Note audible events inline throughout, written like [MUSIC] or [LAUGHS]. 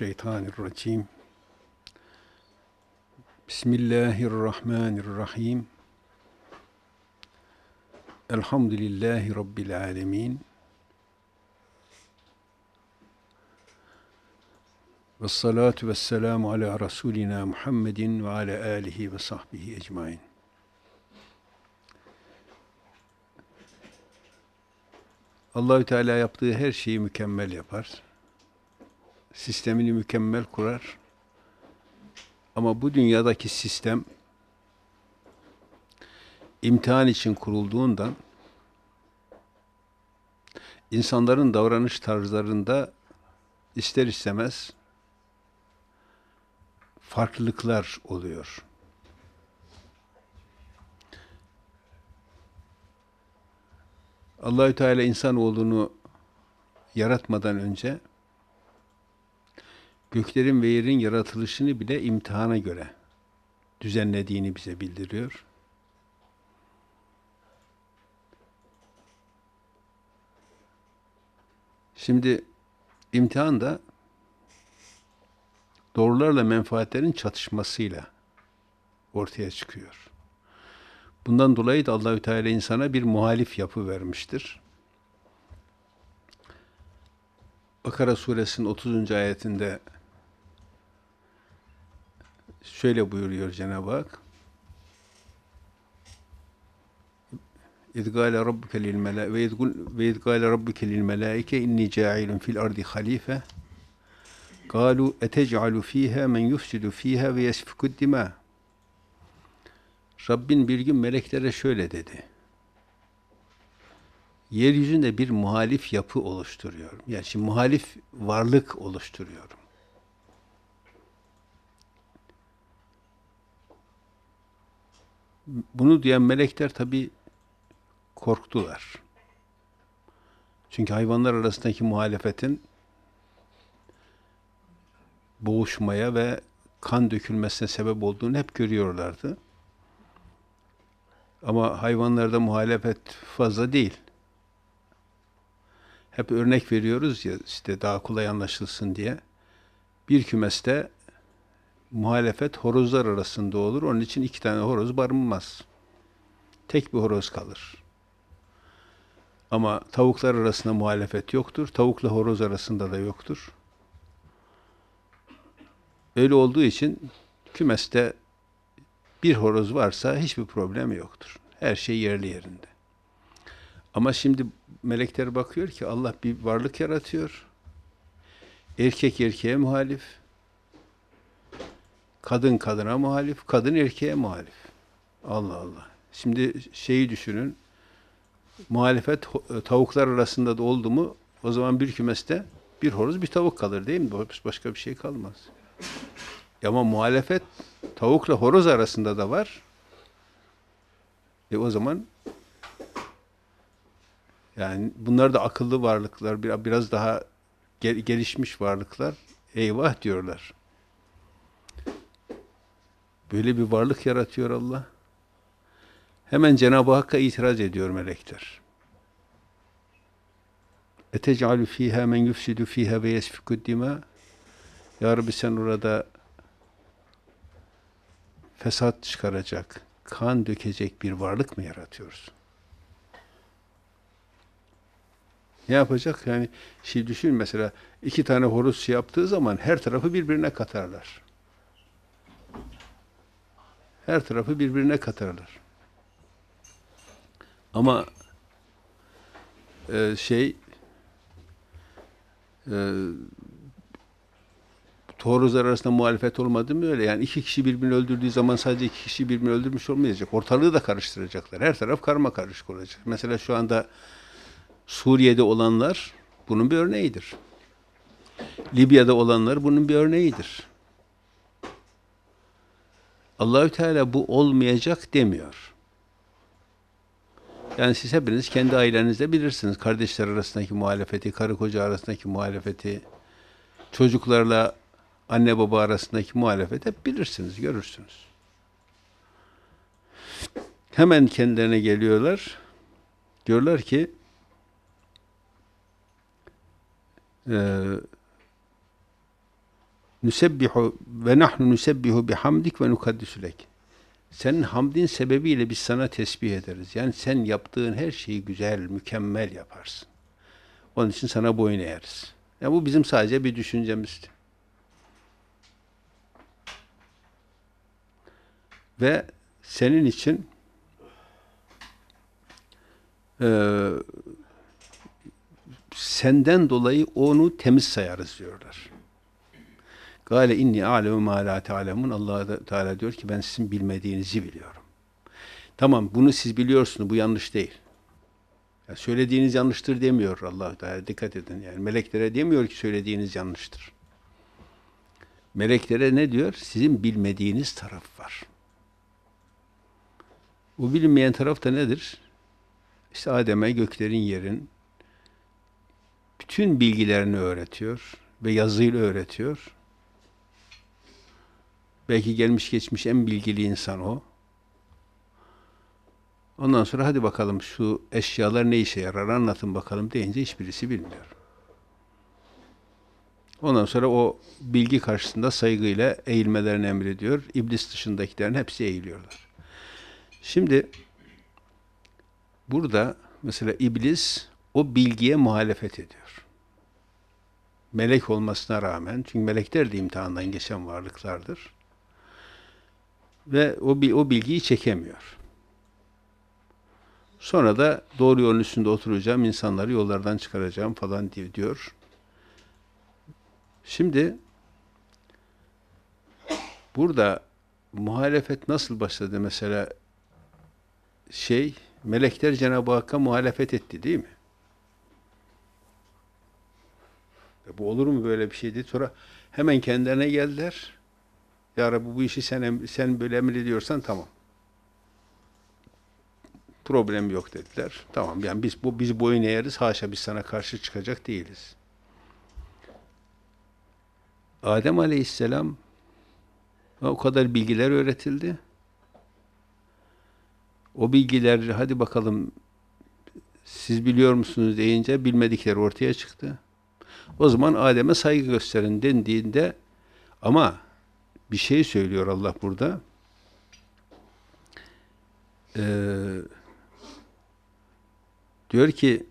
Mineşşeytanirracim. Bismillahirrahmanirrahim. Elhamdülillahi Rabbil alemin. Ve salatu ve selamu ala Resulina Muhammedin ve ala alihi ve sahbihi ecmain. Allahü Teala yaptığı her şeyi mükemmel yapar sistemini mükemmel kurar. Ama bu dünyadaki sistem imtihan için kurulduğundan insanların davranış tarzlarında ister istemez farklılıklar oluyor. Allahü Teala insan olduğunu yaratmadan önce göklerin ve yerin yaratılışını bile imtihana göre düzenlediğini bize bildiriyor. Şimdi imtihan da doğrularla menfaatlerin çatışmasıyla ortaya çıkıyor. Bundan dolayı da Allahü Teala insana bir muhalif yapı vermiştir. Bakara suresinin 30. ayetinde Şöyle buyuruyor Cenab-ı Hak. İzgâle rabbuke lil melâike ve izgâle rabbuke lil melâike inni câilun fil ardi halife قالوا أتجعل فيها men يفسد فيها ve yesfikud dima. Rabbin bir gün meleklere şöyle dedi. Yeryüzünde bir muhalif yapı oluşturuyorum. Yani şimdi muhalif varlık oluşturuyorum. bunu diyen melekler tabi korktular. Çünkü hayvanlar arasındaki muhalefetin boğuşmaya ve kan dökülmesine sebep olduğunu hep görüyorlardı. Ama hayvanlarda muhalefet fazla değil. Hep örnek veriyoruz ya işte daha kolay anlaşılsın diye. Bir kümeste muhalefet horozlar arasında olur. Onun için iki tane horoz barınmaz. Tek bir horoz kalır. Ama tavuklar arasında muhalefet yoktur. Tavukla horoz arasında da yoktur. Öyle olduğu için kümeste bir horoz varsa hiçbir problem yoktur. Her şey yerli yerinde. Ama şimdi melekler bakıyor ki Allah bir varlık yaratıyor. Erkek erkeğe muhalif, Kadın kadına muhalif, kadın erkeğe muhalif. Allah Allah. Şimdi şeyi düşünün. Muhalefet e, tavuklar arasında da oldu mu o zaman bir kümeste bir horoz bir tavuk kalır değil mi? Başka bir şey kalmaz. E ama muhalefet tavukla horoz arasında da var. E o zaman yani bunlar da akıllı varlıklar, biraz daha gelişmiş varlıklar. Eyvah diyorlar. Böyle bir varlık yaratıyor Allah. Hemen Cenab-ı Hakk'a itiraz ediyor melekler. Etecalü fiha men yufsidu fiha ve yesfikud dima. Ya Rabbi sen orada fesat çıkaracak, kan dökecek bir varlık mı yaratıyorsun? Ne yapacak? Yani şimdi düşün mesela iki tane horoz şey yaptığı zaman her tarafı birbirine katarlar. Her tarafı birbirine katarlar. Ama e, şey e, Toruzlar arasında muhalefet olmadı mı öyle? Yani iki kişi birbirini öldürdüğü zaman sadece iki kişi birbirini öldürmüş olmayacak. Ortalığı da karıştıracaklar. Her taraf karma karışık olacak. Mesela şu anda Suriye'de olanlar bunun bir örneğidir. Libya'da olanlar bunun bir örneğidir. Allahü Teala bu olmayacak demiyor. Yani siz hepiniz kendi ailenizde bilirsiniz. Kardeşler arasındaki muhalefeti, karı koca arasındaki muhalefeti, çocuklarla anne baba arasındaki muhalefeti hep bilirsiniz, görürsünüz. Hemen kendilerine geliyorlar. Diyorlar ki, e, Nusebbihu ve nahnu nusebbihu bihamdik ve nukaddisulek. lek. Senin hamdin sebebiyle biz sana tesbih ederiz. Yani sen yaptığın her şeyi güzel, mükemmel yaparsın. Onun için sana boyun eğeriz. Yani bu bizim sadece bir düşüncemizdi. Ve senin için e, senden dolayı onu temiz sayarız diyorlar. Gale inni alemu ma la ta'lemun. Allah Teala diyor ki ben sizin bilmediğinizi biliyorum. Tamam bunu siz biliyorsunuz bu yanlış değil. Ya söylediğiniz yanlıştır demiyor Allah Teala. Dikkat edin yani meleklere demiyor ki söylediğiniz yanlıştır. Meleklere ne diyor? Sizin bilmediğiniz taraf var. Bu bilinmeyen taraf da nedir? İşte Adem'e göklerin yerin bütün bilgilerini öğretiyor ve yazıyla öğretiyor. Belki gelmiş geçmiş en bilgili insan o. Ondan sonra hadi bakalım şu eşyalar ne işe yarar anlatın bakalım deyince hiçbirisi bilmiyor. Ondan sonra o bilgi karşısında saygıyla eğilmelerini emrediyor. İblis dışındakilerin hepsi eğiliyorlar. Şimdi burada mesela iblis o bilgiye muhalefet ediyor. Melek olmasına rağmen, çünkü melekler de imtihandan geçen varlıklardır ve o, o bilgiyi çekemiyor. Sonra da doğru yolun üstünde oturacağım, insanları yollardan çıkaracağım falan diyor. Şimdi burada muhalefet nasıl başladı mesela şey melekler Cenab-ı Hakk'a muhalefet etti değil mi? E, bu olur mu böyle bir şey diye sonra hemen kendilerine geldiler. Ya Rabbi bu işi sen, sen böyle emrediyorsan tamam. Problem yok dediler. Tamam yani biz bu biz boyun eğeriz. Haşa biz sana karşı çıkacak değiliz. Adem Aleyhisselam o kadar bilgiler öğretildi. O bilgiler hadi bakalım siz biliyor musunuz deyince bilmedikler ortaya çıktı. O zaman Adem'e saygı gösterin dendiğinde ama bir şey söylüyor Allah burada. Ee, diyor ki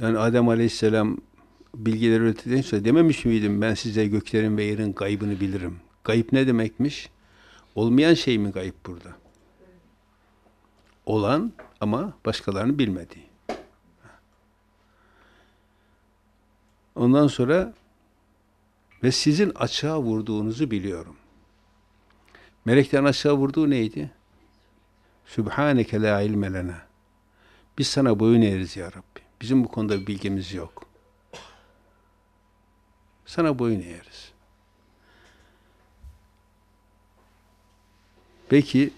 yani Adem Aleyhisselam bilgileri öğrettikten sonra dememiş miydim ben size göklerin ve yerin kaybını bilirim. Kayıp ne demekmiş? Olmayan şey mi kayıp burada? Olan ama başkalarını bilmediği. Ondan sonra ve sizin açığa vurduğunuzu biliyorum. Meleklerin açığa vurduğu neydi? Sübhaneke la ilme Biz sana boyun eğeriz ya Rabbi. Bizim bu konuda bir bilgimiz yok. Sana boyun eğeriz. Peki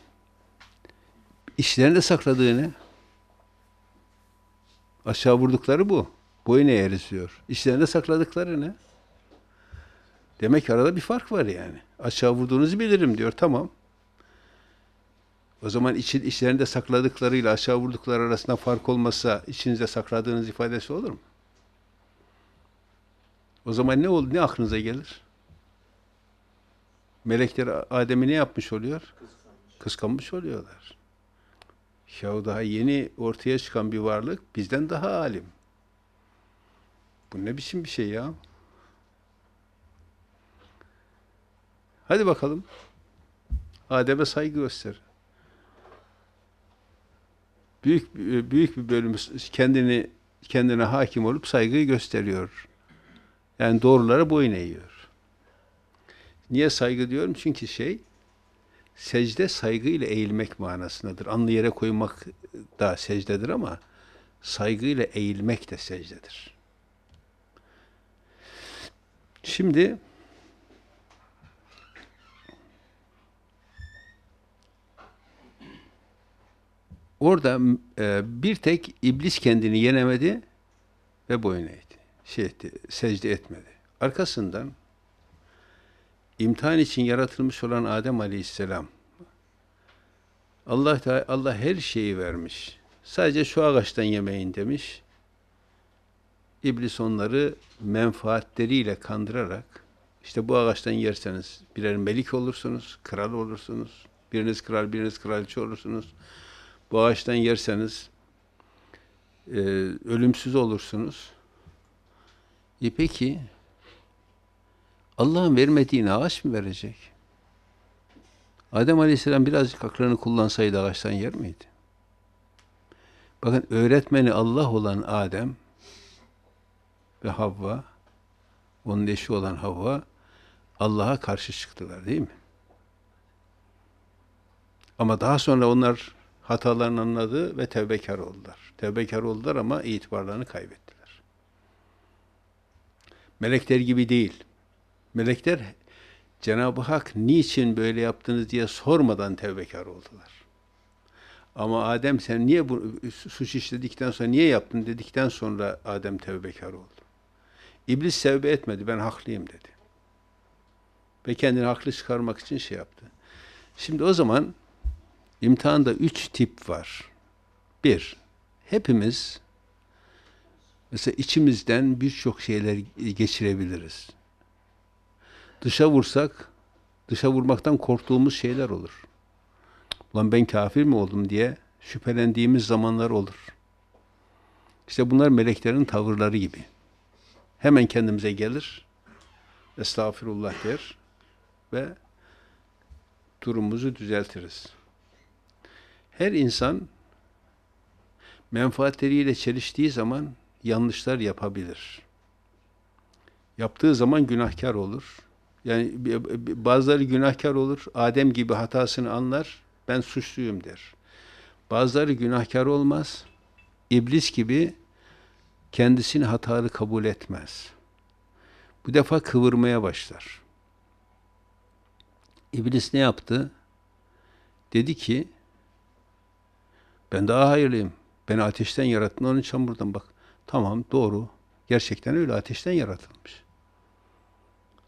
işlerinde sakladığı ne? Aşağı vurdukları bu. Boyun eğeriz diyor. İşlerinde sakladıkları ne? Demek arada bir fark var yani. Aşağı vurduğunuzu bilirim diyor. Tamam. O zaman için, içlerinde sakladıklarıyla aşağı vurdukları arasında fark olmasa içinizde sakladığınız ifadesi olur mu? O zaman ne oldu? Ne aklınıza gelir? Melekler Adem'i ne yapmış oluyor? Kıskanmış, Kıskanmış oluyorlar. Yahu daha yeni ortaya çıkan bir varlık bizden daha alim. Bu ne biçim bir şey ya? Hadi bakalım. Adem'e saygı göster. Büyük büyük bir bölüm kendini kendine hakim olup saygıyı gösteriyor. Yani doğrulara boyun eğiyor. Niye saygı diyorum? Çünkü şey secde saygıyla eğilmek manasındadır. Anlı yere koymak da secdedir ama saygıyla eğilmek de secdedir. Şimdi Orada e, bir tek iblis kendini yenemedi ve boyun eğdi. Şey etti, secde etmedi. Arkasından imtihan için yaratılmış olan Adem Aleyhisselam Allah Teala, Allah her şeyi vermiş. Sadece şu ağaçtan yemeyin demiş. İblis onları menfaatleriyle kandırarak işte bu ağaçtan yerseniz birer melik olursunuz, kral olursunuz. Biriniz kral, biriniz kraliçe olursunuz. Bu ağaçtan yerseniz e, ölümsüz olursunuz. E peki Allah'ın vermediğini ağaç mı verecek? Adem Aleyhisselam birazcık aklını kullansaydı ağaçtan yer miydi? Bakın öğretmeni Allah olan Adem ve Havva, onun eşi olan Havva, Allah'a karşı çıktılar değil mi? Ama daha sonra onlar hatalarını anladı ve tevbekar oldular. Tevbekar oldular ama itibarlarını kaybettiler. Melekler gibi değil. Melekler Cenab-ı Hak niçin böyle yaptınız diye sormadan tevbekar oldular. Ama Adem sen niye bu suç işledikten sonra niye yaptın dedikten sonra Adem tevbekar oldu. İblis tevbe etmedi ben haklıyım dedi. Ve kendini haklı çıkarmak için şey yaptı. Şimdi o zaman İmtihanda üç tip var. Bir, hepimiz mesela içimizden birçok şeyler geçirebiliriz. Dışa vursak, dışa vurmaktan korktuğumuz şeyler olur. Ulan ben kafir mi oldum diye şüphelendiğimiz zamanlar olur. İşte bunlar meleklerin tavırları gibi. Hemen kendimize gelir, estağfirullah der ve durumumuzu düzeltiriz. Her insan menfaatleriyle çeliştiği zaman yanlışlar yapabilir. Yaptığı zaman günahkar olur. Yani bazıları günahkar olur, Adem gibi hatasını anlar, ben suçluyum der. Bazıları günahkar olmaz, İblis gibi kendisini hatalı kabul etmez. Bu defa kıvırmaya başlar. İblis ne yaptı? Dedi ki, ben daha hayırlıyım. Beni ateşten yarattın, onun çamurdan bak. Tamam, doğru. Gerçekten öyle ateşten yaratılmış.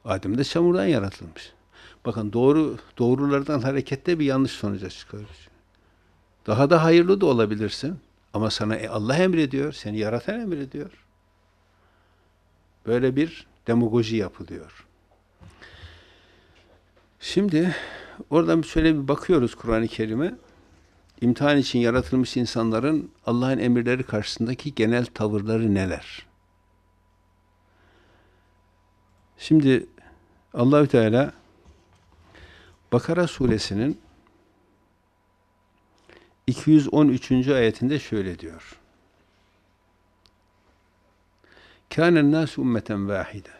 Adem de çamurdan yaratılmış. Bakın doğru doğrulardan harekette bir yanlış sonuca çıkarır. Daha da hayırlı da olabilirsin. Ama sana e, Allah emrediyor, seni yaratan emrediyor. Böyle bir demagoji yapılıyor. Şimdi oradan şöyle bir bakıyoruz Kur'an-ı Kerim'e imtihan için yaratılmış insanların Allah'ın emirleri karşısındaki genel tavırları neler? Şimdi Allahü Teala Bakara suresinin 213. ayetinde şöyle diyor. Kânen nâs ummeten vâhide.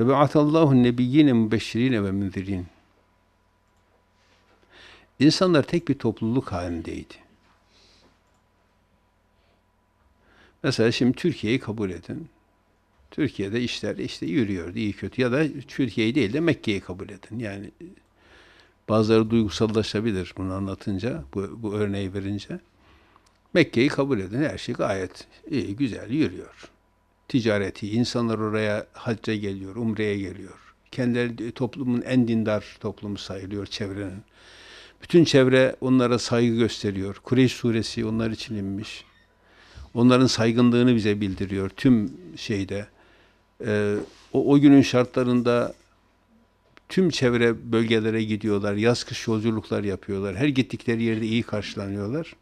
Ve ba'atallahu nebiyyine mübeşşirine ve münzirin. İnsanlar tek bir topluluk halindeydi. Mesela şimdi Türkiye'yi kabul edin. Türkiye'de işler işte yürüyordu iyi kötü ya da Türkiye'yi değil de Mekke'yi kabul edin. Yani bazıları duygusallaşabilir bunu anlatınca, bu, bu örneği verince. Mekke'yi kabul edin. Her şey gayet iyi, güzel yürüyor. Ticareti, insanlar oraya hacca geliyor, umreye geliyor. Kendileri e, toplumun en dindar toplumu sayılıyor çevrenin. Bütün çevre onlara saygı gösteriyor. Kureyş suresi onlar için inmiş. Onların saygınlığını bize bildiriyor tüm şeyde. Ee, o, o günün şartlarında tüm çevre bölgelere gidiyorlar. Yaz kış yolculuklar yapıyorlar. Her gittikleri yerde iyi karşılanıyorlar.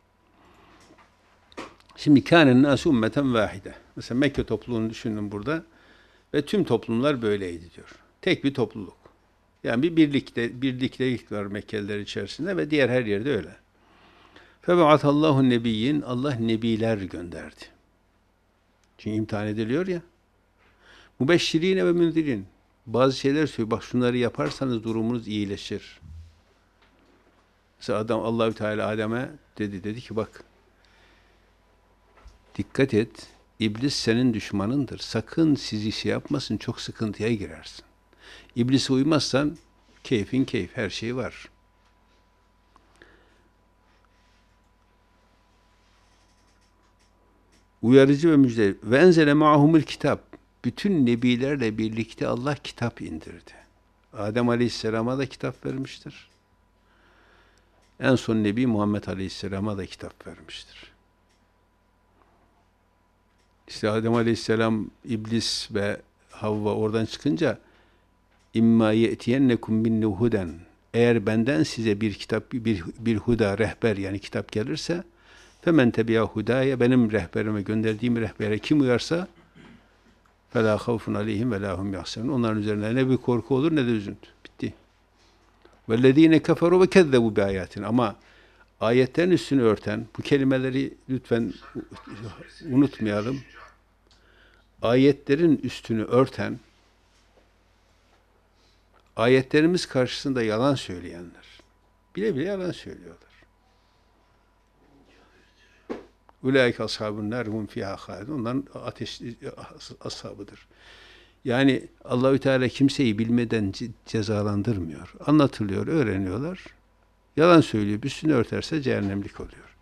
Şimdi kânen nâsû ummeten vahide. Mesela Mekke topluluğunu düşündüm burada. Ve tüm toplumlar böyleydi diyor. Tek bir topluluk. Yani bir birlikte birliktelik var Mekkeliler içerisinde ve diğer her yerde öyle. Febatallahu nebiyyin Allah nebiler gönderdi. Çünkü imtihan ediliyor ya. Mübeşşirine ve mündirin. Bazı şeyler söylüyor. Bak şunları yaparsanız durumunuz iyileşir. Mesela adam Allahü Teala Adem'e dedi dedi ki bak dikkat et İblis senin düşmanındır. Sakın sizi şey yapmasın, çok sıkıntıya girersin. İblise uymazsan keyfin keyif, her şey var. Uyarıcı ve müjde. Ve enzele ma'humul kitap. Bütün nebilerle birlikte Allah kitap indirdi. Adem Aleyhisselam'a da kitap vermiştir. En son Nebi Muhammed Aleyhisselam'a da kitap vermiştir. İşte Adem Aleyhisselam, iblis ve Havva oradan çıkınca İmma ye'tiyennekum minni huden. Eğer benden size bir kitap bir bir huda rehber yani kitap gelirse femen tebi'a hudaya benim rehberime gönderdiğim rehbere kim uyarsa فَلَا خَوْفٌ عَلَيْهِمْ ve lahum يَحْسَنُونَ Onların üzerine ne bir korku olur ne de üzüntü. Bitti. وَالَّذ۪ينَ كَفَرُوا bi بِآيَاتِنَا Ama ayetlerin üstünü örten, bu kelimeleri lütfen unutmayalım. Ayetlerin üstünü örten, ayetlerimiz karşısında yalan söyleyenler. Bile bile yalan söylüyorlar. Ulaik ashabun nerhum fiha halidun. Onların ateş ashabıdır. Yani Allahü Teala kimseyi bilmeden cezalandırmıyor. Anlatılıyor, öğreniyorlar. Yalan söylüyor, üstünü örterse cehennemlik oluyor.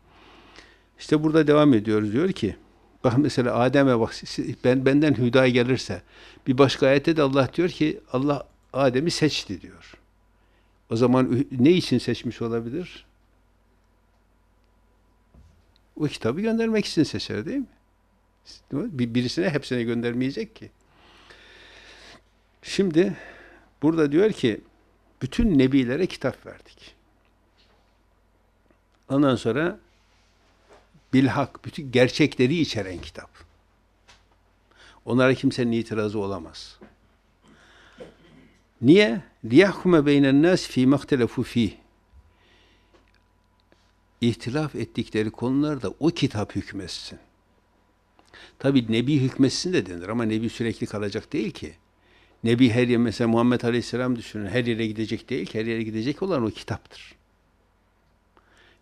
İşte burada devam ediyoruz diyor ki bak mesela Adem'e bak ben benden hüda gelirse bir başka ayette de Allah diyor ki Allah Adem'i seçti diyor. O zaman ne için seçmiş olabilir? O kitabı göndermek için seçer değil mi? Birisine hepsine göndermeyecek ki. Şimdi burada diyor ki bütün nebilere kitap verdik. Ondan sonra bilhak, bütün gerçekleri içeren kitap. Onlara kimsenin itirazı olamaz. Niye? liyahkume beynen nas fi mahtelefu fi. İhtilaf ettikleri konularda o kitap hükmetsin. Tabi Nebi hükmetsin de denir ama Nebi sürekli kalacak değil ki. Nebi her yere mesela Muhammed Aleyhisselam düşünün her yere gidecek değil ki her yere gidecek olan o kitaptır.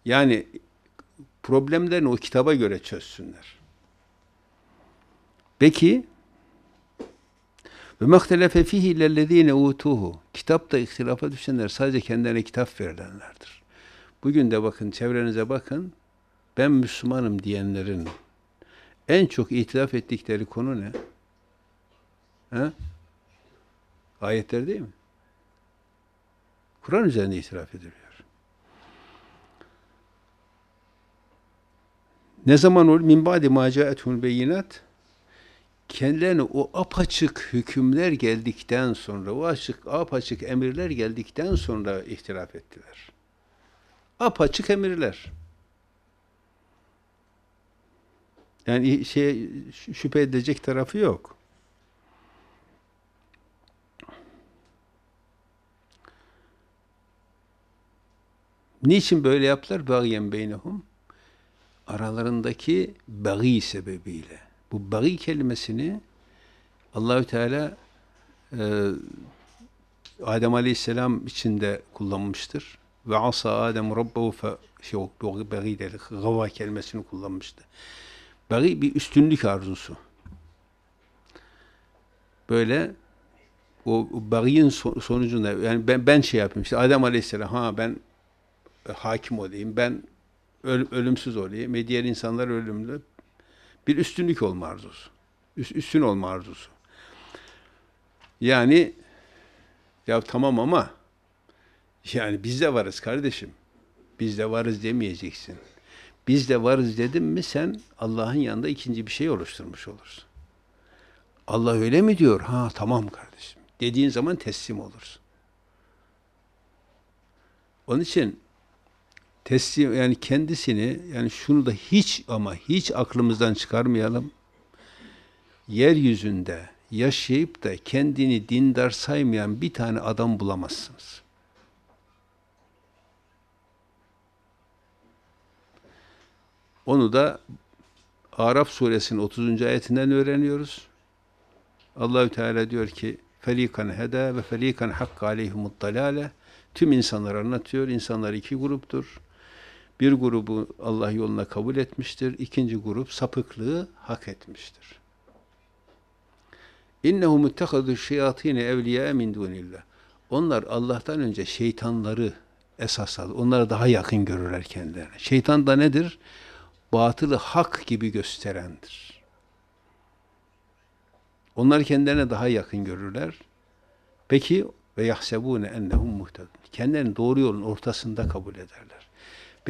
Yani problemlerini o kitaba göre çözsünler. Peki ve mehtelefe fihi lellezine utuhu. Kitapta ihtilafa düşenler sadece kendilerine kitap verilenlerdir. Bugün de bakın çevrenize bakın. Ben Müslümanım diyenlerin en çok itiraf ettikleri konu ne? Ha? Ayetler değil mi? Kur'an üzerinde itiraf ediliyor. Ne zaman olur? Min ba'di ma ca'etul beyinat kendilerine o apaçık hükümler geldikten sonra, o açık apaçık emirler geldikten sonra ihtilaf ettiler. Apaçık emirler. Yani şey şüphe edecek tarafı yok. Niçin böyle yaptılar? Bagyen beynehum. Aralarındaki bagi sebebiyle bu bagi kelimesini Allahü Teala e, Adem Aleyhisselam içinde kullanmıştır. Ve asa Adem Rabbehu fe şey, bagi dedik, gava kelimesini kullanmıştı. Bagi bir üstünlük arzusu. Böyle o, o bagiyin sonucunda yani ben, ben şey yapayım işte Adem Aleyhisselam ha ben e, hakim olayım ben ölümsüz olayım diğer insanlar ölümlü bir üstünlük olma arzusu. Üst, üstün olma arzusu. Yani ya tamam ama yani biz de varız kardeşim. Biz de varız demeyeceksin. Biz de varız dedim mi sen Allah'ın yanında ikinci bir şey oluşturmuş olursun. Allah öyle mi diyor? Ha tamam kardeşim. Dediğin zaman teslim olursun. Onun için teslim yani kendisini yani şunu da hiç ama hiç aklımızdan çıkarmayalım. Yeryüzünde yaşayıp da kendini dindar saymayan bir tane adam bulamazsınız. Onu da Araf suresinin 30. ayetinden öğreniyoruz. Allahü Teala diyor ki: "Felikan heda ve felikan hakka aleyhimut dalale." Tüm insanları anlatıyor. İnsanlar iki gruptur bir grubu Allah yoluna kabul etmiştir. İkinci grup sapıklığı hak etmiştir. İnnehu muttehadu şeyatine evliya min dunillah. Onlar Allah'tan önce şeytanları esas alır. Onları daha yakın görürler kendilerine. Şeytan da nedir? Batılı hak gibi gösterendir. Onlar kendilerine daha yakın görürler. Peki ve yahsebune ennehum muhtedun. Kendilerini doğru yolun ortasında kabul ederler.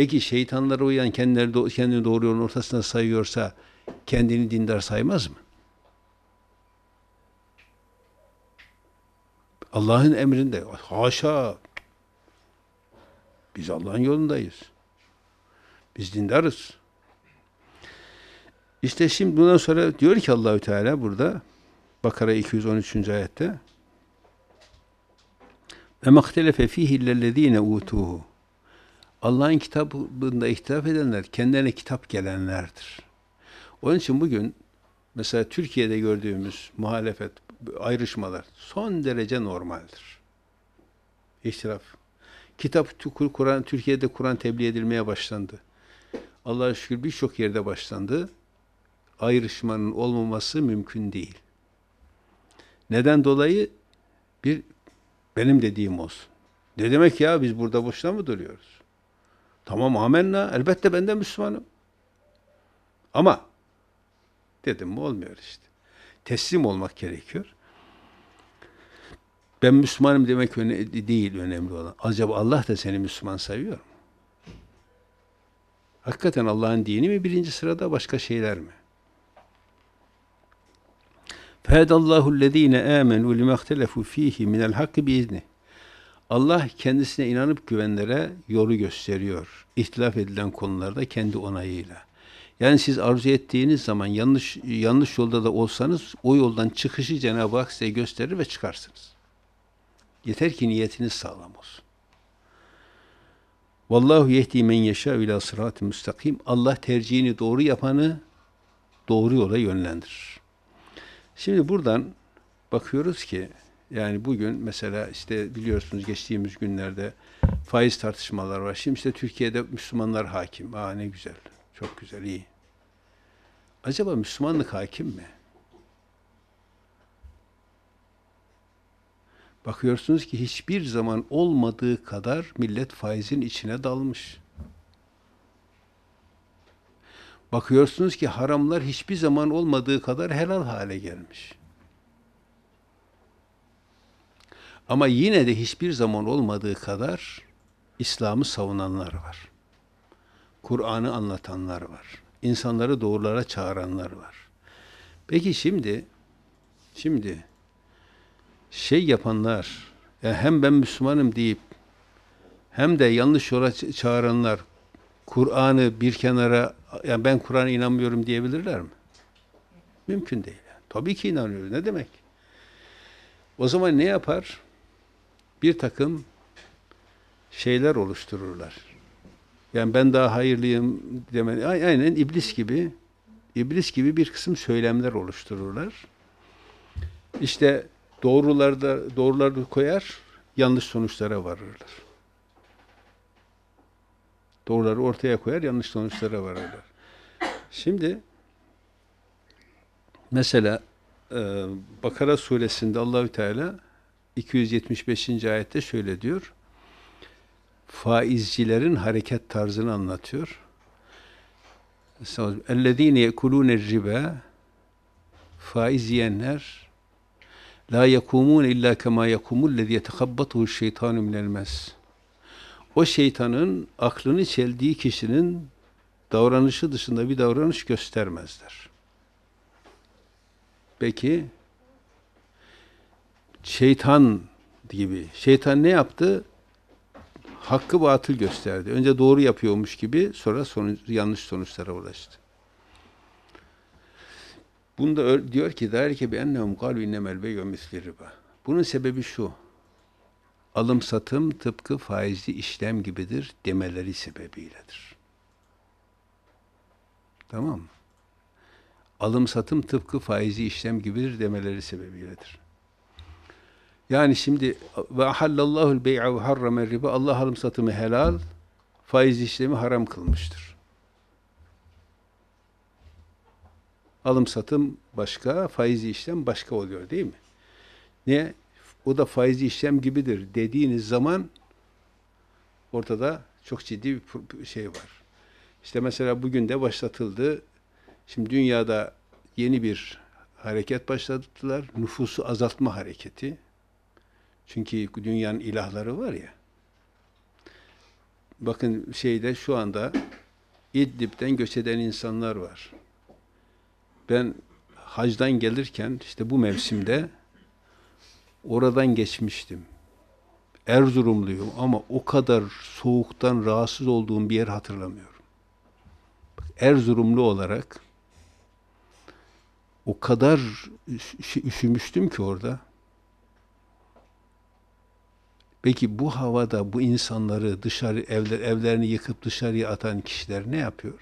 Peki şeytanlara uyan kendileri do kendini doğru yolun ortasına sayıyorsa kendini dindar saymaz mı? Allah'ın emrinde. Haşa! Biz Allah'ın yolundayız. Biz dindarız. İşte şimdi bundan sonra diyor ki Allahü Teala burada Bakara 213. ayette ve mahtelefe fihi illellezine utuhu Allah'ın kitabında ihtilaf edenler kendilerine kitap gelenlerdir. Onun için bugün mesela Türkiye'de gördüğümüz muhalefet, ayrışmalar son derece normaldir. İhtilaf. Kitap, Kur'an, Türkiye'de Kur'an tebliğ edilmeye başlandı. Allah'a şükür birçok yerde başlandı. Ayrışmanın olmaması mümkün değil. Neden dolayı? Bir benim dediğim olsun. Ne demek ya biz burada boşuna mı duruyoruz? Tamam amenna. Elbette ben de Müslümanım. Ama dedim mi olmuyor işte. Teslim olmak gerekiyor. Ben Müslümanım demek öne değil önemli olan. Acaba Allah da seni Müslüman sayıyor mu? Hakikaten Allah'ın dini mi birinci sırada başka şeyler mi? فَهَدَ اللّٰهُ الَّذ۪ينَ آمَنُوا لِمَا اخْتَلَفُوا ف۪يهِ مِنَ الْحَقِّ بِاِذْنِهِ Allah kendisine inanıp güvenlere yolu gösteriyor. İhtilaf edilen konularda kendi onayıyla. Yani siz arzu ettiğiniz zaman yanlış yanlış yolda da olsanız o yoldan çıkışı Cenab-ı Hak size gösterir ve çıkarsınız. Yeter ki niyetiniz sağlam olsun. Vallahu yehdi men yeşâ ila sırat-ı Allah tercihini doğru yapanı doğru yola yönlendirir. Şimdi buradan bakıyoruz ki yani bugün mesela işte biliyorsunuz geçtiğimiz günlerde faiz tartışmaları var. Şimdi işte Türkiye'de Müslümanlar hakim. Aa ne güzel. Çok güzel, iyi. Acaba Müslümanlık hakim mi? Bakıyorsunuz ki hiçbir zaman olmadığı kadar millet faizin içine dalmış. Bakıyorsunuz ki haramlar hiçbir zaman olmadığı kadar helal hale gelmiş. Ama yine de hiçbir zaman olmadığı kadar İslam'ı savunanlar var. Kur'an'ı anlatanlar var. İnsanları doğrulara çağıranlar var. Peki şimdi şimdi şey yapanlar yani hem ben Müslümanım deyip hem de yanlış yola çağıranlar Kur'an'ı bir kenara yani ben Kur'an'a inanmıyorum diyebilirler mi? Mümkün değil. Yani. Tabii ki inanıyor. Ne demek? O zaman ne yapar? bir takım şeyler oluştururlar. Yani ben daha hayırlıyım demen, aynen iblis gibi, iblis gibi bir kısım söylemler oluştururlar. İşte doğruları da doğruları koyar, yanlış sonuçlara varırlar. Doğruları ortaya koyar, yanlış sonuçlara varırlar. Şimdi mesela Bakara suresinde Allahü Teala 275. ayette şöyle diyor. Faizcilerin hareket tarzını anlatıyor. اَلَّذ۪ينَ يَكُلُونَ الرِّبَا Faiz yiyenler la yakumun illa kema yakumul lezi yetekhabbatuhu şeytanu minelmez. O şeytanın aklını çeldiği kişinin davranışı dışında bir davranış göstermezler. Peki şeytan gibi. Şeytan ne yaptı? Hakkı batıl gösterdi. Önce doğru yapıyormuş gibi sonra sonuç, yanlış sonuçlara ulaştı. Bunda diyor ki der ki, بِاَنَّهُمْ قَالُوا اِنَّمَا الْبَيْعُ مِثْلِ riba. Bunun sebebi şu. Alım satım tıpkı faizli işlem gibidir demeleri sebebiyledir. Tamam mı? Alım satım tıpkı faizli işlem gibidir demeleri sebebiyledir. Yani şimdi ve halallahu bey'a ve harrama riba Allah alım satımı helal, faiz işlemi haram kılmıştır. Alım satım başka, faiz işlem başka oluyor değil mi? Niye? O da faiz işlem gibidir dediğiniz zaman ortada çok ciddi bir şey var. İşte mesela bugün de başlatıldı. Şimdi dünyada yeni bir hareket başlattılar. Nüfusu azaltma hareketi. Çünkü dünyanın ilahları var ya. Bakın şeyde şu anda İdlib'den göç eden insanlar var. Ben hacdan gelirken işte bu mevsimde oradan geçmiştim. Erzurumluyum ama o kadar soğuktan rahatsız olduğum bir yer hatırlamıyorum. Erzurumlu olarak o kadar üşümüştüm ki orada. Peki bu havada bu insanları dışarı evler evlerini yıkıp dışarıya atan kişiler ne yapıyor?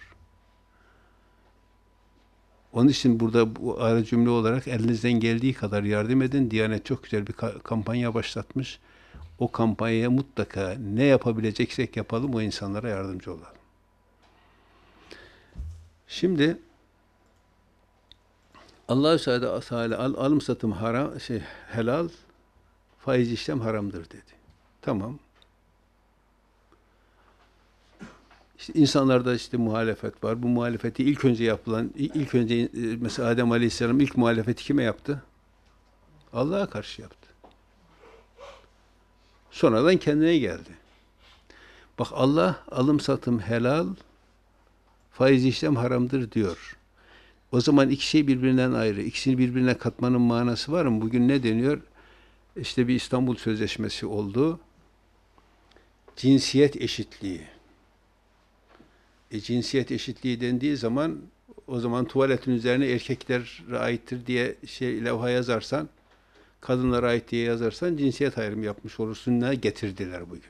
Onun için burada bu ara cümle olarak elinizden geldiği kadar yardım edin. Diyanet çok güzel bir kampanya başlatmış. O kampanyaya mutlaka ne yapabileceksek yapalım o insanlara yardımcı olalım. Şimdi Allahü Teala al alım satım haram şey helal faiz işlem haramdır dedi. Tamam. İşte insanlarda işte muhalefet var. Bu muhalefeti ilk önce yapılan, ilk önce e, mesela Adem Aleyhisselam ilk muhalefeti kime yaptı? Allah'a karşı yaptı. Sonradan kendine geldi. Bak Allah alım satım helal, faiz işlem haramdır diyor. O zaman iki şey birbirinden ayrı. İkisini birbirine katmanın manası var mı? Bugün ne deniyor? İşte bir İstanbul Sözleşmesi oldu cinsiyet eşitliği. E, cinsiyet eşitliği dendiği zaman o zaman tuvaletin üzerine erkeklere aittir diye şey levha yazarsan, kadınlara ait diye yazarsan cinsiyet ayrımı yapmış olursun. Ne getirdiler bugün?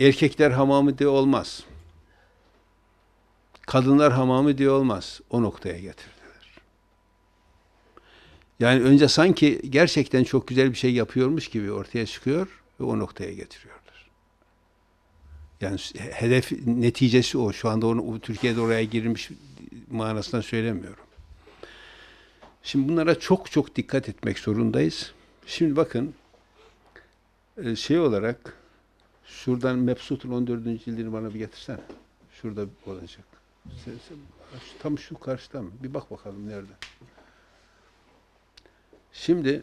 Erkekler hamamı diye olmaz. Kadınlar hamamı diye olmaz. O noktaya getirdiler. Yani önce sanki gerçekten çok güzel bir şey yapıyormuş gibi ortaya çıkıyor ve o noktaya getiriyor. Yani hedef neticesi o. Şu anda onu Türkiye'de oraya girmiş manasından söylemiyorum. Şimdi bunlara çok çok dikkat etmek zorundayız. Şimdi bakın e, şey olarak şuradan Mebsut'un 14. cildini bana bir getirsen. Şurada olacak. tam şu karşıda mı? Bir bak bakalım nerede. Şimdi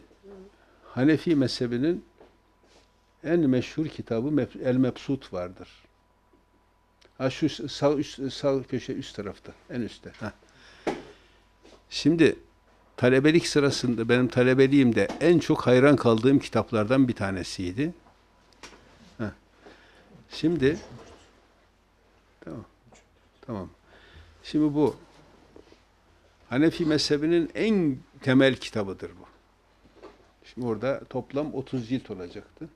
Hanefi mezhebinin en meşhur kitabı El Mebsut vardır. Ha şu sağ üst sağ köşe üst tarafta, en üstte. Ha. Şimdi talebelik sırasında benim talebeliğimde en çok hayran kaldığım kitaplardan bir tanesiydi. Ha. Şimdi tamam. Tamam. Şimdi bu Hanefi mezhebinin en temel kitabıdır bu. Şimdi orada toplam 30 cilt olacaktı.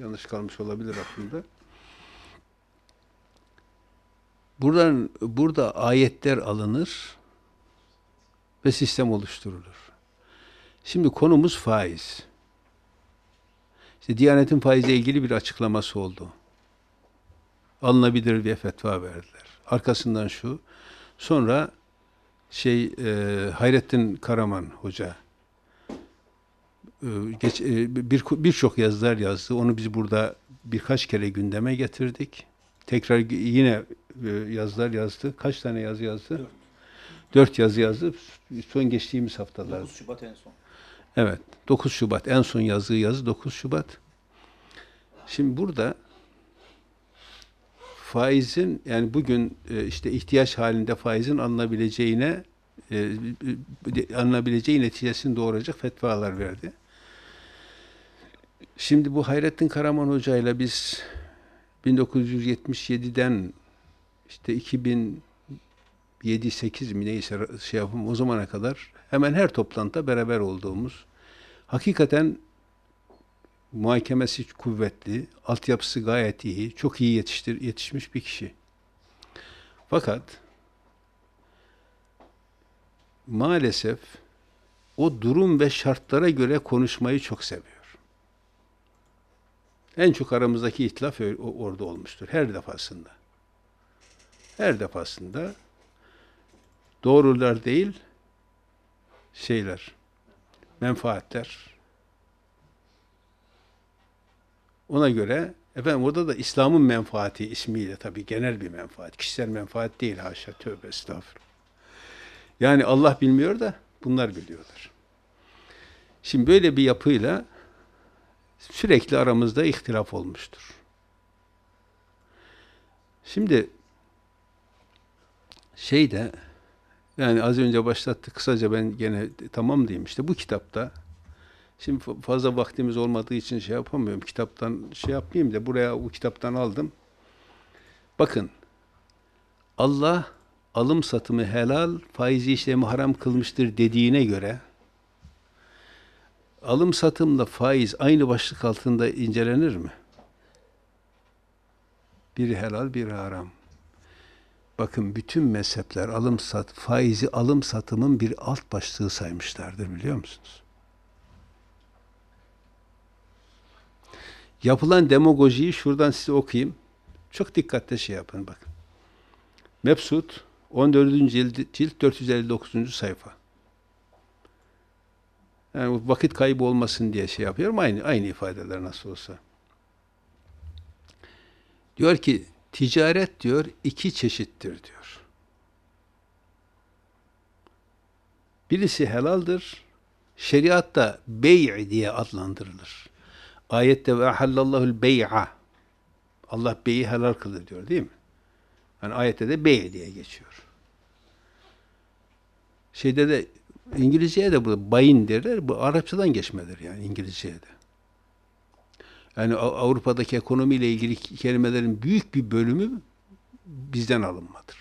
Yanlış kalmış olabilir aklımda. Buradan, burada ayetler alınır ve sistem oluşturulur. Şimdi konumuz faiz. İşte Diyanet'in faizle ilgili bir açıklaması oldu. Alınabilir diye fetva verdiler. Arkasından şu, sonra şey e, Hayrettin Karaman hoca e, geç, e, bir birçok yazılar yazdı. Onu biz burada birkaç kere gündeme getirdik. Tekrar yine e, yazılar yazdı. Kaç tane yazı yazdı? Dört. Dört yazı yazdı. Son geçtiğimiz haftalarda. 9 Şubat en son. Evet. 9 Şubat. En son yazdığı yazı 9 Şubat. Şimdi burada faizin yani bugün e, işte ihtiyaç halinde faizin alınabileceğine e, alınabileceği neticesini doğuracak fetvalar verdi. Şimdi bu Hayrettin Karaman Hoca ile biz 1977'den işte 2007 8 mi neyse şey yapım o zamana kadar hemen her toplantıda beraber olduğumuz hakikaten muhakemesi kuvvetli, altyapısı gayet iyi, çok iyi yetiştir, yetişmiş bir kişi. Fakat maalesef o durum ve şartlara göre konuşmayı çok seviyor. En çok aramızdaki ihtilaf orada olmuştur. Her defasında. Her defasında doğrular değil, şeyler, menfaatler. Ona göre efendim orada da İslam'ın menfaati ismiyle tabii genel bir menfaat. Kişisel menfaat değil haşa tövbe estağfurullah. Yani Allah bilmiyor da bunlar biliyorlar. Şimdi böyle bir yapıyla sürekli aramızda ihtilaf olmuştur. Şimdi şey de yani az önce başlattı kısaca ben gene tamam diyeyim işte bu kitapta şimdi fazla vaktimiz olmadığı için şey yapamıyorum kitaptan şey yapmayayım da buraya bu kitaptan aldım. Bakın Allah alım satımı helal, faizi işlemi haram kılmıştır dediğine göre alım satımla faiz aynı başlık altında incelenir mi? Biri helal, biri haram. Bakın bütün mezhepler alım sat faizi alım satımın bir alt başlığı saymışlardır biliyor musunuz? Yapılan demagojiyi şuradan size okuyayım. Çok dikkatli şey yapın bakın. Mepsut 14. cilt, cilt 459. sayfa. Yani vakit kaybı olmasın diye şey yapıyorum. Aynı, aynı ifadeler nasıl olsa. Diyor ki ticaret diyor iki çeşittir diyor. Birisi helaldir. Şeriatta beyi diye adlandırılır. Ayette ve hallallahu'l bey'a. Allah beyi helal kıldı diyor değil mi? Yani ayette de bey diye geçiyor. Şeyde de İngilizceye de bu bayin derler. Bu Arapçadan geçmedir yani İngilizceye de. Yani Avrupa'daki ekonomiyle ilgili kelimelerin büyük bir bölümü bizden alınmadır.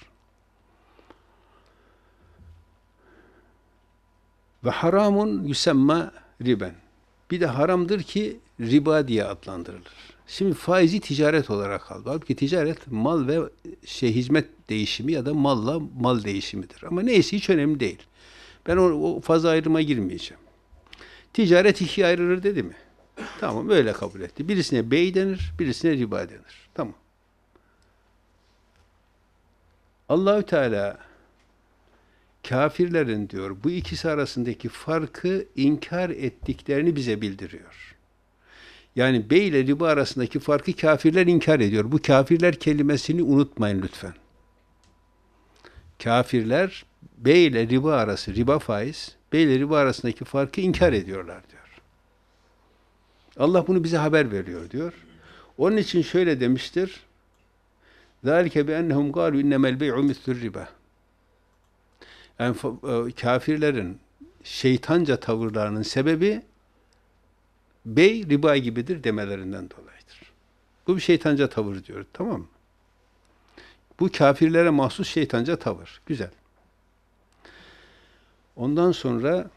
Ve haramun yusemma riben. Bir de haramdır ki riba diye adlandırılır. Şimdi faizi ticaret olarak aldı. Halbuki ticaret mal ve şey hizmet değişimi ya da malla mal değişimidir. Ama neyse hiç önemli değil. Ben o, o fazla ayrıma girmeyeceğim. Ticaret ikiye ayrılır dedi mi? Tamam öyle kabul etti. Birisine bey denir, birisine riba denir. Tamam. Allahü Teala kafirlerin diyor bu ikisi arasındaki farkı inkar ettiklerini bize bildiriyor. Yani bey ile riba arasındaki farkı kafirler inkar ediyor. Bu kafirler kelimesini unutmayın lütfen. Kafirler bey ile riba arası, riba faiz, bey ile riba arasındaki farkı inkar ediyorlar diyor. Allah bunu bize haber veriyor diyor. Onun için şöyle demiştir. ذَٰلِكَ بِأَنَّهُمْ قَالُوا اِنَّمَا الْبَيْعُ مِثْلُ riba. Yani e, kafirlerin şeytanca tavırlarının sebebi bey riba gibidir demelerinden dolayıdır. Bu bir şeytanca tavır diyor. Tamam mı? Bu kafirlere mahsus şeytanca tavır. Güzel. Ondan sonra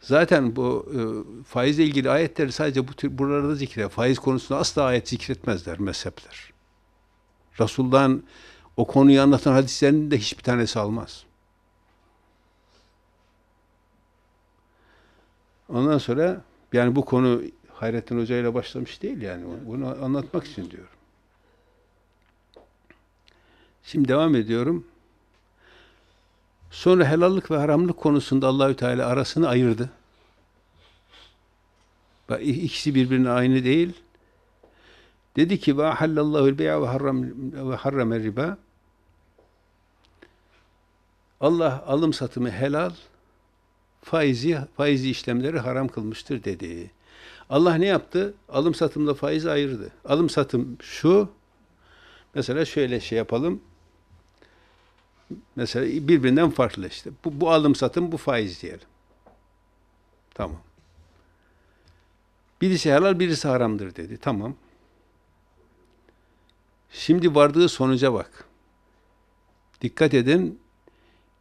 zaten bu e, faizle ilgili ayetleri sadece bu tür buralarda zikre. Faiz konusunda asla ayet zikretmezler mezhepler. Resul'dan o konuyu anlatan hadislerin de hiçbir tanesi almaz. Ondan sonra yani bu konu Hayrettin Hoca ile başlamış değil yani. Bunu anlatmak için diyorum. Şimdi devam ediyorum. Sonra helallik ve haramlık konusunda Allahü Teala arasını ayırdı. İkisi birbirine aynı değil. Dedi ki ve halallahu bey'a ve harram ve harrama riba. Allah alım satımı helal, faizi faizi işlemleri haram kılmıştır dedi. Allah ne yaptı? Alım satımda faiz ayırdı. Alım satım şu. Mesela şöyle şey yapalım. Mesela birbirinden farklı işte. Bu, bu alım satım, bu faiz diyelim. Tamam. Birisi helal, birisi haramdır dedi. Tamam. Şimdi vardığı sonuca bak. Dikkat edin.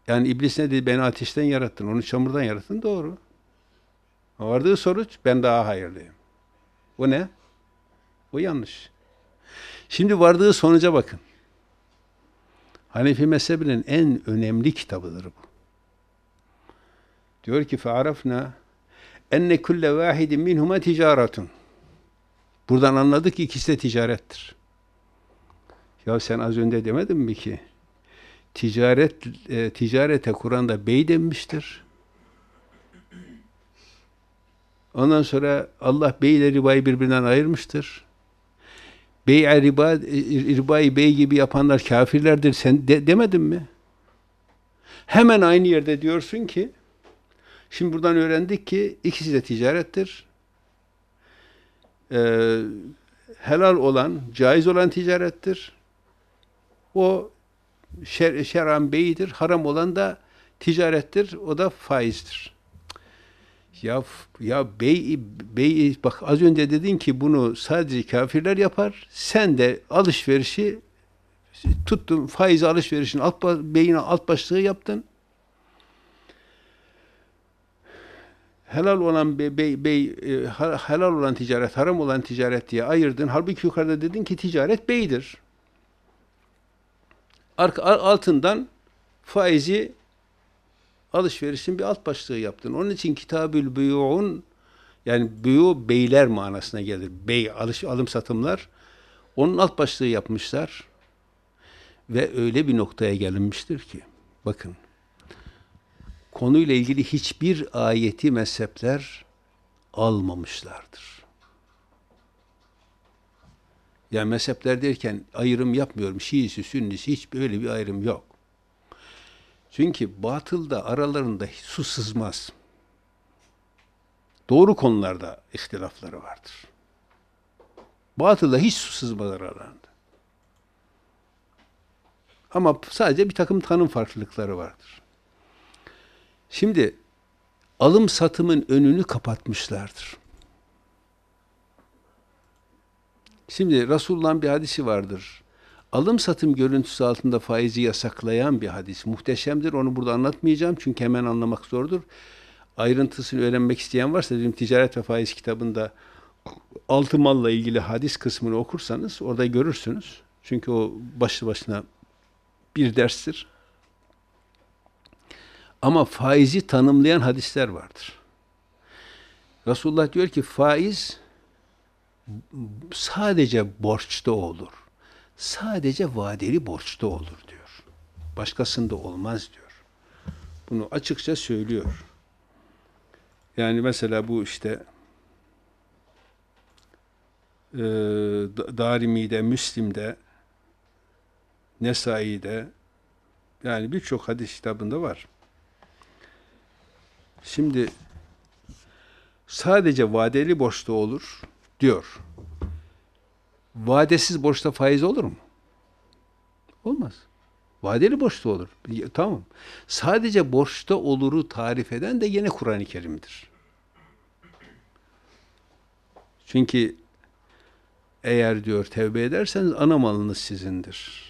Yani iblis ne dedi? Beni ateşten yarattın, onu çamurdan yarattın. Doğru. Vardığı sonuç ben daha hayırlıyım. Bu ne? Bu yanlış. Şimdi vardığı sonuca bakın. Hanefi mezhebinin en önemli kitabıdır bu. Diyor ki فَعَرَفْنَا enne kulle vahidin minhuma ticaretun. Buradan anladık ki ikisi de ticarettir. Ya sen az önce demedin mi ki ticaret e, ticarete Kur'an'da bey denmiştir. Ondan sonra Allah beyleri ile birbirinden ayırmıştır. Bey e, riba, e, ribayı bey gibi yapanlar kafirlerdir. Sen de, demedin mi? Hemen aynı yerde diyorsun ki şimdi buradan öğrendik ki ikisi de ticarettir. Ee, helal olan, caiz olan ticarettir. O şer, şeran beyidir. Haram olan da ticarettir. O da faizdir. Ya ya bey bey bak az önce dedin ki bunu sadece kafirler yapar. Sen de alışverişi tuttun faiz alışverişin alt beyine alt başlığı yaptın. Helal olan bey, bey, bey helal olan ticaret, haram olan ticaret diye ayırdın. Halbuki yukarıda dedin ki ticaret beydir. Arka altından faizi alışverişin bir alt başlığı yaptın. Onun için kitabül büyüğün yani büyü beyler manasına gelir. Bey alış, alım satımlar. Onun alt başlığı yapmışlar. Ve öyle bir noktaya gelinmiştir ki bakın konuyla ilgili hiçbir ayeti mezhepler almamışlardır. Yani mezhepler derken ayrım yapmıyorum. Şiisi, sünnisi hiç böyle bir ayrım yok. Çünkü batılda aralarında su sızmaz. Doğru konularda ihtilafları vardır. Batılda hiç su sızmaz aralarında. Ama sadece bir takım tanım farklılıkları vardır. Şimdi alım satımın önünü kapatmışlardır. Şimdi Resulullah'ın bir hadisi vardır alım satım görüntüsü altında faizi yasaklayan bir hadis. Muhteşemdir. Onu burada anlatmayacağım çünkü hemen anlamak zordur. Ayrıntısını öğrenmek isteyen varsa bizim ticaret ve faiz kitabında altı malla ilgili hadis kısmını okursanız orada görürsünüz. Çünkü o başlı başına bir derstir. Ama faizi tanımlayan hadisler vardır. Resulullah diyor ki faiz sadece borçta olur sadece vadeli borçta olur diyor. Başkasında olmaz diyor. Bunu açıkça söylüyor. Yani mesela bu işte e, Darimi'de, Müslim'de, Nesai'de yani birçok hadis kitabında var. Şimdi sadece vadeli borçta olur diyor vadesiz borçta faiz olur mu? Olmaz. Vadeli borçta olur. Ya, tamam. Sadece borçta oluru tarif eden de yine Kur'an-ı Kerim'dir. Çünkü eğer diyor tevbe ederseniz ana malınız sizindir.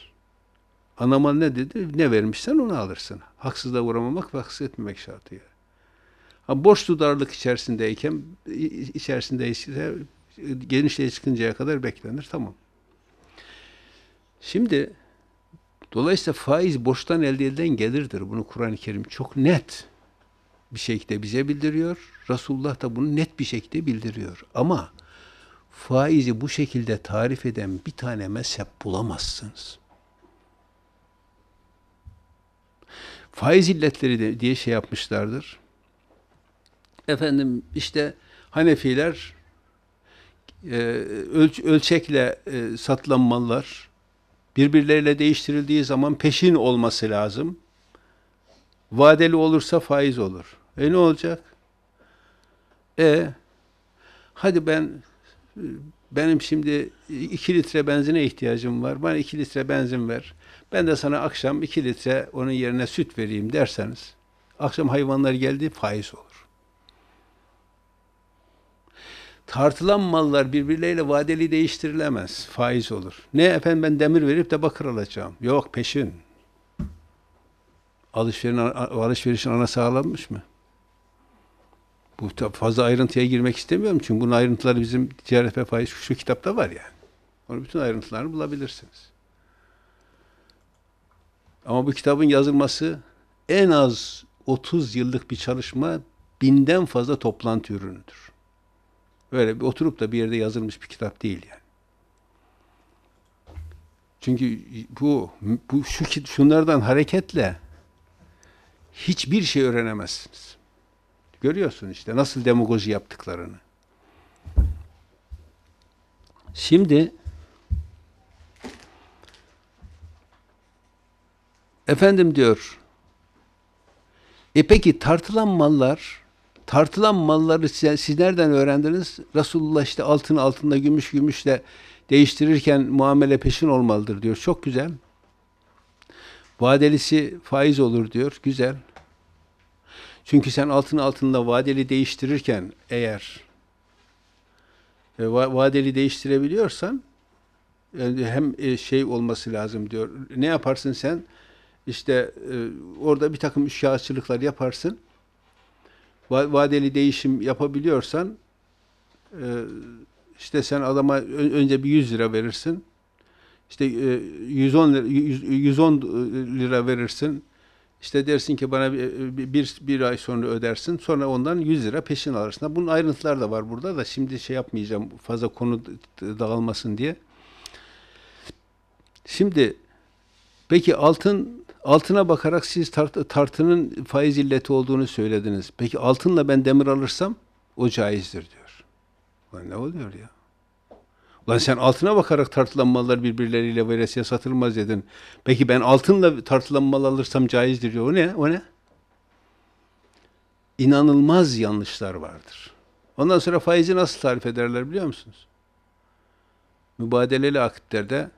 Ana mal ne dedi? Ne vermişsen onu alırsın. Haksızlığa uğramamak ve haksız etmemek şartıyla. Ha, borçlu darlık içerisindeyken içerisindeyse genişliğe çıkıncaya kadar beklenir. Tamam. Şimdi dolayısıyla faiz borçtan elde edilen gelirdir. Bunu Kur'an-ı Kerim çok net bir şekilde bize bildiriyor. Resulullah da bunu net bir şekilde bildiriyor. Ama faizi bu şekilde tarif eden bir tane mezhep bulamazsınız. Faiz illetleri de, diye şey yapmışlardır. Efendim işte Hanefiler e, ölç ölçekle e, satılan mallar birbirleriyle değiştirildiği zaman peşin olması lazım. Vadeli olursa faiz olur. E ne olacak? E hadi ben benim şimdi 2 litre benzine ihtiyacım var. Bana 2 litre benzin ver. Ben de sana akşam 2 litre onun yerine süt vereyim derseniz akşam hayvanlar geldi faiz olur. tartılan mallar birbirleriyle vadeli değiştirilemez. Faiz olur. Ne efendim ben demir verip de bakır alacağım. Yok peşin. Alışverişin, alışverişin ana sağlanmış mı? Bu fazla ayrıntıya girmek istemiyorum çünkü bunun ayrıntıları bizim ticaret ve faiz şu kitapta var yani. Onun bütün ayrıntılarını bulabilirsiniz. Ama bu kitabın yazılması en az 30 yıllık bir çalışma binden fazla toplantı ürünüdür. Böyle bir oturup da bir yerde yazılmış bir kitap değil yani. Çünkü bu, bu şu şunlardan hareketle hiçbir şey öğrenemezsiniz. Görüyorsun işte nasıl demagoji yaptıklarını. Şimdi efendim diyor e peki tartılan mallar tartılan malları siz, siz nereden öğrendiniz? Resulullah işte altın altında gümüş gümüşle değiştirirken muamele peşin olmalıdır diyor. Çok güzel. Vadelisi faiz olur diyor. Güzel. Çünkü sen altın altında vadeli değiştirirken eğer e, va vadeli değiştirebiliyorsan yani e, hem e, şey olması lazım diyor. Ne yaparsın sen? İşte e, orada bir takım şahısçılıklar yaparsın vadeli değişim yapabiliyorsan e, işte sen adama önce bir 100 lira verirsin. İşte 110 e, lira, 110 e, lira verirsin. İşte dersin ki bana bir, bir, bir ay sonra ödersin. Sonra ondan 100 lira peşin alırsın. Bunun ayrıntılar da var burada da şimdi şey yapmayacağım fazla konu dağılmasın diye. Şimdi peki altın Altına bakarak siz tart tartının faiz illeti olduğunu söylediniz. Peki altınla ben demir alırsam o caizdir diyor. Ulan ne oluyor ya? Ulan sen altına bakarak tartılan mallar birbirleriyle veresiye satılmaz dedin. Peki ben altınla tartılan mal alırsam caizdir diyor. O ne? O ne? İnanılmaz yanlışlar vardır. Ondan sonra faizi nasıl tarif ederler biliyor musunuz? Mübadeleli akitlerde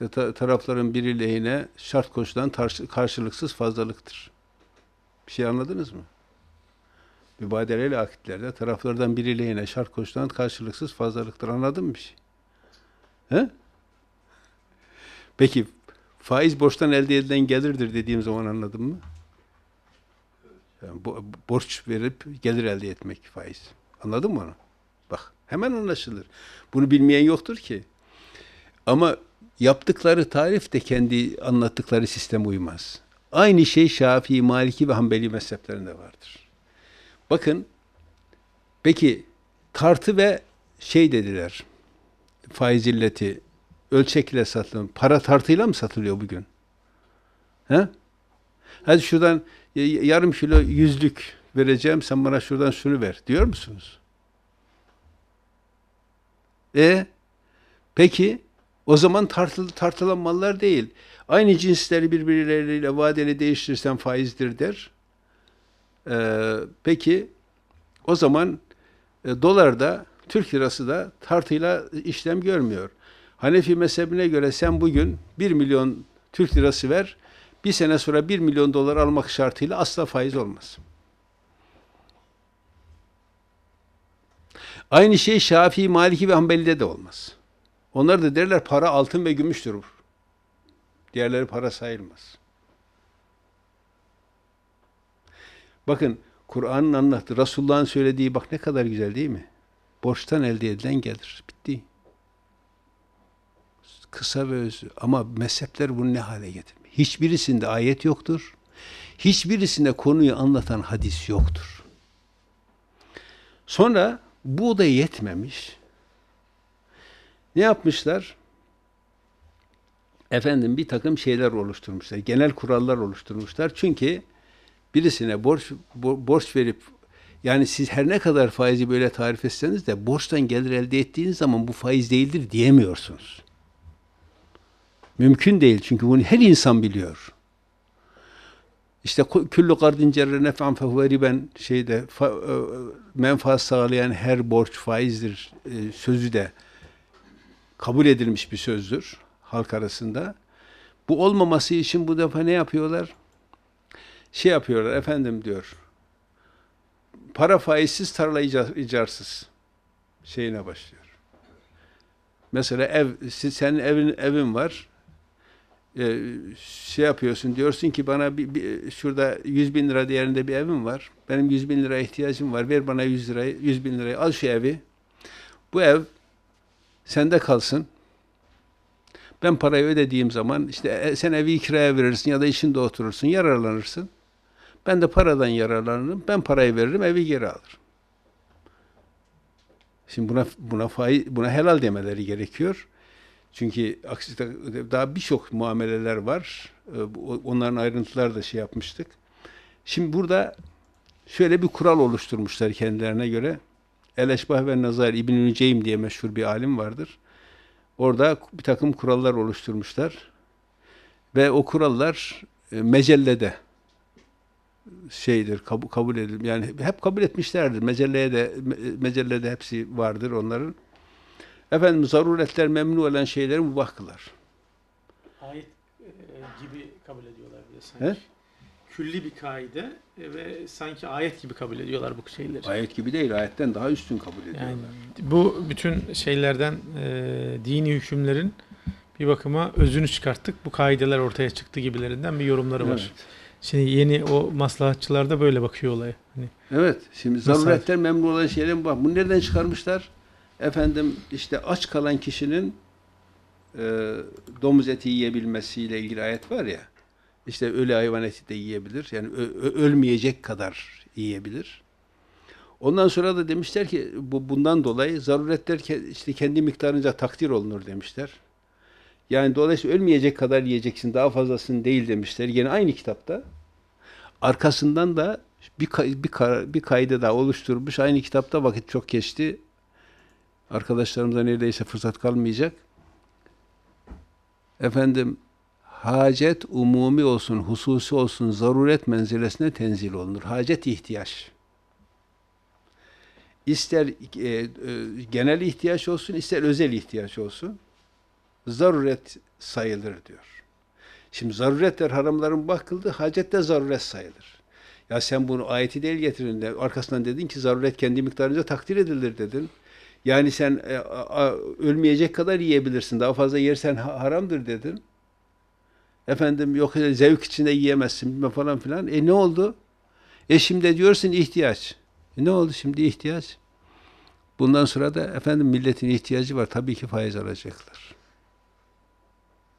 işte ta tarafların biri lehine şart koşulan karşılıksız fazlalıktır. Bir şey anladınız mı? Mübadeleli akitlerde taraflardan biri lehine şart koşulan karşılıksız fazlalıktır. Anladın mı bir şey? He? Peki faiz borçtan elde edilen gelirdir dediğim zaman anladın mı? Yani borç verip gelir elde etmek faiz. Anladın mı onu? Bak hemen anlaşılır. Bunu bilmeyen yoktur ki. Ama yaptıkları tarif de kendi anlattıkları sisteme uymaz. Aynı şey Şafii, Maliki ve Hanbeli mezheplerinde vardır. Bakın, peki tartı ve şey dediler, faiz illeti ölçek ile satılıyor. para tartıyla mı satılıyor bugün? He? Hadi şuradan yarım kilo yüzlük vereceğim, sen bana şuradan şunu ver diyor musunuz? E peki o zaman tartıl, tartılan mallar değil. Aynı cinsleri birbirleriyle vadeli değiştirirsen faizdir der. Ee, peki o zaman e, dolar da Türk lirası da tartıyla işlem görmüyor. Hanefi mezhebine göre sen bugün 1 milyon Türk lirası ver, bir sene sonra 1 milyon dolar almak şartıyla asla faiz olmaz. Aynı şey Şafii, Maliki ve Hanbeli'de de olmaz. Onlar da derler para altın ve gümüştür. Diğerleri para sayılmaz. Bakın Kur'an'ın anlattığı, Resulullah'ın söylediği bak ne kadar güzel değil mi? Borçtan elde edilen gelir. Bitti. Kısa ve özlü. Ama mezhepler bunu ne hale getirmiş? Hiçbirisinde ayet yoktur. Hiçbirisinde konuyu anlatan hadis yoktur. Sonra bu da yetmemiş. Ne yapmışlar? Efendim bir takım şeyler oluşturmuşlar. Genel kurallar oluşturmuşlar. Çünkü birisine borç borç verip yani siz her ne kadar faizi böyle tarif etseniz de borçtan gelir elde ettiğiniz zaman bu faiz değildir diyemiyorsunuz. Mümkün değil çünkü bunu her insan biliyor. İşte küllü kardin nefam nef'an ben şeyde e, e, menfaat sağlayan her borç faizdir e, sözü de kabul edilmiş bir sözdür halk arasında. Bu olmaması için bu defa ne yapıyorlar? Şey yapıyorlar efendim diyor. Para faizsiz tarla icarsız şeyine başlıyor. Mesela ev, senin evin, evin var. Ee, şey yapıyorsun diyorsun ki bana bir, bir, şurada 100 bin lira değerinde bir evim var. Benim 100 bin lira ihtiyacım var. Ver bana 100 lirayı, 100 bin lirayı al şu evi. Bu ev sende kalsın. Ben parayı ödediğim zaman işte e, sen evi kiraya verirsin ya da içinde oturursun, yararlanırsın. Ben de paradan yararlanırım. Ben parayı veririm, evi geri alırım. Şimdi buna buna faiz, buna helal demeleri gerekiyor. Çünkü aksi daha birçok muameleler var. E, onların ayrıntıları da şey yapmıştık. Şimdi burada şöyle bir kural oluşturmuşlar kendilerine göre. El Eşbah ve Nazar İbn-i Ceym diye meşhur bir alim vardır. Orada bir takım kurallar oluşturmuşlar. Ve o kurallar e, mecellede şeydir, kabul, kabul edilmiş. Yani hep kabul etmişlerdir. Mecelleye de, mecellede hepsi vardır onların. Efendim zaruretler memnun olan şeyleri mubah kılar. Ayet e, gibi kabul ediyorlar bir sanki. He? Külli bir kaide e, ve sanki ayet gibi kabul ediyorlar bu şeyleri. Ayet gibi değil, ayetten daha üstün kabul ediyorlar. Yani bu bütün şeylerden e, dini hükümlerin bir bakıma özünü çıkarttık. Bu kaideler ortaya çıktı gibilerinden bir yorumları evet. var. Şimdi yeni o maslahatçılar da böyle bakıyor olaya. Hani evet. Şimdi zaruretten memnun olan şeylerin, bak. Bunu nereden çıkarmışlar? Efendim işte aç kalan kişinin e, domuz eti yiyebilmesiyle ilgili ayet var ya. İşte ölü hayvan eti de yiyebilir. Yani ölmeyecek kadar yiyebilir. Ondan sonra da demişler ki bu bundan dolayı zaruretler işte kendi miktarınca takdir olunur demişler. Yani dolayısıyla ölmeyecek kadar yiyeceksin, daha fazlasını değil demişler. Yine aynı kitapta. Arkasından da bir, bir, bir kaydı daha oluşturmuş. Aynı kitapta vakit çok geçti. Arkadaşlarımıza neredeyse fırsat kalmayacak. Efendim hacet umumi olsun, hususi olsun, zaruret menzilesine tenzil olunur. Hacet ihtiyaç. İster e, e, genel ihtiyaç olsun, ister özel ihtiyaç olsun. Zaruret sayılır diyor. Şimdi zaruretler haramların bakıldı, hacet de zaruret sayılır. Ya sen bunu ayeti değil getirin de arkasından dedin ki zaruret kendi miktarınca takdir edilir dedin. Yani sen e, a, ölmeyecek kadar yiyebilirsin. Daha fazla yersen haramdır dedin. Efendim yok e, zevk içinde yiyemezsin bilmem falan filan. E ne oldu? E şimdi diyorsun ihtiyaç. E ne oldu şimdi ihtiyaç? Bundan sonra da efendim milletin ihtiyacı var. Tabii ki faiz alacaklar.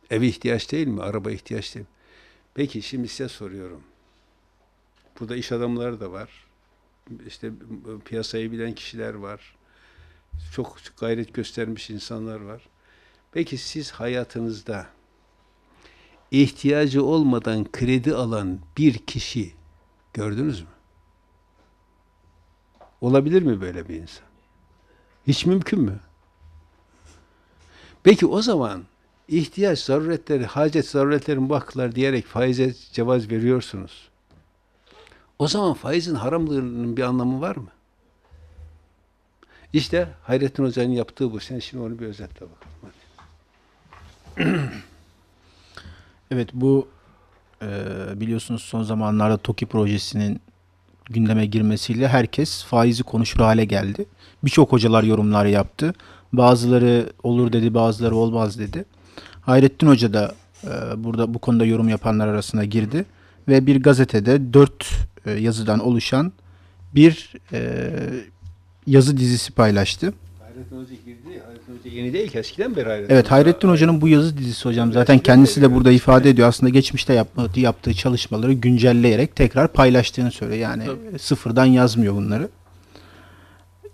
Ev ihtiyaç değil mi? Araba ihtiyaç değil mi? Peki şimdi size soruyorum. Burada iş adamları da var. İşte piyasayı bilen kişiler var. Çok gayret göstermiş insanlar var. Peki siz hayatınızda ihtiyacı olmadan kredi alan bir kişi gördünüz mü? Olabilir mi böyle bir insan? Hiç mümkün mü? Peki o zaman ihtiyaç, zaruretleri, hacet, zaruretlerin muhakkaklar diyerek faize cevaz veriyorsunuz. O zaman faizin haramlığının bir anlamı var mı? İşte Hayrettin Hoca'nın yaptığı bu. Sen şimdi onu bir özetle bakalım. Hadi. [CLEARS THROAT] Evet bu e, biliyorsunuz son zamanlarda TOKİ projesinin gündeme girmesiyle herkes faizi konuşur hale geldi. Birçok hocalar yorumlar yaptı. Bazıları olur dedi bazıları olmaz dedi. Hayrettin Hoca da e, burada bu konuda yorum yapanlar arasına girdi. Ve bir gazetede dört e, yazıdan oluşan bir e, yazı dizisi paylaştı. Hayrettin Hoca girdi. Hayrettin Hoca yeni değil ki eskiden beri Hayrettin Evet Hoca. Hoca'nın bu yazı dizisi hocam zaten kendisi de burada ifade ediyor. Aslında geçmişte yapmadığı, yaptığı çalışmaları güncelleyerek tekrar paylaştığını söylüyor. Yani Tabii. sıfırdan yazmıyor bunları.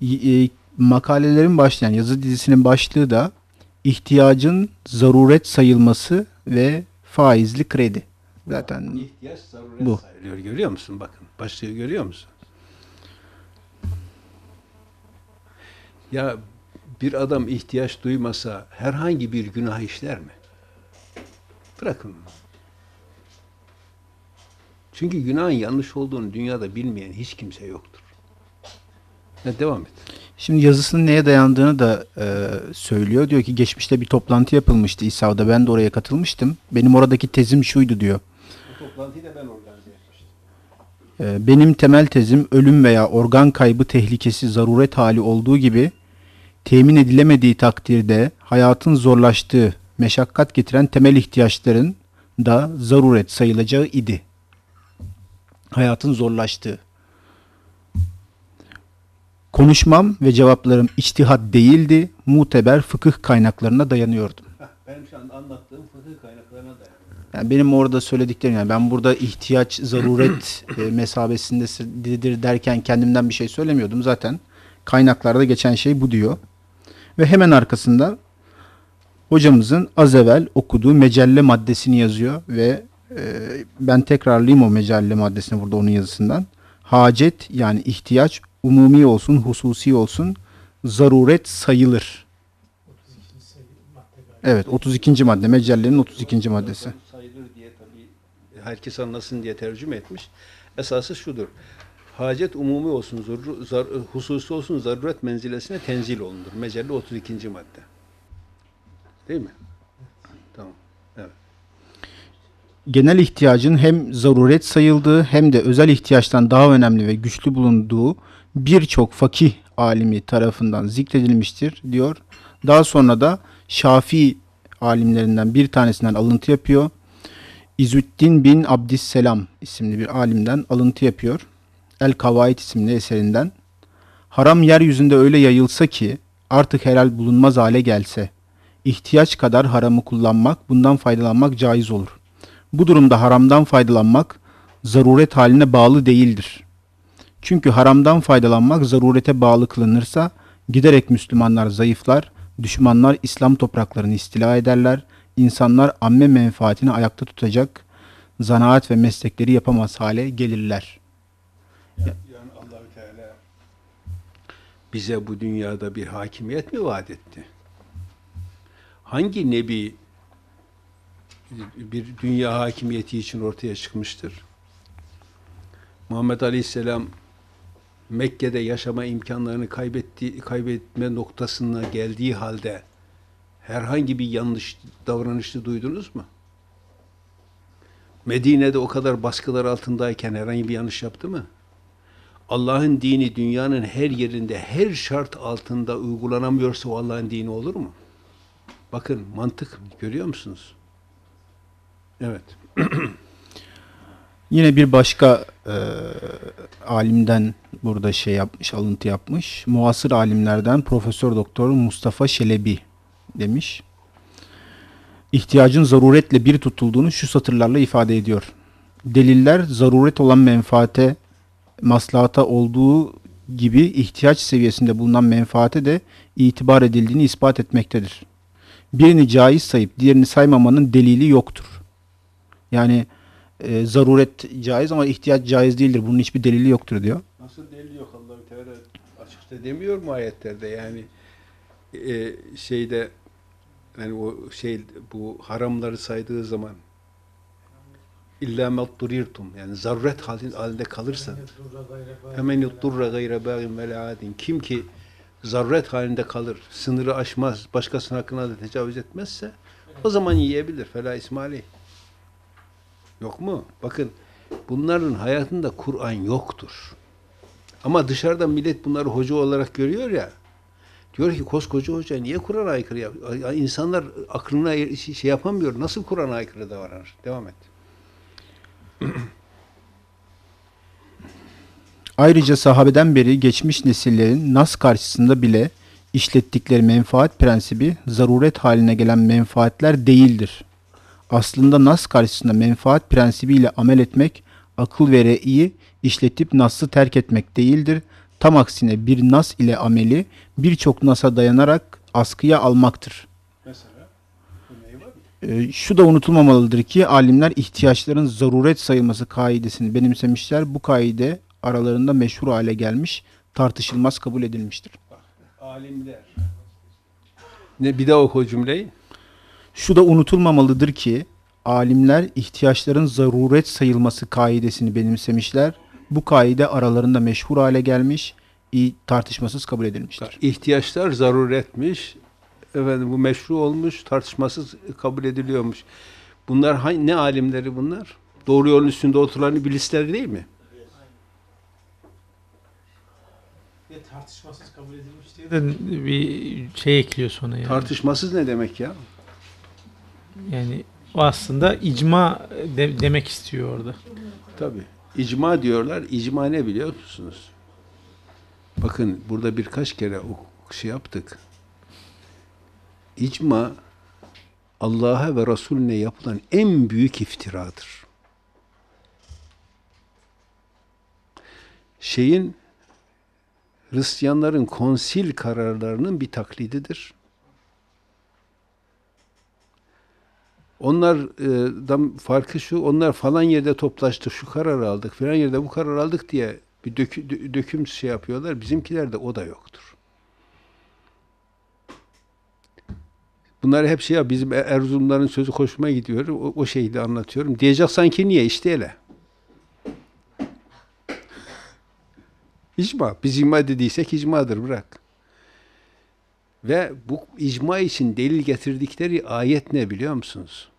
E, makalelerin başlayan yazı dizisinin başlığı da ihtiyacın zaruret sayılması ve faizli kredi. Zaten ihtiyaç zaruret bu. sayılıyor. Görüyor musun? Bakın başlığı görüyor musun? Ya bir adam ihtiyaç duymasa herhangi bir günah işler mi? Bırakın. Çünkü günahın yanlış olduğunu dünyada bilmeyen hiç kimse yoktur. Ya devam et. Şimdi yazısının neye dayandığını da e, söylüyor. Diyor ki geçmişte bir toplantı yapılmıştı İsa'da. Ben de oraya katılmıştım. Benim oradaki tezim şuydu diyor. Bu toplantıyı da ben organize etmiştim. E, benim temel tezim ölüm veya organ kaybı tehlikesi zaruret hali olduğu gibi temin edilemediği takdirde hayatın zorlaştığı, meşakkat getiren temel ihtiyaçların da zaruret sayılacağı idi. Hayatın zorlaştığı. Konuşmam ve cevaplarım içtihat değildi, muteber fıkıh kaynaklarına dayanıyordum. benim şu anda anlattığım fıkıh kaynaklarına dayanıyor. Yani benim orada söylediklerim yani ben burada ihtiyaç, zaruret e, mesabesindedir derken kendimden bir şey söylemiyordum zaten. Kaynaklarda geçen şey bu diyor. Ve hemen arkasında hocamızın az evvel okuduğu mecelle maddesini yazıyor ve e, ben tekrarlayayım o mecelle maddesini burada onun yazısından. Hacet yani ihtiyaç umumi olsun, hususi olsun zaruret sayılır. Evet 32. madde mecellenin 32. maddesi. Sayılır diye tabii herkes anlasın diye tercüme etmiş. Esası şudur hacet umumi olsun, zor, zar, hususi olsun, zaruret menzilesine tenzil olunur. Mecelle 32. madde. Değil mi? Evet. Tamam. Evet. Genel ihtiyacın hem zaruret sayıldığı hem de özel ihtiyaçtan daha önemli ve güçlü bulunduğu birçok fakih alimi tarafından zikredilmiştir diyor. Daha sonra da Şafii alimlerinden bir tanesinden alıntı yapıyor. İzüddin bin Abdüsselam isimli bir alimden alıntı yapıyor. El Kavait isimli eserinden Haram yeryüzünde öyle yayılsa ki artık helal bulunmaz hale gelse ihtiyaç kadar haramı kullanmak, bundan faydalanmak caiz olur. Bu durumda haramdan faydalanmak zaruret haline bağlı değildir. Çünkü haramdan faydalanmak zarurete bağlı kılınırsa giderek Müslümanlar zayıflar, düşmanlar İslam topraklarını istila ederler, insanlar amme menfaatini ayakta tutacak zanaat ve meslekleri yapamaz hale gelirler.'' bize bu dünyada bir hakimiyet mi vaat etti? Hangi nebi bir dünya hakimiyeti için ortaya çıkmıştır? Muhammed Aleyhisselam Mekke'de yaşama imkanlarını kaybetti, kaybetme noktasına geldiği halde herhangi bir yanlış davranışlı duydunuz mu? Medine'de o kadar baskılar altındayken herhangi bir yanlış yaptı mı? Allah'ın dini dünyanın her yerinde, her şart altında uygulanamıyorsa o Allah'ın dini olur mu? Bakın mantık görüyor musunuz? Evet. Yine bir başka e, alimden burada şey yapmış, alıntı yapmış. Muasır alimlerden Profesör Doktor Mustafa Şelebi demiş. İhtiyacın zaruretle bir tutulduğunu şu satırlarla ifade ediyor. Deliller zaruret olan menfaate maslahata olduğu gibi ihtiyaç seviyesinde bulunan menfaate de itibar edildiğini ispat etmektedir. Birini caiz sayıp diğerini saymamanın delili yoktur. Yani e, zaruret caiz ama ihtiyaç caiz değildir. Bunun hiçbir delili yoktur diyor. Nasıl delili yok Allah-u Teala açıkça demiyor mu ayetlerde? Yani e, şeyde yani o şey bu haramları saydığı zaman İlla matturirtum. Yani zarret halinde kalırsanız. Hemen yutturra gayre bâgin vel adin. Kim ki zarret halinde kalır, sınırı aşmaz, başkasının hakkına da tecavüz etmezse o zaman yiyebilir. Fela ismali. Yok mu? Bakın bunların hayatında Kur'an yoktur. Ama dışarıdan millet bunları hoca olarak görüyor ya. Diyor ki koskoca hoca niye Kur'an aykırı yapıyor? İnsanlar aklına şey yapamıyor. Nasıl Kur'an aykırı davranır? Devam et. [CLEARS THROAT] Ayrıca sahabeden beri geçmiş nesillerin nas karşısında bile işlettikleri menfaat prensibi zaruret haline gelen menfaatler değildir. Aslında nas karşısında menfaat prensibiyle amel etmek akıl ve re'yi işletip nas'ı terk etmek değildir. Tam aksine bir nas ile ameli birçok nasa dayanarak askıya almaktır.'' Ee, şu da unutulmamalıdır ki alimler ihtiyaçların zaruret sayılması kaidesini benimsemişler. Bu kaide aralarında meşhur hale gelmiş, tartışılmaz kabul edilmiştir. Alimler. Ne bir daha oku o cümleyi. Şu da unutulmamalıdır ki alimler ihtiyaçların zaruret sayılması kaidesini benimsemişler. Bu kaide aralarında meşhur hale gelmiş, iyi tartışmasız kabul edilmiştir. İhtiyaçlar zaruretmiş, efendim bu meşru olmuş, tartışmasız kabul ediliyormuş. Bunlar hangi, ne alimleri bunlar? Doğru yolun üstünde oturan bilisler değil mi? Ve tartışmasız kabul edilmiş diye de bir şey ekliyor sonra yani. Tartışmasız ne demek ya? Yani o aslında icma de, demek istiyor orada. Tabi. İcma diyorlar. İcma ne biliyor musunuz? Bakın burada birkaç kere şey yaptık icma Allah'a ve Resulüne yapılan en büyük iftiradır. Şeyin Hristiyanların konsil kararlarının bir taklididir. Onlardan e, farkı şu, onlar falan yerde toplaştık, şu kararı aldık, falan yerde bu kararı aldık diye bir dökü, döküm şey yapıyorlar. Bizimkilerde o da yoktur. Bunlar hep şey ya bizim e- Erzurumların sözü hoşuma gidiyor. O, o de anlatıyorum. Diyecek sanki niye? işte hele. İcma. Biz icma dediysek icmadır. Bırak. Ve bu icma için delil getirdikleri ayet ne biliyor musunuz?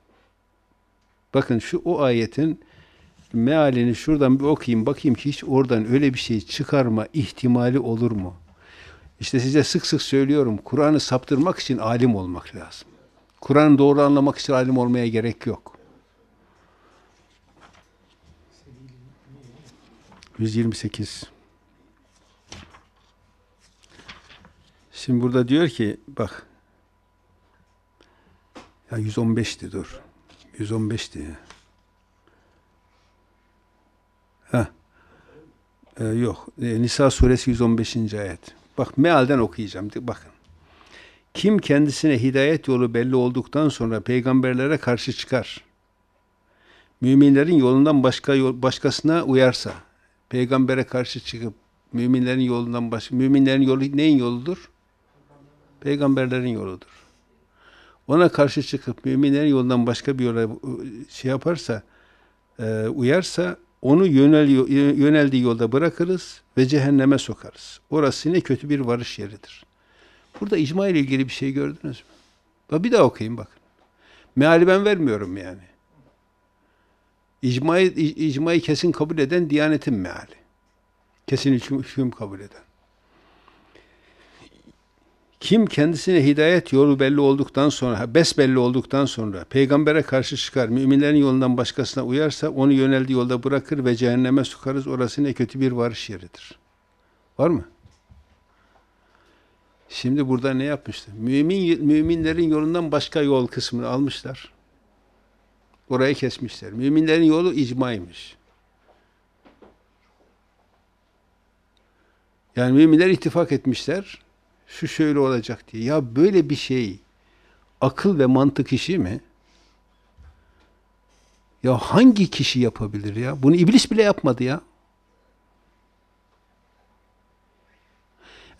Bakın şu o ayetin mealini şuradan bir okuyayım bakayım ki hiç oradan öyle bir şey çıkarma ihtimali olur mu? İşte size sık sık söylüyorum, Kur'an'ı saptırmak için alim olmak lazım. Kur'an'ı doğru anlamak için alim olmaya gerek yok. 128 Şimdi burada diyor ki, bak ya 115'ti dur. 115'ti ya. Heh. Ee, yok. Ee, Nisa suresi 115. ayet. Bak mealden okuyacağım. Bakın. Kim kendisine hidayet yolu belli olduktan sonra peygamberlere karşı çıkar. Müminlerin yolundan başka yol, başkasına uyarsa, peygambere karşı çıkıp müminlerin yolundan baş müminlerin yolu neyin yoludur? Peygamberlerin yoludur. Ona karşı çıkıp müminlerin yolundan başka bir yola şey yaparsa, e, uyarsa onu yönel, yöneldiği yolda bırakırız ve cehenneme sokarız. Orası ne kötü bir varış yeridir. Burada icma ile ilgili bir şey gördünüz mü? Bir daha okuyayım bakın. Meali ben vermiyorum yani. İcmayı, icmayı kesin kabul eden Diyanet'in meali. Kesin hüküm, hüküm kabul eden. Kim kendisine hidayet yolu belli olduktan sonra, besbelli olduktan sonra peygambere karşı çıkar, müminlerin yolundan başkasına uyarsa onu yöneldiği yolda bırakır ve cehenneme sokarız. Orası ne kötü bir varış yeridir. Var mı? Şimdi burada ne yapmışlar? Mümin, müminlerin yolundan başka yol kısmını almışlar. Orayı kesmişler. Müminlerin yolu icmaymış. Yani müminler ittifak etmişler şu şöyle olacak diye. Ya böyle bir şey akıl ve mantık işi mi? Ya hangi kişi yapabilir ya? Bunu iblis bile yapmadı ya.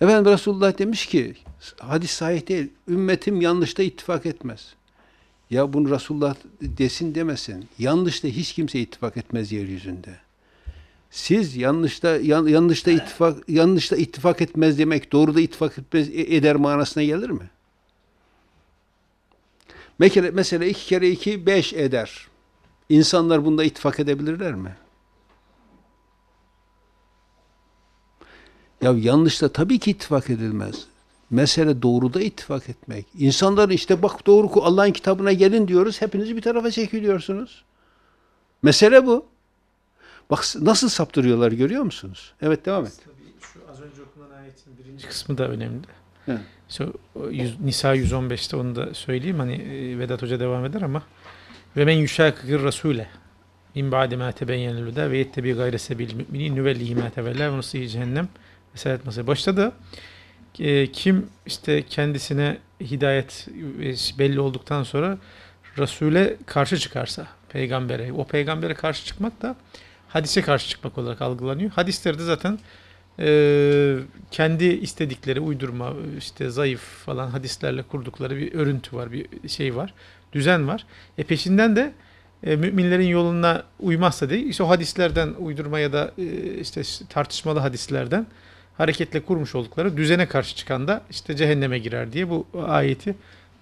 Efendim Resulullah demiş ki, hadis sahih değil, ümmetim yanlışta ittifak etmez. Ya bunu Resulullah desin demesin, yanlışta hiç kimse ittifak etmez yeryüzünde. Siz yanlışta yan, yanlışta ittifak yanlışta ittifak etmez demek doğruda ittifak etmez, e, eder manasına gelir mi? Mesela, mesela iki kere iki beş eder. İnsanlar bunda ittifak edebilirler mi? Ya yanlışla tabii ki ittifak edilmez. Mesele doğruda ittifak etmek. İnsanların işte bak doğru Allah'ın kitabına gelin diyoruz. Hepiniz bir tarafa çekiliyorsunuz. Mesele bu. Bak nasıl saptırıyorlar görüyor musunuz? Evet devam et. Tabii şu az önce okunan ayetin birinci kısmı da önemli. Evet. İşte 100, Nisa 115'te onu da söyleyeyim hani e, Vedat Hoca devam eder ama ve men yuşakir rasule min ba'de ma tebeyyene lüda ve yettebi gayre sebil müminin nüvellihi ma tevella ve nusihi cehennem vesalet masaya. Başta da e, kim işte kendisine hidayet e, belli olduktan sonra Resul'e karşı çıkarsa peygambere o peygambere karşı çıkmak da hadise karşı çıkmak olarak algılanıyor. Hadislerde zaten e, kendi istedikleri uydurma, işte zayıf falan hadislerle kurdukları bir örüntü var, bir şey var, düzen var. E peşinden de e, müminlerin yoluna uymazsa değil, işte o hadislerden uydurma ya da e, işte tartışmalı hadislerden hareketle kurmuş oldukları düzene karşı çıkan da işte cehenneme girer diye bu ayeti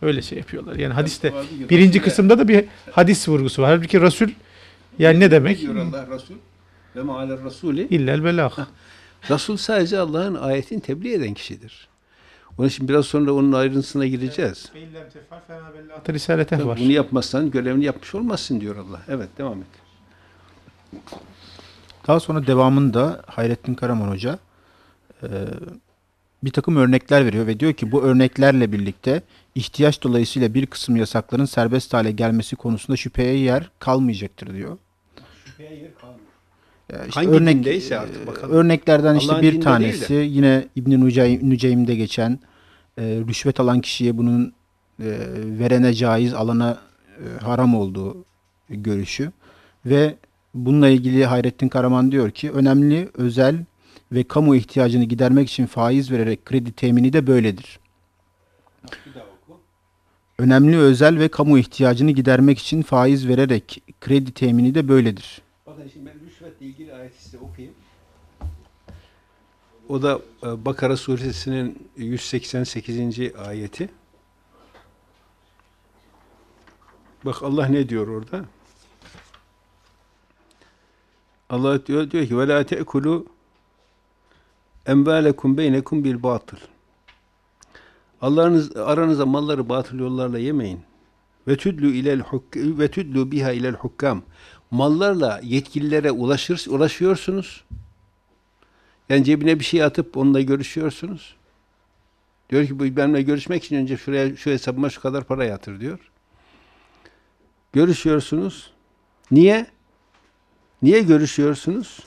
öyle şey yapıyorlar. Yani hadiste birinci kısımda da bir hadis vurgusu var. Halbuki Resul yani ne, demek? Diyor Allah Resul ve maalen Resulü illel belag. Rasul sadece Allah'ın ayetini tebliğ eden kişidir. Onun için biraz sonra onun ayrıntısına gireceğiz. Risalete var. Bunu yapmazsan görevini yapmış olmazsın diyor Allah. Evet devam et. Daha sonra devamında Hayrettin Karaman Hoca e, bir takım örnekler veriyor ve diyor ki bu örneklerle birlikte ihtiyaç dolayısıyla bir kısım yasakların serbest hale gelmesi konusunda şüpheye yer kalmayacaktır diyor. Ya işte Hangi örnek, dindeyse artık e, bakalım. Örneklerden işte bir tanesi yine İbn-i Nüceym, Nüceym'de geçen e, rüşvet alan kişiye bunun e, verene caiz alana e, haram olduğu görüşü ve bununla ilgili Hayrettin Karaman diyor ki önemli özel ve kamu ihtiyacını gidermek için faiz vererek kredi temini de böyledir. Önemli özel ve kamu ihtiyacını gidermek için faiz vererek kredi temini de böyledir şimdi ben rüşvetle ilgili ayeti size okuyayım. O da e, Bakara suresinin 188. ayeti. Bak Allah ne diyor orada? Allah diyor diyor ki وَلَا تَأْكُلُوا اَنْبَالَكُمْ بَيْنَكُمْ بِالْبَاطِلِ Allah'ınız aranıza malları batıl yollarla yemeyin. Ve tüdlü ilel ve tüdlü biha ile hukkam mallarla yetkililere ulaşır, ulaşıyorsunuz. Yani cebine bir şey atıp onunla görüşüyorsunuz. Diyor ki benimle görüşmek için önce şuraya şu hesabıma şu kadar para yatır diyor. Görüşüyorsunuz. Niye? Niye görüşüyorsunuz?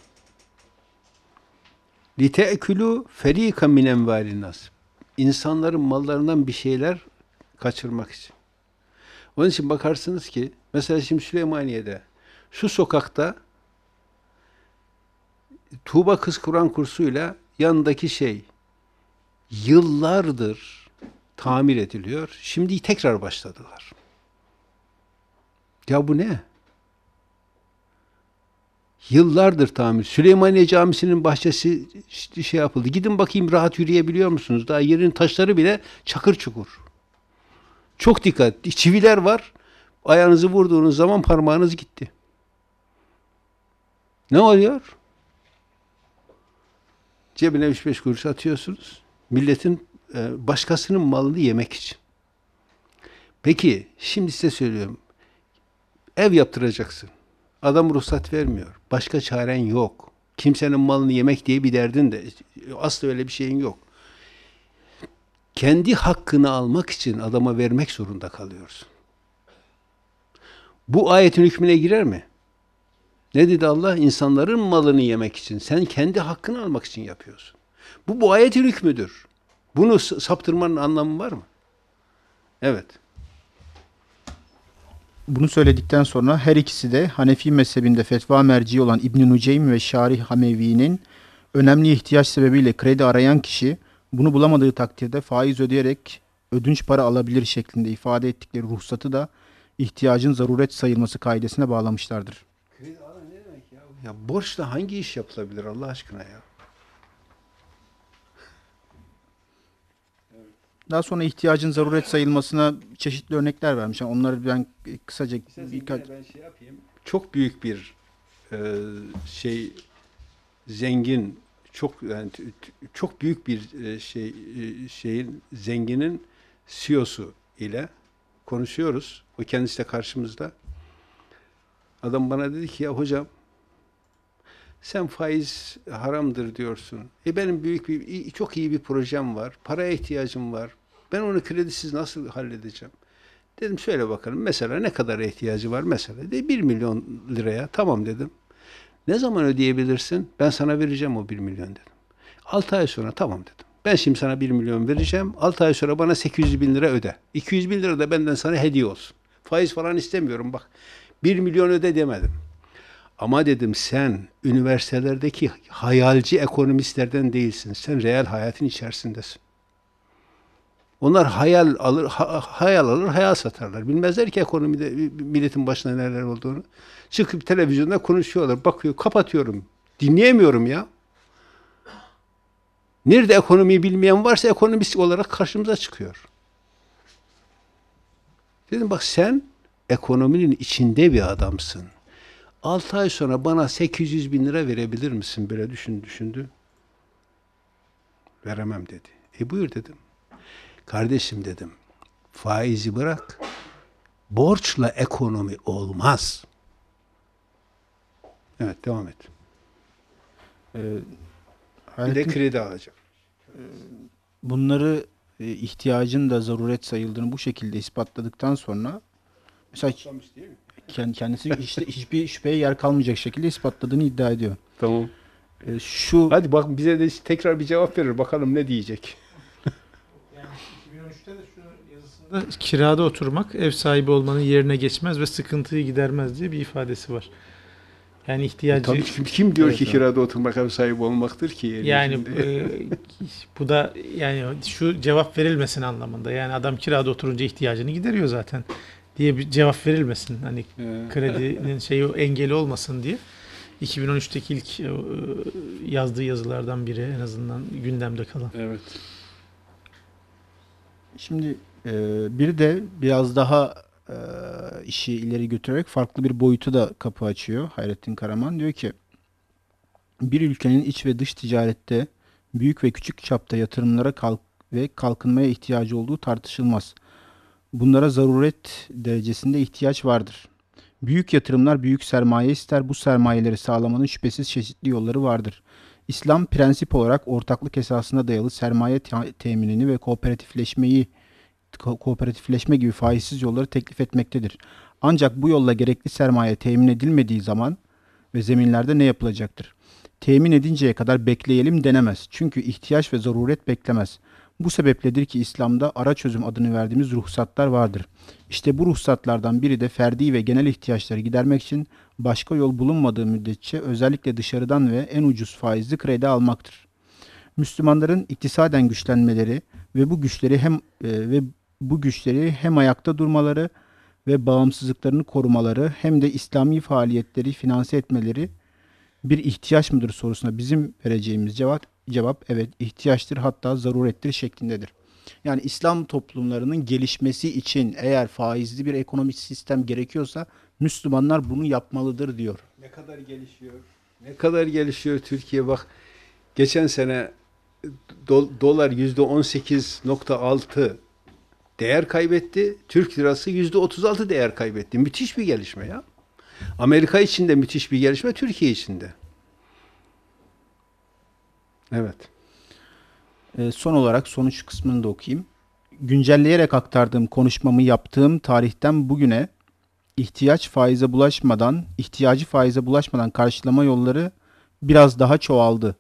لِتَأْكُلُوا فَر۪يكَ مِنْ اَنْوَالِ İnsanların mallarından bir şeyler kaçırmak için. Onun için bakarsınız ki mesela şimdi Süleymaniye'de şu sokakta Tuğba Kız Kur'an kursuyla yanındaki şey yıllardır tamir ediliyor. Şimdi tekrar başladılar. Ya bu ne? Yıllardır tamir. Süleymaniye Camisi'nin bahçesi şey yapıldı. Gidin bakayım rahat yürüyebiliyor musunuz? Daha yerin taşları bile çakır çukur. Çok dikkat. Çiviler var. Ayağınızı vurduğunuz zaman parmağınız gitti. Ne oluyor? Cebine 3-5 kuruş atıyorsunuz. Milletin e, başkasının malını yemek için. Peki şimdi size söylüyorum. Ev yaptıracaksın. Adam ruhsat vermiyor. Başka çaren yok. Kimsenin malını yemek diye bir derdin de asla öyle bir şeyin yok. Kendi hakkını almak için adama vermek zorunda kalıyorsun. Bu ayetin hükmüne girer mi? Ne dedi Allah? İnsanların malını yemek için. Sen kendi hakkını almak için yapıyorsun. Bu bu ayetin hükmüdür. Bunu saptırmanın anlamı var mı? Evet. Bunu söyledikten sonra her ikisi de Hanefi mezhebinde fetva merci olan İbn-i Nuceym ve Şarih Hamevi'nin önemli ihtiyaç sebebiyle kredi arayan kişi bunu bulamadığı takdirde faiz ödeyerek ödünç para alabilir şeklinde ifade ettikleri ruhsatı da ihtiyacın zaruret sayılması kaidesine bağlamışlardır. Kredi ya borçla hangi iş yapılabilir Allah aşkına ya? Daha sonra ihtiyacın zaruret sayılmasına çeşitli örnekler vermiş. Yani onları ben kısaca birkaç... Ben şey yapayım. Çok büyük bir e, şey zengin çok yani çok büyük bir e, şey e, şeyin zenginin CEO'su ile konuşuyoruz. O kendisi de karşımızda. Adam bana dedi ki ya hocam sen faiz haramdır diyorsun. E benim büyük bir, çok iyi bir projem var. Paraya ihtiyacım var. Ben onu kredisiz nasıl halledeceğim? Dedim söyle bakalım mesela ne kadar ihtiyacı var mesela de 1 milyon liraya tamam dedim. Ne zaman ödeyebilirsin? Ben sana vereceğim o 1 milyon dedim. 6 ay sonra tamam dedim. Ben şimdi sana 1 milyon vereceğim. 6 ay sonra bana 800 bin lira öde. 200 bin lira da benden sana hediye olsun. Faiz falan istemiyorum bak. 1 milyon öde demedim. Ama dedim sen üniversitelerdeki hayalci ekonomistlerden değilsin. Sen reel hayatın içerisindesin. Onlar hayal alır, ha, hayal alır, hayal satarlar. Bilmezler ki ekonomide milletin başına neler olduğunu. Çıkıp televizyonda konuşuyorlar, bakıyor, kapatıyorum. Dinleyemiyorum ya. Nerede ekonomiyi bilmeyen varsa ekonomist olarak karşımıza çıkıyor. Dedim bak sen ekonominin içinde bir adamsın. 6 ay sonra bana 800 bin lira verebilir misin? Böyle düşün, düşündü. Veremem dedi. E buyur dedim. Kardeşim dedim, faizi bırak. Borçla ekonomi olmaz. Evet, devam et. Ee, bir de kredi alacak. Ee, bunları e, ihtiyacın da zaruret sayıldığını bu şekilde ispatladıktan sonra mesela değil mi? kendisi işte [LAUGHS] hiçbir şüpheye yer kalmayacak şekilde ispatladığını iddia ediyor. Tamam. E, şu Hadi bak bize de tekrar bir cevap verir bakalım ne diyecek. 2013'te de şu yazısında kirada oturmak ev sahibi olmanın yerine geçmez ve sıkıntıyı gidermez diye bir ifadesi var. Yani ihtiyacı... E, tabii kim, kim diyor evet, ki kirada oturmak ev sahibi olmaktır ki? Yerine yani e, bu da yani şu cevap verilmesin anlamında. Yani adam kirada oturunca ihtiyacını gideriyor zaten diye bir cevap verilmesin. Hani ee. [LAUGHS] kredinin şeyi engeli olmasın diye. 2013'teki ilk e, yazdığı yazılardan biri en azından gündemde kalan. Evet. Şimdi e, bir de biraz daha e, işi ileri götürerek farklı bir boyutu da kapı açıyor. Hayrettin Karaman diyor ki bir ülkenin iç ve dış ticarette büyük ve küçük çapta yatırımlara kalk ve kalkınmaya ihtiyacı olduğu tartışılmaz bunlara zaruret derecesinde ihtiyaç vardır. Büyük yatırımlar büyük sermaye ister. Bu sermayeleri sağlamanın şüphesiz çeşitli yolları vardır. İslam prensip olarak ortaklık esasına dayalı sermaye teminini ve kooperatifleşmeyi kooperatifleşme gibi faizsiz yolları teklif etmektedir. Ancak bu yolla gerekli sermaye temin edilmediği zaman ve zeminlerde ne yapılacaktır? Temin edinceye kadar bekleyelim denemez. Çünkü ihtiyaç ve zaruret beklemez. Bu sebepledir ki İslam'da ara çözüm adını verdiğimiz ruhsatlar vardır. İşte bu ruhsatlardan biri de ferdi ve genel ihtiyaçları gidermek için başka yol bulunmadığı müddetçe özellikle dışarıdan ve en ucuz faizli kredi almaktır. Müslümanların iktisaden güçlenmeleri ve bu güçleri hem e, ve bu güçleri hem ayakta durmaları ve bağımsızlıklarını korumaları hem de İslami faaliyetleri finanse etmeleri bir ihtiyaç mıdır sorusuna bizim vereceğimiz cevap cevap evet ihtiyaçtır hatta zarurettir şeklindedir. Yani İslam toplumlarının gelişmesi için eğer faizli bir ekonomik sistem gerekiyorsa Müslümanlar bunu yapmalıdır diyor. Ne kadar gelişiyor? Ne kadar gelişiyor Türkiye bak. Geçen sene do dolar %18.6 değer kaybetti. Türk lirası %36 değer kaybetti. Müthiş bir gelişme ya. Amerika için de müthiş bir gelişme, Türkiye için de. Evet. Ee, son olarak sonuç kısmını da okuyayım. Güncelleyerek aktardığım konuşmamı yaptığım tarihten bugüne ihtiyaç faize bulaşmadan, ihtiyacı faize bulaşmadan karşılama yolları biraz daha çoğaldı.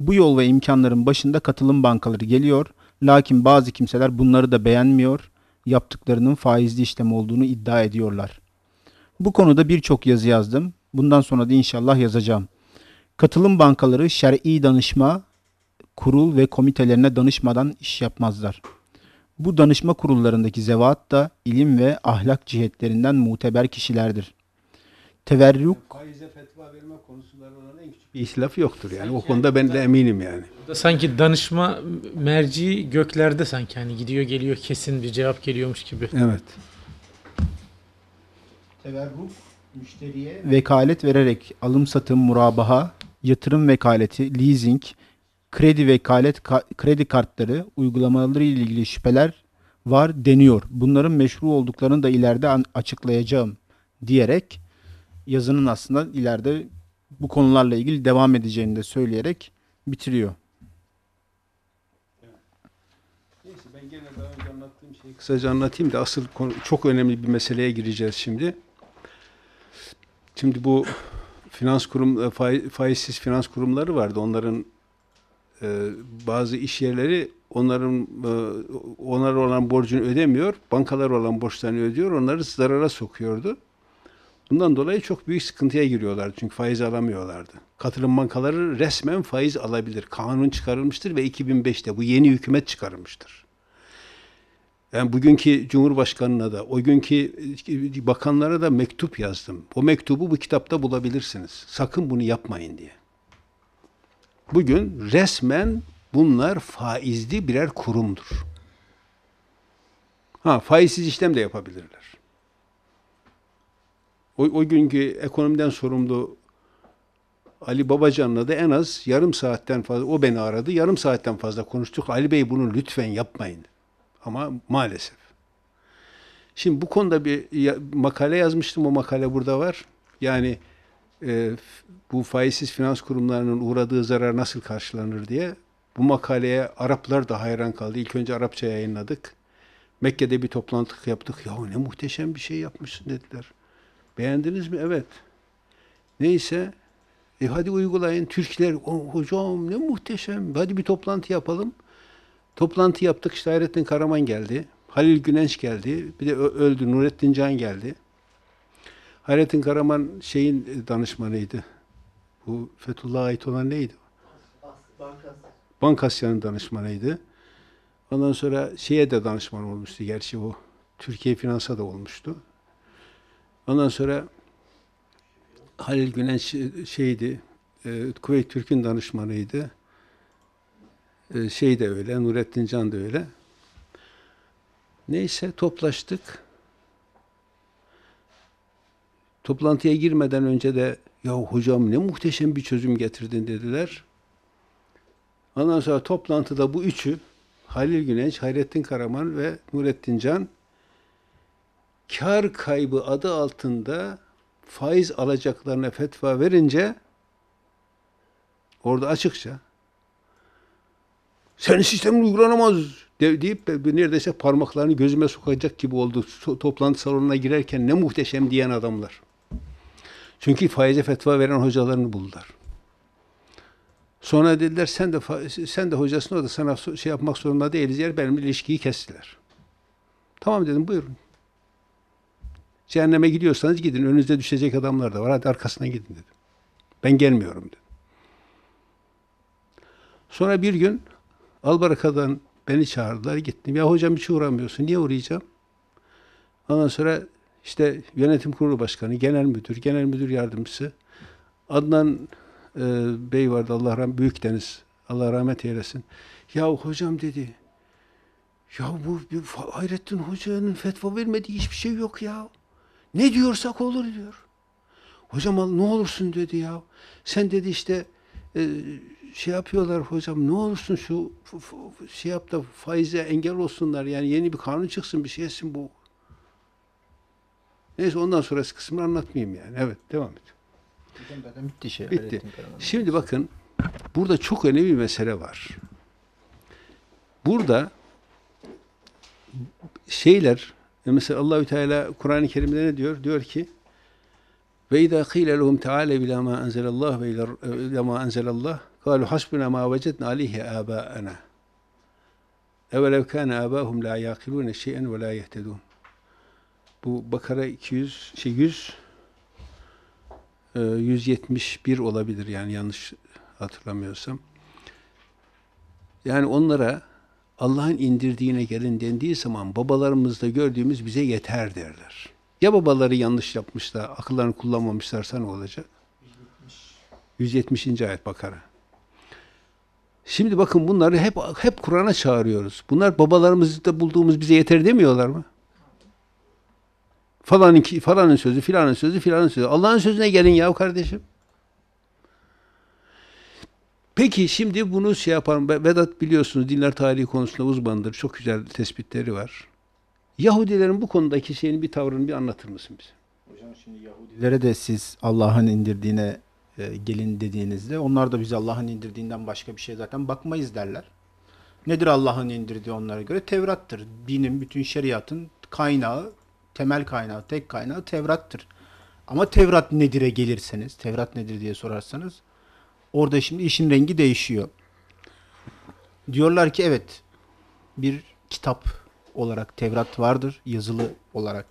Bu yol ve imkanların başında katılım bankaları geliyor. Lakin bazı kimseler bunları da beğenmiyor. Yaptıklarının faizli işlem olduğunu iddia ediyorlar. Bu konuda birçok yazı yazdım. Bundan sonra da inşallah yazacağım. Katılım bankaları şer'i danışma kurul ve komitelerine danışmadan iş yapmazlar. Bu danışma kurullarındaki zevat da ilim ve ahlak cihetlerinden muteber kişilerdir. Teverruk... Yani faize fetva verme konusunda en küçük bir islaf yoktur yani. o konuda ben de eminim yani. Sanki danışma merci göklerde sanki hani gidiyor geliyor kesin bir cevap geliyormuş gibi. Evet. Teverruk müşteriye vekalet vererek alım satım murabaha yatırım vekaleti, leasing, kredi vekalet kredi kartları uygulamaları ile ilgili şüpheler var deniyor. Bunların meşru olduklarını da ileride açıklayacağım diyerek yazının aslında ileride bu konularla ilgili devam edeceğini de söyleyerek bitiriyor. Neyse ben gene daha önce anlattığım şeyi kısaca anlatayım da asıl konu çok önemli bir meseleye gireceğiz şimdi. Şimdi bu finans kurum e, faizsiz finans kurumları vardı. Onların e, bazı iş yerleri onların e, onlara olan borcunu ödemiyor, bankalar olan borçlarını ödüyor, onları zarara sokuyordu. Bundan dolayı çok büyük sıkıntıya giriyorlardı çünkü faiz alamıyorlardı. Katılım bankaları resmen faiz alabilir. Kanun çıkarılmıştır ve 2005'te bu yeni hükümet çıkarılmıştır. Yani bugünkü Cumhurbaşkanı'na da, o günkü e, bakanlara da mektup yazdım. O mektubu bu kitapta bulabilirsiniz. Sakın bunu yapmayın diye. Bugün resmen bunlar faizli birer kurumdur. Ha, faizsiz işlem de yapabilirler. O, o günkü ekonomiden sorumlu Ali Babacan'la da en az yarım saatten fazla, o beni aradı, yarım saatten fazla konuştuk. Ali Bey bunu lütfen yapmayın. Ama maalesef. Şimdi bu konuda bir makale yazmıştım. O makale burada var. Yani e, bu faizsiz finans kurumlarının uğradığı zarar nasıl karşılanır diye bu makaleye Araplar da hayran kaldı. İlk önce Arapça yayınladık. Mekke'de bir toplantı yaptık. Ya ne muhteşem bir şey yapmışsın dediler. Beğendiniz mi? Evet. Neyse e hadi uygulayın. Türkler oh, hocam ne muhteşem. Hadi bir toplantı yapalım. Toplantı yaptık. işte Hayrettin Karaman geldi. Halil Güneş geldi. Bir de öldü Nurettin Can geldi. Hayrettin Karaman şeyin e, danışmanıydı. Bu Fethullah'a ait olan neydi? Bankas. Bankasya'nın danışmanıydı. Ondan sonra şeye de danışman olmuştu gerçi o. Türkiye Finans'a da olmuştu. Ondan sonra Halil Güneş e, şeydi, e, Kuveyt Türk'ün danışmanıydı. Ee, şey de öyle, Nurettin Can da öyle. Neyse toplaştık. Toplantıya girmeden önce de ya hocam ne muhteşem bir çözüm getirdin dediler. Ondan sonra toplantıda bu üçü Halil Güneş, Hayrettin Karaman ve Nurettin Can kar kaybı adı altında faiz alacaklarına fetva verince orada açıkça sen sistemin uygulanamaz de, deyip neredeyse parmaklarını gözüme sokacak gibi oldu. toplantı salonuna girerken ne muhteşem diyen adamlar. Çünkü faize fetva veren hocalarını buldular. Sonra dediler sen de sen de hocasın o da sana şey yapmak zorunda değiliz yer benimle ilişkiyi kestiler. Tamam dedim buyurun. Cehenneme gidiyorsanız gidin. Önünüze düşecek adamlar da var. Hadi arkasına gidin dedim. Ben gelmiyorum dedim. Sonra bir gün Albaraka'dan beni çağırdılar gittim. Ya hocam hiç şey uğramıyorsun. Niye uğrayacağım? Ondan sonra işte yönetim kurulu başkanı, genel müdür, genel müdür yardımcısı. Adnan e, Bey vardı Allah rahmet büyük deniz. Allah rahmet eylesin. Ya hocam dedi. Ya bu bir Hayrettin Hoca'nın fetva vermediği hiçbir şey yok ya. Ne diyorsak olur diyor. Hocam ne olursun dedi ya. Sen dedi işte e, şey yapıyorlar hocam ne olursun şu şey yap da faize engel olsunlar yani yeni bir kanun çıksın bir şeysin bu. Neyse ondan sonrası kısmını anlatmayayım yani. Evet devam et. Bitti şey. Bitti. Şimdi bakın burada çok önemli bir mesele var. Burada şeyler mesela Allahü Teala Kur'an-ı Kerim'de ne diyor? Diyor ki ve izâ kîle lehum teâle bilâ mâ enzelallah ve ilâ mâ enzelallah قالوا حسبنا ما وجدنا عليه آباءنا اَوَلَوْ كَانَ آبَاهُمْ لَا يَعْقِلُونَ شَيْئًا وَلَا يَهْتَدُونَ Bu Bakara 200, şey 100, 171 e, olabilir yani yanlış hatırlamıyorsam. Yani onlara Allah'ın indirdiğine gelin dendiği zaman babalarımızda gördüğümüz bize yeter derler. Ya babaları yanlış yapmışlar, akıllarını kullanmamışlarsa ne olacak? 170. 170. ayet Bakara. Şimdi bakın bunları hep hep Kur'an'a çağırıyoruz. Bunlar babalarımızda bulduğumuz bize yeter demiyorlar mı? Falanın falanın sözü, filanın sözü, filanın sözü. Allah'ın sözüne gelin ya kardeşim. Peki şimdi bunu şey yaparım. Vedat biliyorsunuz dinler tarihi konusunda uzmandır. Çok güzel tespitleri var. Yahudilerin bu konudaki şeyin bir tavrını bir anlatır mısın bize? Hocam şimdi Yahudilere de siz Allah'ın indirdiğine e, gelin dediğinizde onlar da bize Allah'ın indirdiğinden başka bir şey zaten bakmayız derler. Nedir Allah'ın indirdiği onlara göre? Tevrat'tır. Dinin bütün şeriatın kaynağı, temel kaynağı, tek kaynağı Tevrat'tır. Ama Tevrat nedir'e gelirseniz, Tevrat nedir diye sorarsanız orada şimdi işin rengi değişiyor. Diyorlar ki evet bir kitap olarak Tevrat vardır, yazılı olarak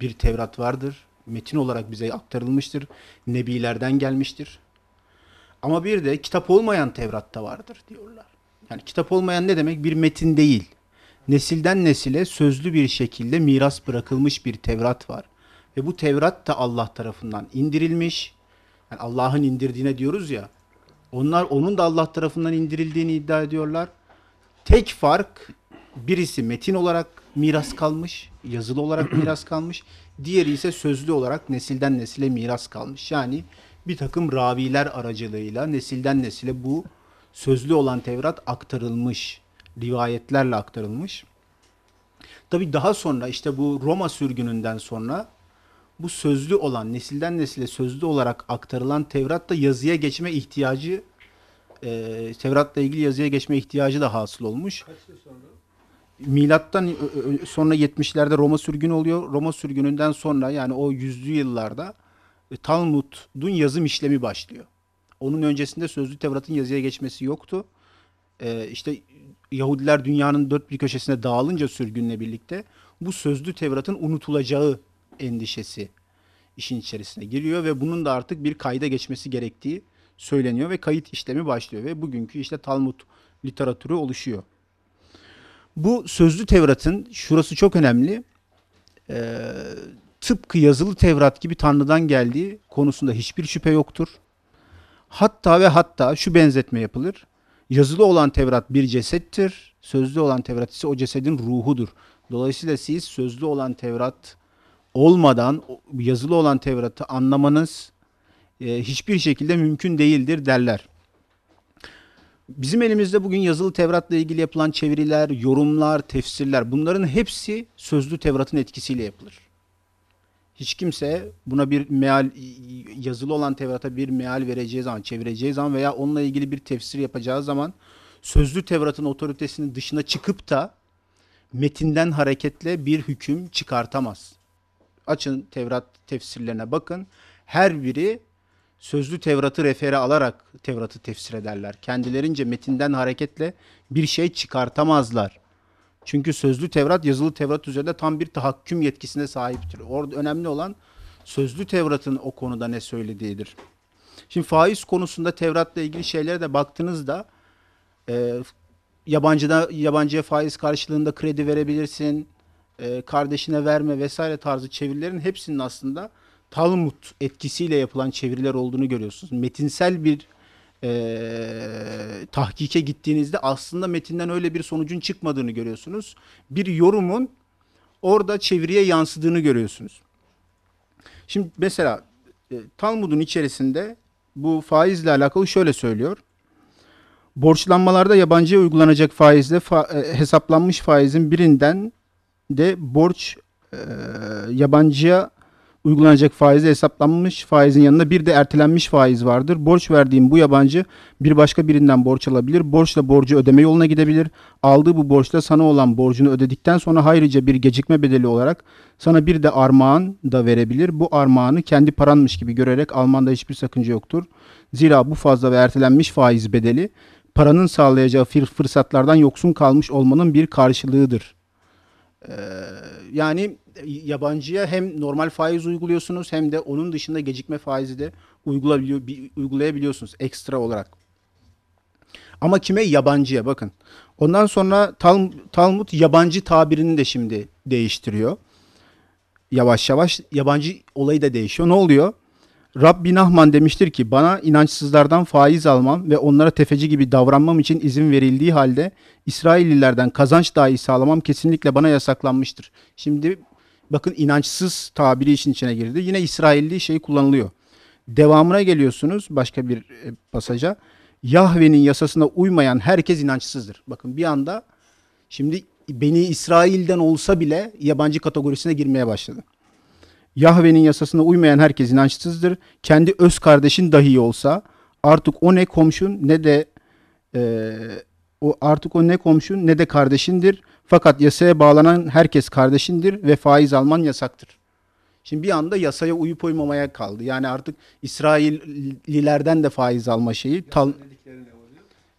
bir Tevrat vardır metin olarak bize aktarılmıştır. Nebilerden gelmiştir. Ama bir de kitap olmayan Tevrat'ta vardır diyorlar. Yani kitap olmayan ne demek? Bir metin değil. Nesilden nesile sözlü bir şekilde miras bırakılmış bir Tevrat var. Ve bu Tevrat da Allah tarafından indirilmiş. Yani Allah'ın indirdiğine diyoruz ya. Onlar onun da Allah tarafından indirildiğini iddia ediyorlar. Tek fark birisi metin olarak miras kalmış, yazılı olarak miras kalmış. Diğeri ise sözlü olarak nesilden nesile miras kalmış. Yani bir takım raviler aracılığıyla nesilden nesile bu sözlü olan Tevrat aktarılmış, rivayetlerle aktarılmış. Tabi daha sonra işte bu Roma sürgününden sonra bu sözlü olan nesilden nesile sözlü olarak aktarılan Tevrat da yazıya geçme ihtiyacı e, Tevrat'la ilgili yazıya geçme ihtiyacı da hasıl olmuş. Kaç yıl sonra? milattan sonra 70'lerde Roma sürgünü oluyor. Roma sürgününden sonra yani o yüzlü yıllarda e, Talmud'un yazım işlemi başlıyor. Onun öncesinde sözlü Tevrat'ın yazıya geçmesi yoktu. Ee, işte Yahudiler dünyanın dört bir köşesine dağılınca sürgünle birlikte bu sözlü Tevrat'ın unutulacağı endişesi işin içerisine giriyor ve bunun da artık bir kayda geçmesi gerektiği söyleniyor ve kayıt işlemi başlıyor ve bugünkü işte Talmud literatürü oluşuyor. Bu sözlü Tevrat'ın şurası çok önemli. E, tıpkı yazılı Tevrat gibi Tanrı'dan geldiği konusunda hiçbir şüphe yoktur. Hatta ve hatta şu benzetme yapılır. Yazılı olan Tevrat bir cesettir. Sözlü olan Tevrat ise o cesedin ruhudur. Dolayısıyla siz sözlü olan Tevrat olmadan yazılı olan Tevrat'ı anlamanız e, hiçbir şekilde mümkün değildir derler. Bizim elimizde bugün yazılı Tevrat'la ilgili yapılan çeviriler, yorumlar, tefsirler bunların hepsi sözlü Tevrat'ın etkisiyle yapılır. Hiç kimse buna bir meal yazılı olan Tevrat'a bir meal vereceği zaman, çevireceği zaman veya onunla ilgili bir tefsir yapacağı zaman sözlü Tevrat'ın otoritesinin dışına çıkıp da metinden hareketle bir hüküm çıkartamaz. Açın Tevrat tefsirlerine bakın. Her biri sözlü Tevrat'ı refere alarak Tevrat'ı tefsir ederler. Kendilerince metinden hareketle bir şey çıkartamazlar. Çünkü sözlü Tevrat yazılı Tevrat üzerinde tam bir tahakküm yetkisine sahiptir. Orada önemli olan sözlü Tevrat'ın o konuda ne söylediğidir. Şimdi faiz konusunda Tevrat'la ilgili şeylere de baktığınızda e, yabancıda yabancıya faiz karşılığında kredi verebilirsin, e, kardeşine verme vesaire tarzı çevirilerin hepsinin aslında Talmud etkisiyle yapılan çeviriler olduğunu görüyorsunuz. Metinsel bir e, tahkike gittiğinizde aslında metinden öyle bir sonucun çıkmadığını görüyorsunuz. Bir yorumun orada çeviriye yansıdığını görüyorsunuz. Şimdi mesela e, Talmud'un içerisinde bu faizle alakalı şöyle söylüyor. Borçlanmalarda yabancıya uygulanacak faizle fa, e, hesaplanmış faizin birinden de borç e, yabancıya uygulanacak faize hesaplanmış faizin yanında bir de ertelenmiş faiz vardır. Borç verdiğim bu yabancı bir başka birinden borç alabilir. Borçla borcu ödeme yoluna gidebilir. Aldığı bu borçla sana olan borcunu ödedikten sonra ayrıca bir gecikme bedeli olarak sana bir de armağan da verebilir. Bu armağanı kendi paranmış gibi görerek almanda hiçbir sakınca yoktur. Zira bu fazla ve ertelenmiş faiz bedeli paranın sağlayacağı fırsatlardan yoksun kalmış olmanın bir karşılığıdır yani e, yabancıya hem normal faiz uyguluyorsunuz hem de onun dışında gecikme faizi de uygulayabiliyor, uygulayabiliyorsunuz ekstra olarak. Ama kime? Yabancıya bakın. Ondan sonra Tal Talmud yabancı tabirini de şimdi değiştiriyor. Yavaş yavaş yabancı olayı da değişiyor. Ne oluyor? Rabbi Nahman demiştir ki bana inançsızlardan faiz almam ve onlara tefeci gibi davranmam için izin verildiği halde İsraillilerden kazanç dahi sağlamam kesinlikle bana yasaklanmıştır. Şimdi bakın inançsız tabiri için içine girdi. Yine İsrailli şey kullanılıyor. Devamına geliyorsunuz başka bir e, pasaja. Yahve'nin yasasına uymayan herkes inançsızdır. Bakın bir anda şimdi Beni İsrail'den olsa bile yabancı kategorisine girmeye başladı. Yahve'nin yasasına uymayan herkes inançsızdır. Kendi öz kardeşin dahi olsa artık o ne komşun ne de e, o artık o ne komşun ne de kardeşindir. Fakat yasaya bağlanan herkes kardeşindir ve faiz alman yasaktır. Şimdi bir anda yasaya uyup uymamaya kaldı. Yani artık İsraillilerden de faiz alma şeyi. Tal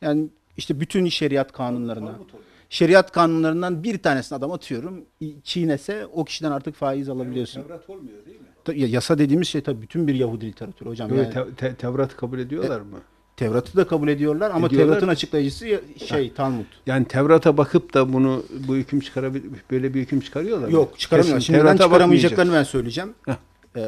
yani işte bütün şeriat kanunlarına şeriat kanunlarından bir tanesini adam atıyorum çiğnese o kişiden artık faiz alabiliyorsun. Tevrat olmuyor değil mi? Ta, yasa dediğimiz şey tabii bütün bir Yahudi literatürü hocam. Böyle yani, te, te, Tevrat kabul ediyorlar e, mı? Tevrat'ı da kabul ediyorlar ama Ediyorlar. Tevrat'ın açıklayıcısı şey ha. Talmud. Yani Tevrat'a bakıp da bunu bu hüküm çıkarabilir böyle bir hüküm çıkarıyorlar Yok, mı? Yok Şimdi ben çıkaramayacaklarını ben söyleyeceğim. Ee,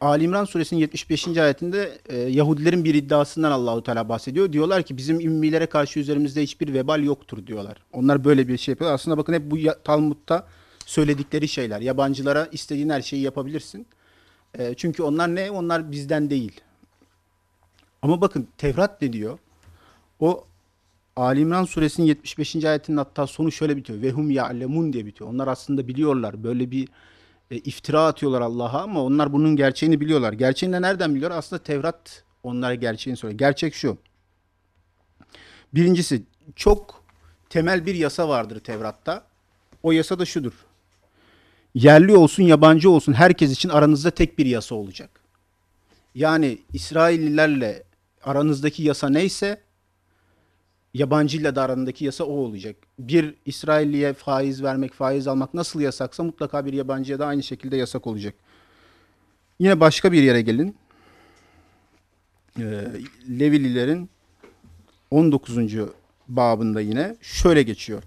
Ali İmran suresinin 75. ayetinde e, Yahudilerin bir iddiasından Allahu Teala bahsediyor. Diyorlar ki bizim ümmilere karşı üzerimizde hiçbir vebal yoktur diyorlar. Onlar böyle bir şey yapıyor. Aslında bakın hep bu Talmud'da söyledikleri şeyler. Yabancılara istediğin her şeyi yapabilirsin. E, çünkü onlar ne? Onlar bizden değil. Ama bakın Tevrat ne diyor? O Ali İmran suresinin 75. ayetinin hatta sonu şöyle bitiyor. Vehum ya'lemun diye bitiyor. Onlar aslında biliyorlar böyle bir e, iftira atıyorlar Allah'a ama onlar bunun gerçeğini biliyorlar. Gerçeğini de nereden biliyorlar? Aslında Tevrat onlara gerçeğini söylüyor. Gerçek şu. Birincisi çok temel bir yasa vardır Tevrat'ta. O yasa da şudur. Yerli olsun, yabancı olsun herkes için aranızda tek bir yasa olacak. Yani İsraillilerle aranızdaki yasa neyse yabancıyla da arandaki yasa o olacak. Bir İsrailliye faiz vermek, faiz almak nasıl yasaksa mutlaka bir yabancıya da aynı şekilde yasak olacak. Yine başka bir yere gelin. Ee, Levililerin 19. babında yine şöyle geçiyor.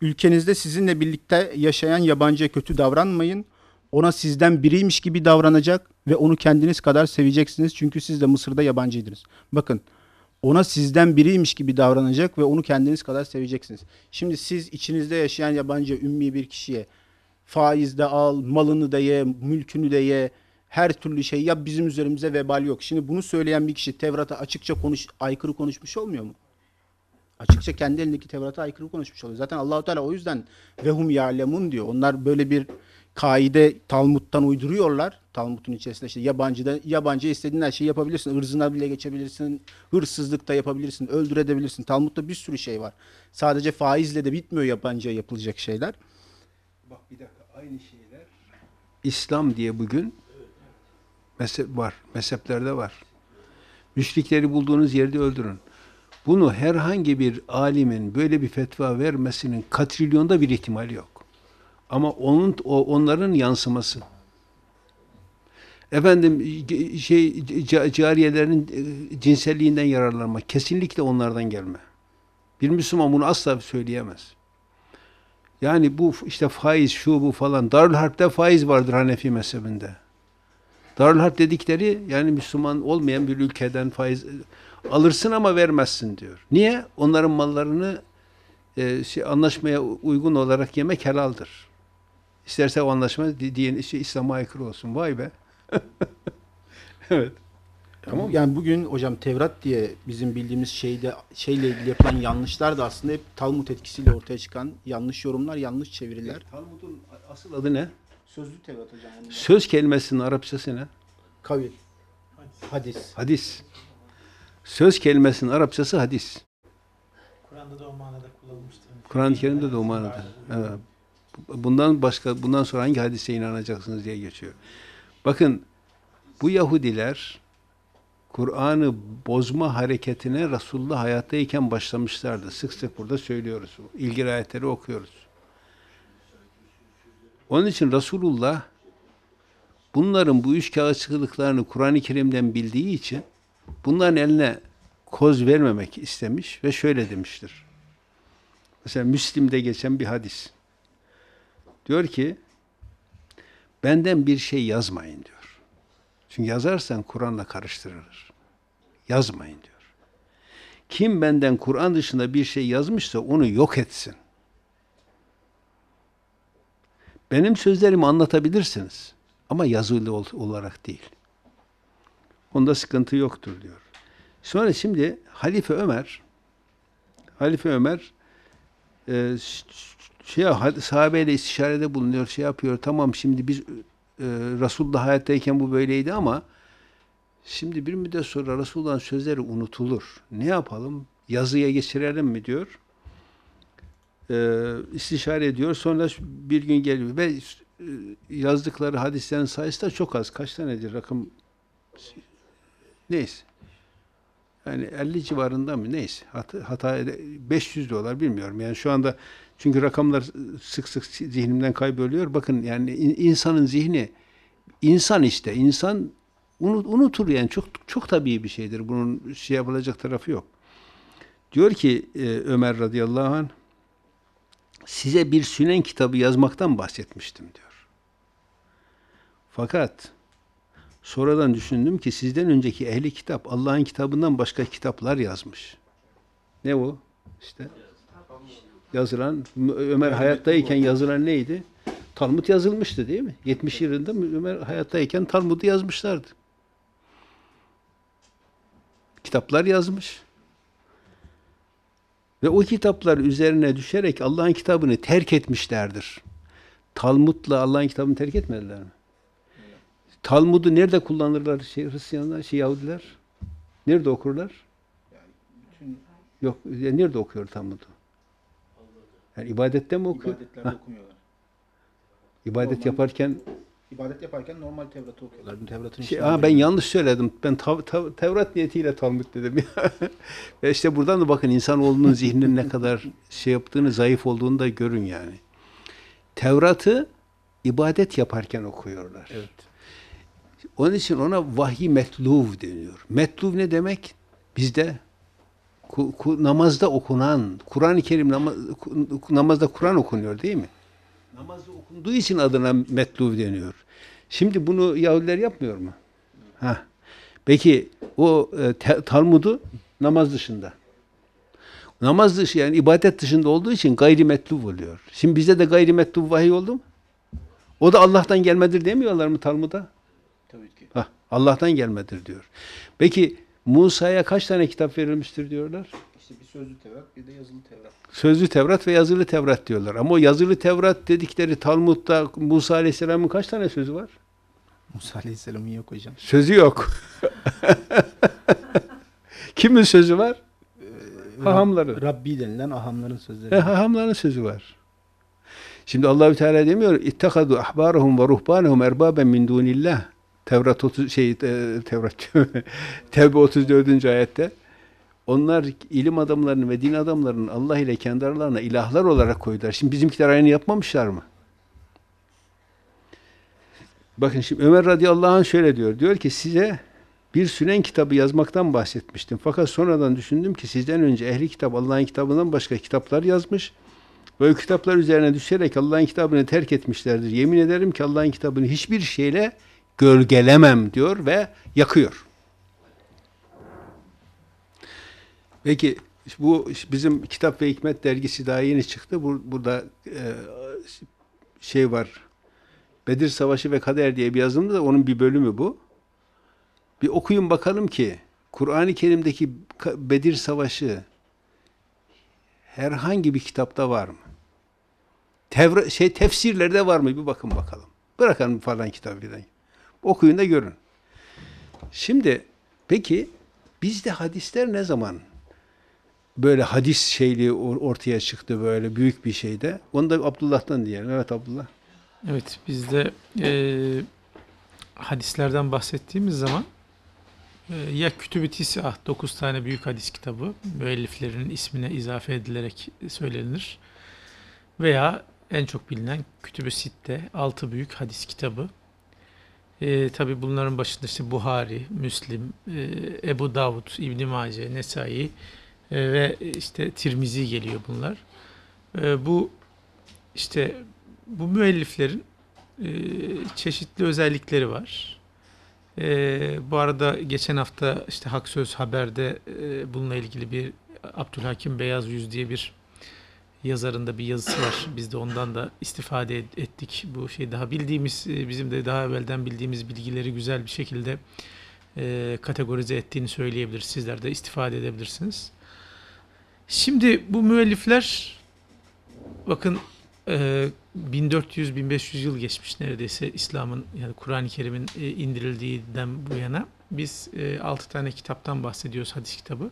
Ülkenizde sizinle birlikte yaşayan yabancıya kötü davranmayın. Ona sizden biriymiş gibi davranacak ve onu kendiniz kadar seveceksiniz. Çünkü siz de Mısır'da yabancıydınız. Bakın ona sizden biriymiş gibi davranacak ve onu kendiniz kadar seveceksiniz. Şimdi siz içinizde yaşayan yabancı ümmi bir kişiye faiz de al, malını da ye, mülkünü de ye, her türlü şey yap bizim üzerimize vebal yok. Şimdi bunu söyleyen bir kişi Tevrat'a açıkça konuş, aykırı konuşmuş olmuyor mu? Açıkça kendi elindeki Tevrat'a aykırı konuşmuş oluyor. Zaten Allahu Teala o yüzden vehum ya'lemun diyor. Onlar böyle bir kaide Talmud'dan uyduruyorlar Talmud'un içerisinde işte yabancıda yabancı istediğin her şeyi yapabilirsin. Hırzına bile geçebilirsin. hırsızlıkta da yapabilirsin. Öldürebilirsin. Talmud'da bir sürü şey var. Sadece faizle de bitmiyor yabancıya yapılacak şeyler. Bak bir dakika aynı şeyler İslam diye bugün mezhep var. Mezheplerde var. Müşrikleri bulduğunuz yerde öldürün. Bunu herhangi bir alimin böyle bir fetva vermesinin katrilyonda bir ihtimali yok. Ama onun o onların yansıması. Efendim şey cariyelerinin e, cinselliğinden yararlanma kesinlikle onlardan gelme. Bir Müslüman bunu asla söyleyemez. Yani bu işte faiz şu bu falan. Darül Harp'te faiz vardır Hanefi mezhebinde. Darül Harp dedikleri yani Müslüman olmayan bir ülkeden faiz e, alırsın ama vermezsin diyor. Niye? Onların mallarını e, şey, anlaşmaya uygun olarak yemek helaldir. İsterse o anlaşma diyen işte İslam'a aykırı olsun. Vay be. [LAUGHS] evet. Tamam. Yani, bugün hocam Tevrat diye bizim bildiğimiz şeyde şeyle ilgili yapılan yanlışlar da aslında hep Talmud etkisiyle ortaya çıkan yanlış yorumlar, yanlış çeviriler. Evet, Talmud'un asıl adı ne? Sözlü Tevrat hocam. Onunla. Söz kelimesinin Arapçası ne? Kavil. Hadis. Hadis. Söz kelimesinin Arapçası hadis. Kur'an'da da o manada kullanılmıştır. Kur'an-ı Kerim'de de o manada. Evet. Bundan başka, bundan sonra hangi hadise inanacaksınız diye geçiyor. Bakın bu Yahudiler Kur'an'ı bozma hareketine Resulullah hayattayken başlamışlardı. Sık sık burada söylüyoruz. İlgili ayetleri okuyoruz. Onun için Resulullah bunların bu üç kağıt kağıtçılıklarını Kur'an-ı Kerim'den bildiği için bunların eline koz vermemek istemiş ve şöyle demiştir. Mesela Müslim'de geçen bir hadis. Diyor ki Benden bir şey yazmayın diyor. Çünkü yazarsan Kur'an'la karıştırılır. Yazmayın diyor. Kim benden Kur'an dışında bir şey yazmışsa onu yok etsin. Benim sözlerimi anlatabilirsiniz ama yazılı olarak değil. Onda sıkıntı yoktur diyor. Sonra şimdi Halife Ömer Halife Ömer e, şey sahabeyle istişarede bulunuyor, şey yapıyor. Tamam şimdi biz e, Resulullah hayattayken bu böyleydi ama şimdi bir müddet sonra Resulullah'ın sözleri unutulur. Ne yapalım? Yazıya geçirelim mi diyor. E, istişare ediyor. Sonra bir gün geliyor ve e, yazdıkları hadislerin sayısı da çok az. Kaç tanedir rakım? Neyse. Yani 50 civarında mı neyse. Hata, hata 500 dolar bilmiyorum. Yani şu anda çünkü rakamlar sık sık zihnimden kayboluyor. Bakın yani insanın zihni insan işte. İnsan unutur yani çok çok tabii bir şeydir. Bunun şey yapılacak tarafı yok. Diyor ki e, Ömer radıyallahu anh size bir sünen kitabı yazmaktan bahsetmiştim diyor. Fakat sonradan düşündüm ki sizden önceki ehli kitap Allah'ın kitabından başka kitaplar yazmış. Ne o? İşte yazılan, Ömer hayattayken yazılan neydi? Talmud yazılmıştı değil mi? 70 yılında Ömer hayattayken Talmud'u yazmışlardı. Kitaplar yazmış. Ve o kitaplar üzerine düşerek Allah'ın kitabını terk etmişlerdir. Talmud'la Allah'ın kitabını terk etmediler mi? Talmud'u nerede kullanırlar şey, Hristiyanlar, şey, Yahudiler? Nerede okurlar? Yok, e, nerede okuyor Talmud'u? Yani ibadette mi okuyor? İbadetlerde ha. okumuyorlar. İbadet normal, yaparken ibadet yaparken normal Tevrat'ı okuyorlar. Tevrat'ın şey, ha, ben yanlış söyledim. Ben tav, tav, Tevrat niyetiyle Talmud dedim. Ve [LAUGHS] işte buradan da bakın insanoğlunun zihninin ne kadar şey yaptığını, zayıf olduğunu da görün yani. Tevrat'ı ibadet yaparken okuyorlar. Evet. Onun için ona vahiy metluv deniyor. Metluv ne demek? Bizde ku, ku, namazda okunan, Kur'an-ı Kerim namaz, namazda Kur'an okunuyor değil mi? Namazda okunduğu için adına metluv deniyor. Şimdi bunu Yahudiler yapmıyor mu? Ha. Peki o e, Talmud'u namaz dışında. Namaz dışı yani ibadet dışında olduğu için gayrimetluv oluyor. Şimdi bize de gayrimetluv vahiy oldu mu? O da Allah'tan gelmedir demiyorlar mı Talmud'a? Tabii ki. Ha Allah'tan gelmedir diyor. Peki Musa'ya kaç tane kitap verilmiştir diyorlar? İşte bir sözlü Tevrat, bir de yazılı Tevrat. Sözlü Tevrat ve yazılı Tevrat diyorlar. Ama o yazılı Tevrat dedikleri Talmud'da Musa Aleyhisselam'ın kaç tane sözü var? Musa Aleyhisselam'ın yok hocam. Sözü yok. [LAUGHS] Kimin sözü var? Ee, hahamların. Rabbi denilen ahamların sözleri. E, hahamların sözü var. Şimdi Allahü Teala demiyor ittehadu ahbarahum ve ruhbanahum erbaben min dunillah. Tevrat 30 şey te, Tevrat [LAUGHS] Tevbe 34. ayette onlar ilim adamlarını ve din adamlarını Allah ile kendi aralarına ilahlar olarak koydular. Şimdi bizimkiler aynı yapmamışlar mı? Bakın şimdi Ömer radıyallahu anh şöyle diyor. Diyor ki size bir Sünen kitabı yazmaktan bahsetmiştim. Fakat sonradan düşündüm ki sizden önce ehli kitap Allah'ın kitabından başka kitaplar yazmış. Böyle kitaplar üzerine düşerek Allah'ın kitabını terk etmişlerdir. Yemin ederim ki Allah'ın kitabını hiçbir şeyle gölgelemem diyor ve yakıyor. Peki bu bizim Kitap ve Hikmet dergisi daha yeni çıktı. burada e, şey var. Bedir Savaşı ve Kader diye bir yazımda da onun bir bölümü bu. Bir okuyun bakalım ki Kur'an-ı Kerim'deki Bedir Savaşı herhangi bir kitapta var mı? Tevra şey tefsirlerde var mı? Bir bakın bakalım. Bırakalım falan kitabı. Okuyun da görün. Şimdi peki bizde hadisler ne zaman böyle hadis şeyliği ortaya çıktı böyle büyük bir şeyde? Onu da Abdullah'tan diyelim. Evet Abdullah. Evet bizde e, hadislerden bahsettiğimiz zaman e, ya Kütüb-i Tisah 9 tane büyük hadis kitabı müelliflerin ismine izafe edilerek söylenir. Veya en çok bilinen Kütüb-i Sitte 6 büyük hadis kitabı e, ee, Tabi bunların başında işte Buhari, Müslim, e, Ebu Davud, İbn Mace, Nesai e, ve işte Tirmizi geliyor bunlar. E, bu işte bu müelliflerin e, çeşitli özellikleri var. E, bu arada geçen hafta işte Hak Söz Haber'de e, bununla ilgili bir Abdülhakim Beyaz Yüz diye bir yazarında bir yazısı var. [COUGHS] Biz de ondan da istifade ettik. Bu şey daha bildiğimiz, e, bizim de daha evvelden bildiğimiz bilgileri güzel bir şekilde e, kategorize ettiğini söyleyebilir. Sizler de istifade edebilirsiniz. Şimdi bu müellifler bakın e, 1400-1500 yıl geçmiş neredeyse İslam'ın yani Kur'an-ı Kerim'in e, indirildiğinden bu yana. Biz e, 6 tane kitaptan bahsediyoruz hadis kitabı.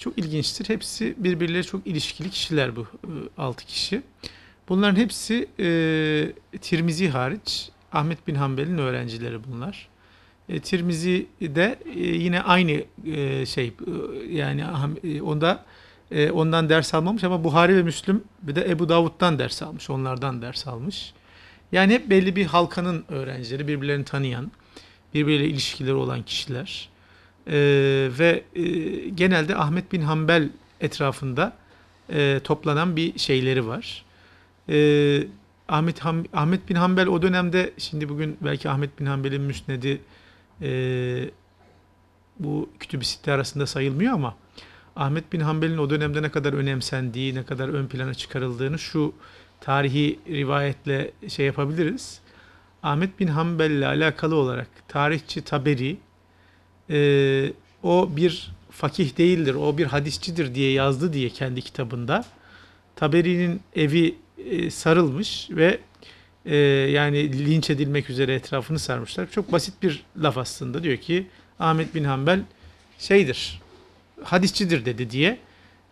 Çok ilginçtir. Hepsi birbirleri çok ilişkili kişiler bu e, 6 kişi. Bunların hepsi e, Tirmizi hariç Ahmet bin Hanbel'in öğrencileri bunlar. E, Tirmizi de e, yine aynı e, şey e, yani e, onda e, ondan ders almamış ama Buhari ve Müslüm bir de Ebu Davud'dan ders almış. Onlardan ders almış. Yani hep belli bir halkanın öğrencileri, birbirlerini tanıyan, birbiriyle ilişkileri olan kişiler e, ve e, genelde Ahmet bin Hanbel etrafında e, toplanan bir şeyleri var. E, Ahmet, Ham, Ahmet bin Hanbel o dönemde şimdi bugün belki Ahmet bin Hanbel'in müsnedi e, bu kütüb-i sitte arasında sayılmıyor ama Ahmet bin Hanbel'in o dönemde ne kadar önemsendiği, ne kadar ön plana çıkarıldığını şu tarihi rivayetle şey yapabiliriz. Ahmet bin Hanbel ile alakalı olarak tarihçi Taberi e, o bir fakih değildir, o bir hadisçidir diye yazdı diye kendi kitabında. Taberi'nin evi e, sarılmış ve e, yani linç edilmek üzere etrafını sarmışlar. Çok basit bir laf aslında diyor ki Ahmet bin Hanbel şeydir, hadisçidir dedi diye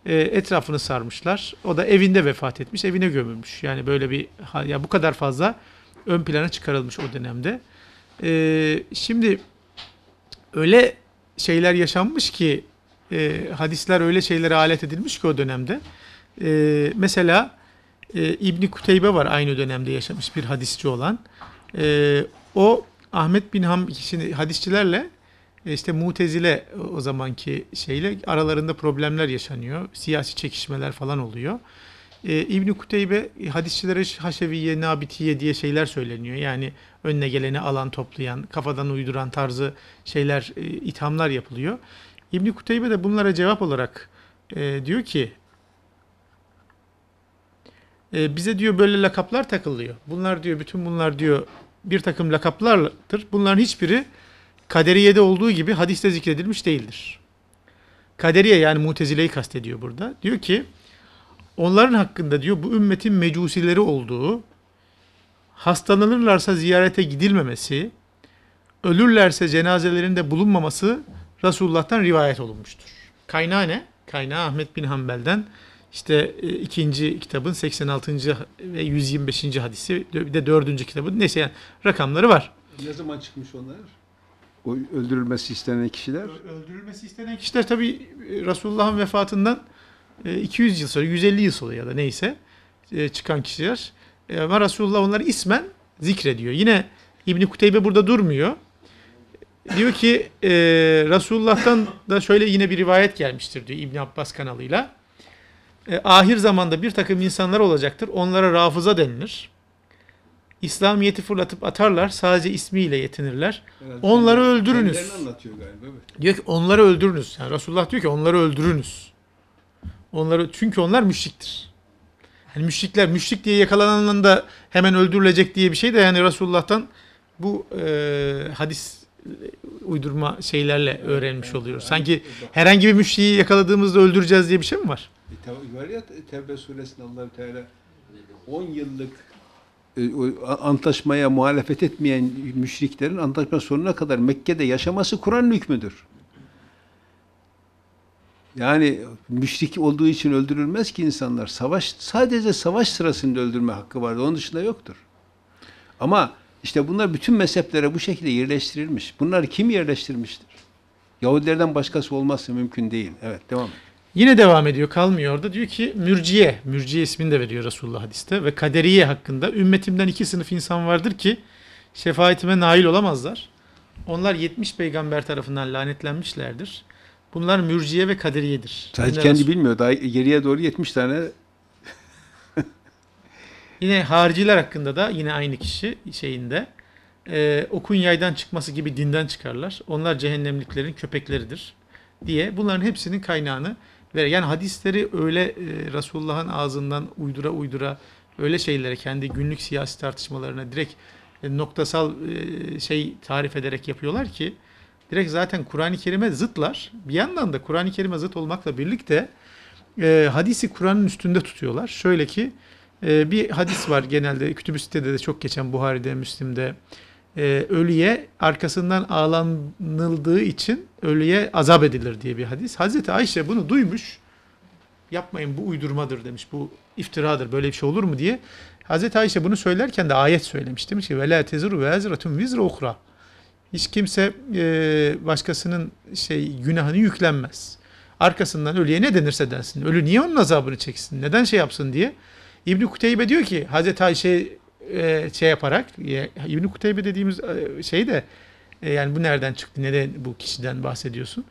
e, etrafını sarmışlar. O da evinde vefat etmiş, evine gömülmüş. Yani böyle bir ya bu kadar fazla ön plana çıkarılmış o dönemde. E, şimdi öyle şeyler yaşanmış ki e, hadisler öyle şeylere alet edilmiş ki o dönemde. E, mesela e, İbni Kuteybe var aynı dönemde yaşamış bir hadisçi olan. E, o Ahmet bin Ham şimdi hadisçilerle e, işte Mutezile o zamanki şeyle aralarında problemler yaşanıyor. Siyasi çekişmeler falan oluyor e, ee, İbn Kuteybe hadisçilere Haşeviye, Nabitiye diye şeyler söyleniyor. Yani önüne geleni alan, toplayan, kafadan uyduran tarzı şeyler, e, ithamlar yapılıyor. İbn Kuteybe de bunlara cevap olarak e, diyor ki e, bize diyor böyle lakaplar takılıyor. Bunlar diyor bütün bunlar diyor bir takım lakaplardır. Bunların hiçbiri kaderiyede olduğu gibi hadiste zikredilmiş değildir. Kaderiye yani mutezileyi kastediyor burada. Diyor ki Onların hakkında diyor bu ümmetin mecusileri olduğu, hastalanırlarsa ziyarete gidilmemesi, ölürlerse cenazelerinde bulunmaması Resulullah'tan rivayet olunmuştur. Kaynağı ne? Kaynağı Ahmet bin Hanbel'den işte e, ikinci kitabın 86. ve 125. hadisi bir de dördüncü kitabın neyse yani rakamları var. Ne zaman çıkmış onlar? O öldürülmesi istenen kişiler? Öldürülmesi istenen kişiler tabi e, Resulullah'ın vefatından 200 e, yıl sonra, 150 yıl sonra ya da neyse e, çıkan kişiler. Ama e, Resulullah onları ismen zikrediyor. Yine İbni Kuteybe burada durmuyor. Diyor ki e, Resulullah'tan da şöyle yine bir rivayet gelmiştir diyor İbni Abbas kanalıyla. ahir zamanda bir takım insanlar olacaktır. Onlara rafıza denilir. İslamiyet'i fırlatıp atarlar. Sadece ismiyle yetinirler. Herhalde onları öldürünüz. Diyor ki onları öldürünüz. Yani Resulullah diyor ki onları öldürünüz. Onları çünkü onlar müşriktir. Yani müşrikler müşrik diye yakalanan da hemen öldürülecek diye bir şey de yani Resulullah'tan bu e, hadis e, uydurma şeylerle öğrenmiş oluyoruz. Sanki herhangi bir müşriyi yakaladığımızda öldüreceğiz diye bir şey mi var? E, var ya Tevbe suresinde allah Teala 10 yıllık e, antlaşmaya muhalefet etmeyen müşriklerin antlaşma sonuna kadar Mekke'de yaşaması Kur'an hükmüdür. Yani müşrik olduğu için öldürülmez ki insanlar. Savaş sadece savaş sırasında öldürme hakkı vardı. Onun dışında yoktur. Ama işte bunlar bütün mezheplere bu şekilde yerleştirilmiş. Bunlar kim yerleştirmiştir? Yahudilerden başkası olmazsa mümkün değil. Evet devam Yine devam ediyor kalmıyor da diyor ki mürciye, mürciye ismini de veriyor Resulullah hadiste ve kaderiye hakkında ümmetimden iki sınıf insan vardır ki şefaatime nail olamazlar. Onlar 70 peygamber tarafından lanetlenmişlerdir. Bunlar mürciye ve kaderiyedir. Sadece Bunlar kendi bilmiyor. Daha geriye doğru 70 tane [LAUGHS] Yine hariciler hakkında da yine aynı kişi şeyinde e, okun yaydan çıkması gibi dinden çıkarlar. Onlar cehennemliklerin köpekleridir diye bunların hepsinin kaynağını veriyor. Yani hadisleri öyle e, Resulullah'ın ağzından uydura uydura öyle şeylere kendi günlük siyasi tartışmalarına direkt e, noktasal e, şey tarif ederek yapıyorlar ki direkt zaten Kur'an-ı Kerim'e zıtlar. Bir yandan da Kur'an-ı Kerim'e zıt olmakla birlikte e, hadisi Kur'an'ın üstünde tutuyorlar. Şöyle ki e, bir hadis var genelde kütüb-i sitede de çok geçen Buhari'de, Müslim'de. E, ölüye arkasından ağlanıldığı için ölüye azap edilir diye bir hadis. Hazreti Ayşe bunu duymuş. Yapmayın bu uydurmadır demiş. Bu iftiradır. Böyle bir şey olur mu diye. Hazreti Ayşe bunu söylerken de ayet söylemiş. Demiş ki ve la teziru ve ezratun vizra ukra. Hiç kimse e, başkasının şey günahını yüklenmez. Arkasından ölüye ne denirse densin. Ölü niye onun azabını çeksin? Neden şey yapsın diye. İbn Kuteybe diyor ki Hazreti Ayşe e, şey yaparak e, İbn Kuteybe dediğimiz e, şey de e, yani bu nereden çıktı? Neden bu kişiden bahsediyorsun?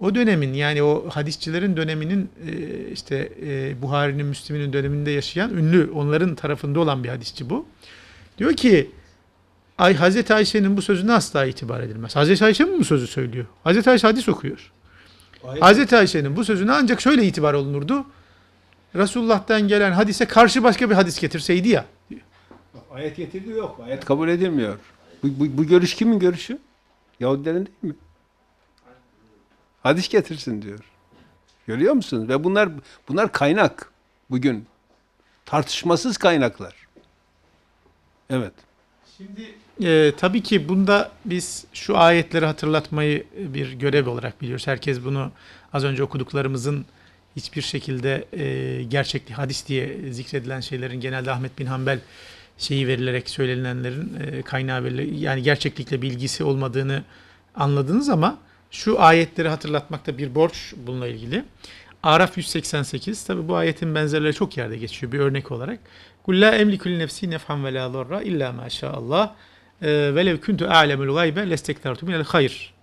O dönemin yani o hadisçilerin döneminin e, işte e, Buhari'nin, Müslim'in döneminde yaşayan ünlü onların tarafında olan bir hadisçi bu. Diyor ki Ay Hazreti Ayşe'nin bu sözüne asla itibar edilmez. Hazreti Ayşe mi bu sözü söylüyor? Hazreti Ayşe hadis okuyor. Aynen. Hazreti Ayşe'nin bu sözüne ancak şöyle itibar olunurdu. Resulullah'tan gelen hadise karşı başka bir hadis getirseydi ya. Ayet getirdi yok. Ayet kabul edilmiyor. Bu, bu, bu görüş kimin görüşü? Yahudilerin değil mi? Hadis getirsin diyor. Görüyor musunuz? Ve bunlar bunlar kaynak bugün. Tartışmasız kaynaklar. Evet. Şimdi e, tabii ki bunda biz şu ayetleri hatırlatmayı e, bir görev olarak biliyoruz. Herkes bunu az önce okuduklarımızın hiçbir şekilde e, gerçekli hadis diye zikredilen şeylerin genelde Ahmet bin Hanbel şeyi verilerek söylenenlerin e, kaynağı verilerek yani gerçeklikle bilgisi olmadığını anladınız ama şu ayetleri hatırlatmakta bir borç bununla ilgili. Araf 188 tabi bu ayetin benzerleri çok yerde geçiyor bir örnek olarak. Kulla emlikul nefsi nefham ve la illa ma ee, velev kuntu a'lemul gaybe lestektartu minel hayır.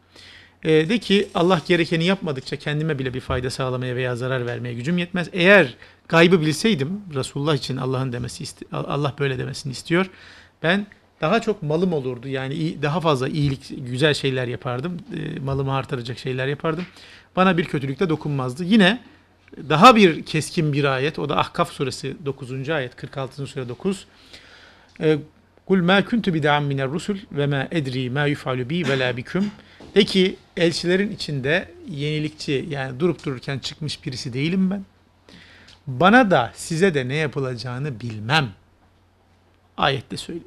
Ee, de ki Allah gerekeni yapmadıkça kendime bile bir fayda sağlamaya veya zarar vermeye gücüm yetmez. Eğer gaybı bilseydim Resulullah için Allah'ın demesi Allah böyle demesini istiyor. Ben daha çok malım olurdu. Yani daha fazla iyilik, güzel şeyler yapardım. Ee, malımı artıracak şeyler yapardım. Bana bir kötülük de dokunmazdı. Yine daha bir keskin bir ayet. O da Ahkaf suresi 9. ayet. 46. sure 9. Kul ma kuntu bid'an miner rusul ve ma edri ma yufalu bi ve la biküm. De ki elçilerin içinde yenilikçi yani durup dururken çıkmış birisi değilim ben. Bana da size de ne yapılacağını bilmem. Ayette söylüyor.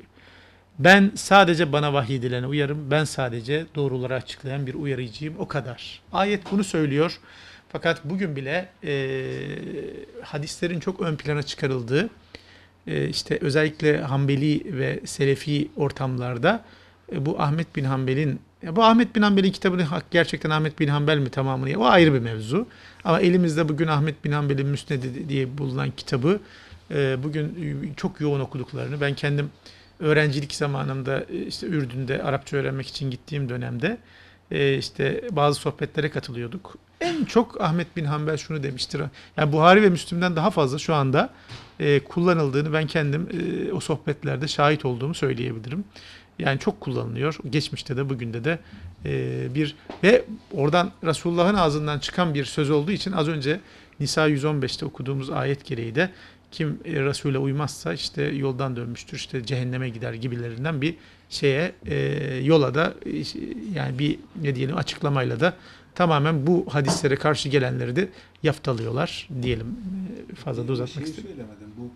Ben sadece bana vahyedilene uyarım. Ben sadece doğruları açıklayan bir uyarıcıyım. O kadar. Ayet bunu söylüyor. Fakat bugün bile e, hadislerin çok ön plana çıkarıldığı e, işte özellikle Hanbeli ve Selefi ortamlarda e, bu Ahmet bin Hanbel'in bu Ahmet bin Hanbel'in kitabını gerçekten Ahmet bin Hanbel mi tamamını ya o ayrı bir mevzu. Ama elimizde bugün Ahmet bin Hanbel'in Müsnedi diye bulunan kitabı e, bugün e, çok yoğun okuduklarını ben kendim öğrencilik zamanımda işte Ürdün'de Arapça öğrenmek için gittiğim dönemde işte bazı sohbetlere katılıyorduk. En çok Ahmet bin Hanbel şunu demiştir. Yani Buhari ve Müslüm'den daha fazla şu anda e, kullanıldığını ben kendim e, o sohbetlerde şahit olduğumu söyleyebilirim. Yani çok kullanılıyor. Geçmişte de bugünde de e, bir ve oradan Resulullah'ın ağzından çıkan bir söz olduğu için az önce Nisa 115'te okuduğumuz ayet gereği de kim e, Resul'e uymazsa işte yoldan dönmüştür, işte cehenneme gider gibilerinden bir şeye e, yola da e, yani bir ne diyelim açıklamayla da tamamen bu hadislere karşı gelenleri de yaftalıyorlar diyelim. Ee, fazla da uzatmak şey istemiyorum. Bu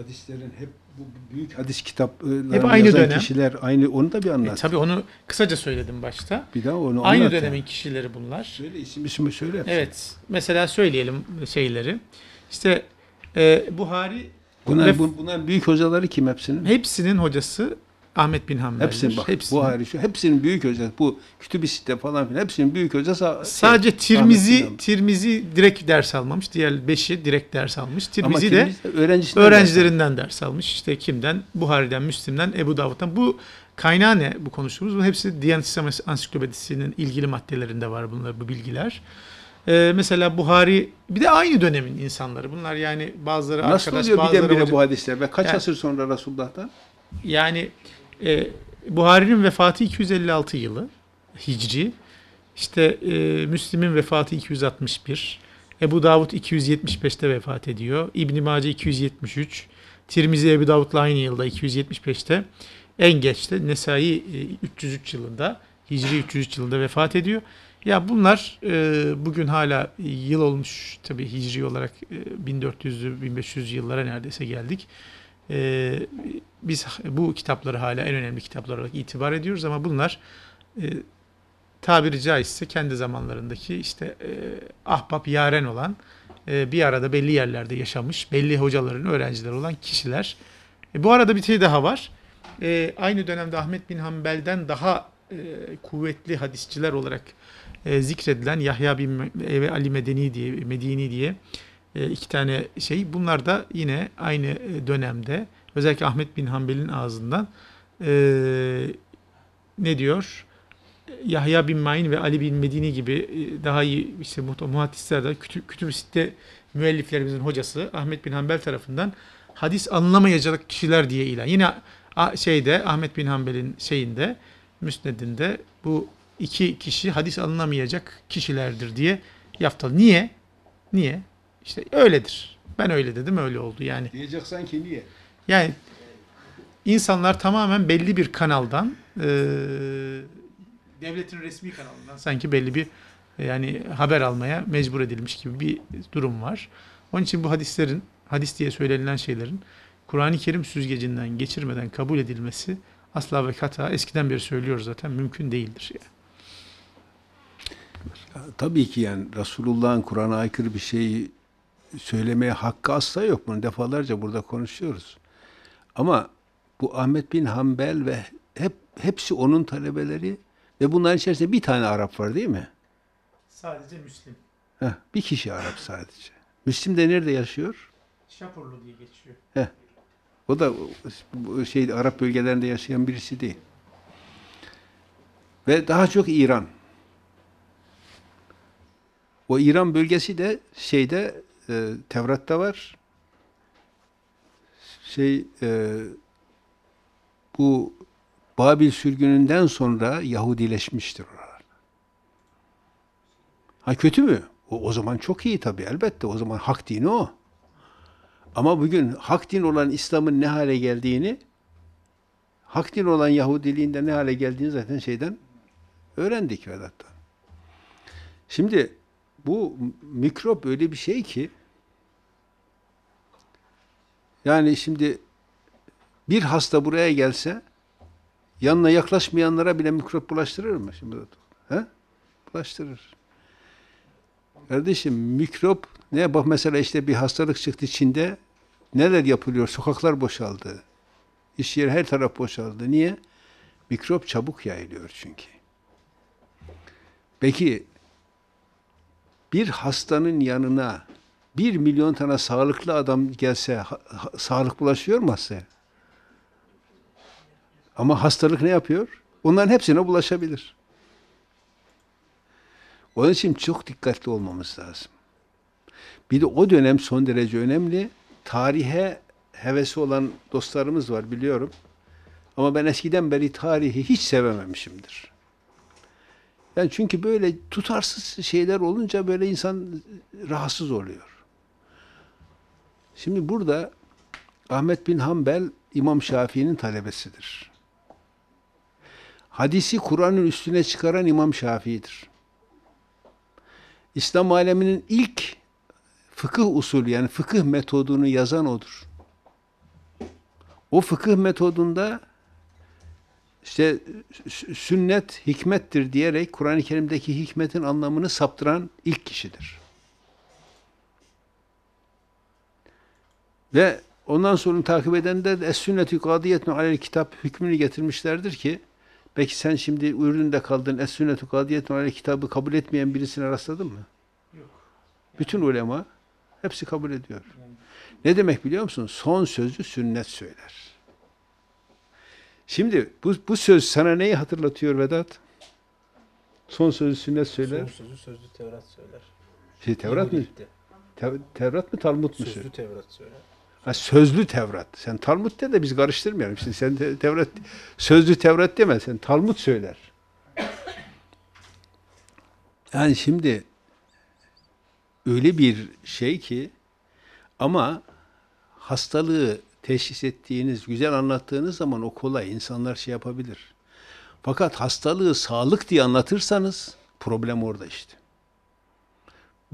hadislerin hep bu büyük hadis kitaplarını hep aynı yazan dönem. kişiler aynı onu da bir e, anlat. E, tabii onu kısaca söyledim başta. Bir daha onu Aynı anlat dönemin yani. kişileri bunlar. Söyle isim ismi söyle. Evet. Mesela söyleyelim şeyleri. İşte e, Buhari Bunlar, ve, bunlar büyük hocaları kim hepsinin? Hepsinin hocası Ahmet bin Hanbel. Hepsini bak. Hepsini. Buhari şu. Şey. Hepsinin büyük hocası. Bu kütüb site falan filan. Hepsinin büyük hocası. Şey, Sadece Tirmizi Tirmizi direkt ders almamış. Diğer beşi direkt ders almış. Tirmizi, de, öğrencisinden öğrencilerinden ders, ders almış. İşte kimden? Buhari'den, Müslim'den, Ebu Davud'dan. Bu kaynağı ne? Bu konuştuğumuz. Bu hepsi Diyanet İslam Ansiklopedisi'nin ilgili maddelerinde var bunlar bu bilgiler. Ee, mesela Buhari bir de aynı dönemin insanları. Bunlar yani bazıları Nasıl arkadaş oluyor bazıları... Nasıl oluyor bu hadisler ve kaç yani, asır sonra Resulullah'tan? Yani e, Buhari'nin vefatı 256 yılı Hicri. İşte e, Müslim'in vefatı 261. Ebu Davud 275'te vefat ediyor. İbn Mace 273. Tirmizi Ebu Davud'la aynı yılda 275'te. En geçte Nesai e, 303 yılında Hicri 303 yılında vefat ediyor. Ya bunlar e, bugün hala yıl olmuş tabii Hicri olarak e, 1400'lü 1500 yıllara neredeyse geldik e, biz bu kitapları hala en önemli kitaplar olarak itibar ediyoruz ama bunlar e, tabiri caizse kendi zamanlarındaki işte e, ahbap yaren olan e, bir arada belli yerlerde yaşamış belli hocaların öğrencileri olan kişiler. E, bu arada bir şey daha var. E, aynı dönemde Ahmet bin Hanbel'den daha e, kuvvetli hadisçiler olarak e, zikredilen Yahya bin Ali Medeni diye Medini diye e, iki tane şey. Bunlar da yine aynı e, dönemde özellikle Ahmet bin Hanbel'in ağzından e, ne diyor? Yahya bin Ma'in ve Ali bin Medini gibi daha iyi işte muhaddislerden kütüb, kütüb sitte müelliflerimizin hocası Ahmet bin Hanbel tarafından hadis anlamayacak kişiler diye ilan. Yine şeyde Ahmet bin Hanbel'in şeyinde müsnedinde bu iki kişi hadis anlamayacak kişilerdir diye yaptı. Niye? Niye? İşte öyledir. Ben öyle dedim öyle oldu yani. Diyeceksen ki niye? Yani insanlar tamamen belli bir kanaldan e, devletin resmi kanalından sanki belli bir e, yani haber almaya mecbur edilmiş gibi bir durum var. Onun için bu hadislerin, hadis diye söylenilen şeylerin Kur'an-ı Kerim süzgecinden geçirmeden kabul edilmesi asla ve kata eskiden beri söylüyoruz zaten mümkün değildir. Yani. Tabii ki yani Resulullah'ın Kur'an'a aykırı bir şeyi söylemeye hakkı asla yok. Bunu defalarca burada konuşuyoruz. Ama bu Ahmet bin Hanbel ve hep hepsi onun talebeleri ve bunların içerisinde bir tane Arap var değil mi? Sadece Müslim. Heh, bir kişi Arap sadece. Müslim de nerede yaşıyor? Şapurlu diye geçiyor. Heh. O da şey Arap bölgelerinde yaşayan birisi değil. Ve daha çok İran. O İran bölgesi de şeyde e, Tevrat'ta var. Şey e, bu Babil sürgününden sonra Yahudileşmiştir oralar. Ha kötü mü? O, o zaman çok iyi tabii elbette. O zaman hak dini o. Ama bugün hak din olan İslam'ın ne hale geldiğini, hak din olan Yahudiliğinde ne hale geldiğini zaten şeyden öğrendik Vedat'tan. Şimdi bu mikrop öyle bir şey ki yani şimdi bir hasta buraya gelse yanına yaklaşmayanlara bile mikrop bulaştırır mı? Şimdi he? Bulaştırır. Kardeşim mikrop ne bak mesela işte bir hastalık çıktı Çin'de neler yapılıyor? Sokaklar boşaldı. İş yeri her taraf boşaldı. Niye? Mikrop çabuk yayılıyor çünkü. Peki bir hastanın yanına bir milyon tane sağlıklı adam gelse sağlık bulaşıyor mu hastaya? Ama hastalık ne yapıyor? Onların hepsine bulaşabilir. Onun için çok dikkatli olmamız lazım. Bir de o dönem son derece önemli. Tarihe hevesi olan dostlarımız var biliyorum. Ama ben eskiden beri tarihi hiç sevememişimdir. Yani çünkü böyle tutarsız şeyler olunca böyle insan rahatsız oluyor. Şimdi burada Ahmet bin Hanbel İmam Şafii'nin talebesidir. Hadisi Kur'an'ın üstüne çıkaran İmam Şafii'dir. İslam aleminin ilk fıkıh usulü yani fıkıh metodunu yazan odur. O fıkıh metodunda işte sünnet hikmettir diyerek Kur'an-ı Kerim'deki hikmetin anlamını saptıran ilk kişidir. Ve ondan sonra takip edenler de es-sünnetü kadiyetun alel kitap hükmünü getirmişlerdir ki peki sen şimdi üründe kaldın es-sünnetü kadiyetun alel kitabı kabul etmeyen birisine rastladın mı? Yok. Bütün ulema hepsi kabul ediyor. Ne demek biliyor musun? Son sözü sünnet söyler. Şimdi bu, bu söz sana neyi hatırlatıyor Vedat? Son sözü sünnet söyler. Son sözü sözlü Tevrat söyler. Şey, Tevrat mı? Te Tevrat mı Talmud mu? Sözlü Tevrat söyler. Ha, sözlü Tevrat. Sen Talmud de de biz karıştırmayalım. Şimdi sen te Tevrat, sözlü Tevrat deme. Sen Talmud söyler. Yani şimdi öyle bir şey ki ama hastalığı teşhis ettiğiniz, güzel anlattığınız zaman o kolay. insanlar şey yapabilir. Fakat hastalığı sağlık diye anlatırsanız problem orada işte.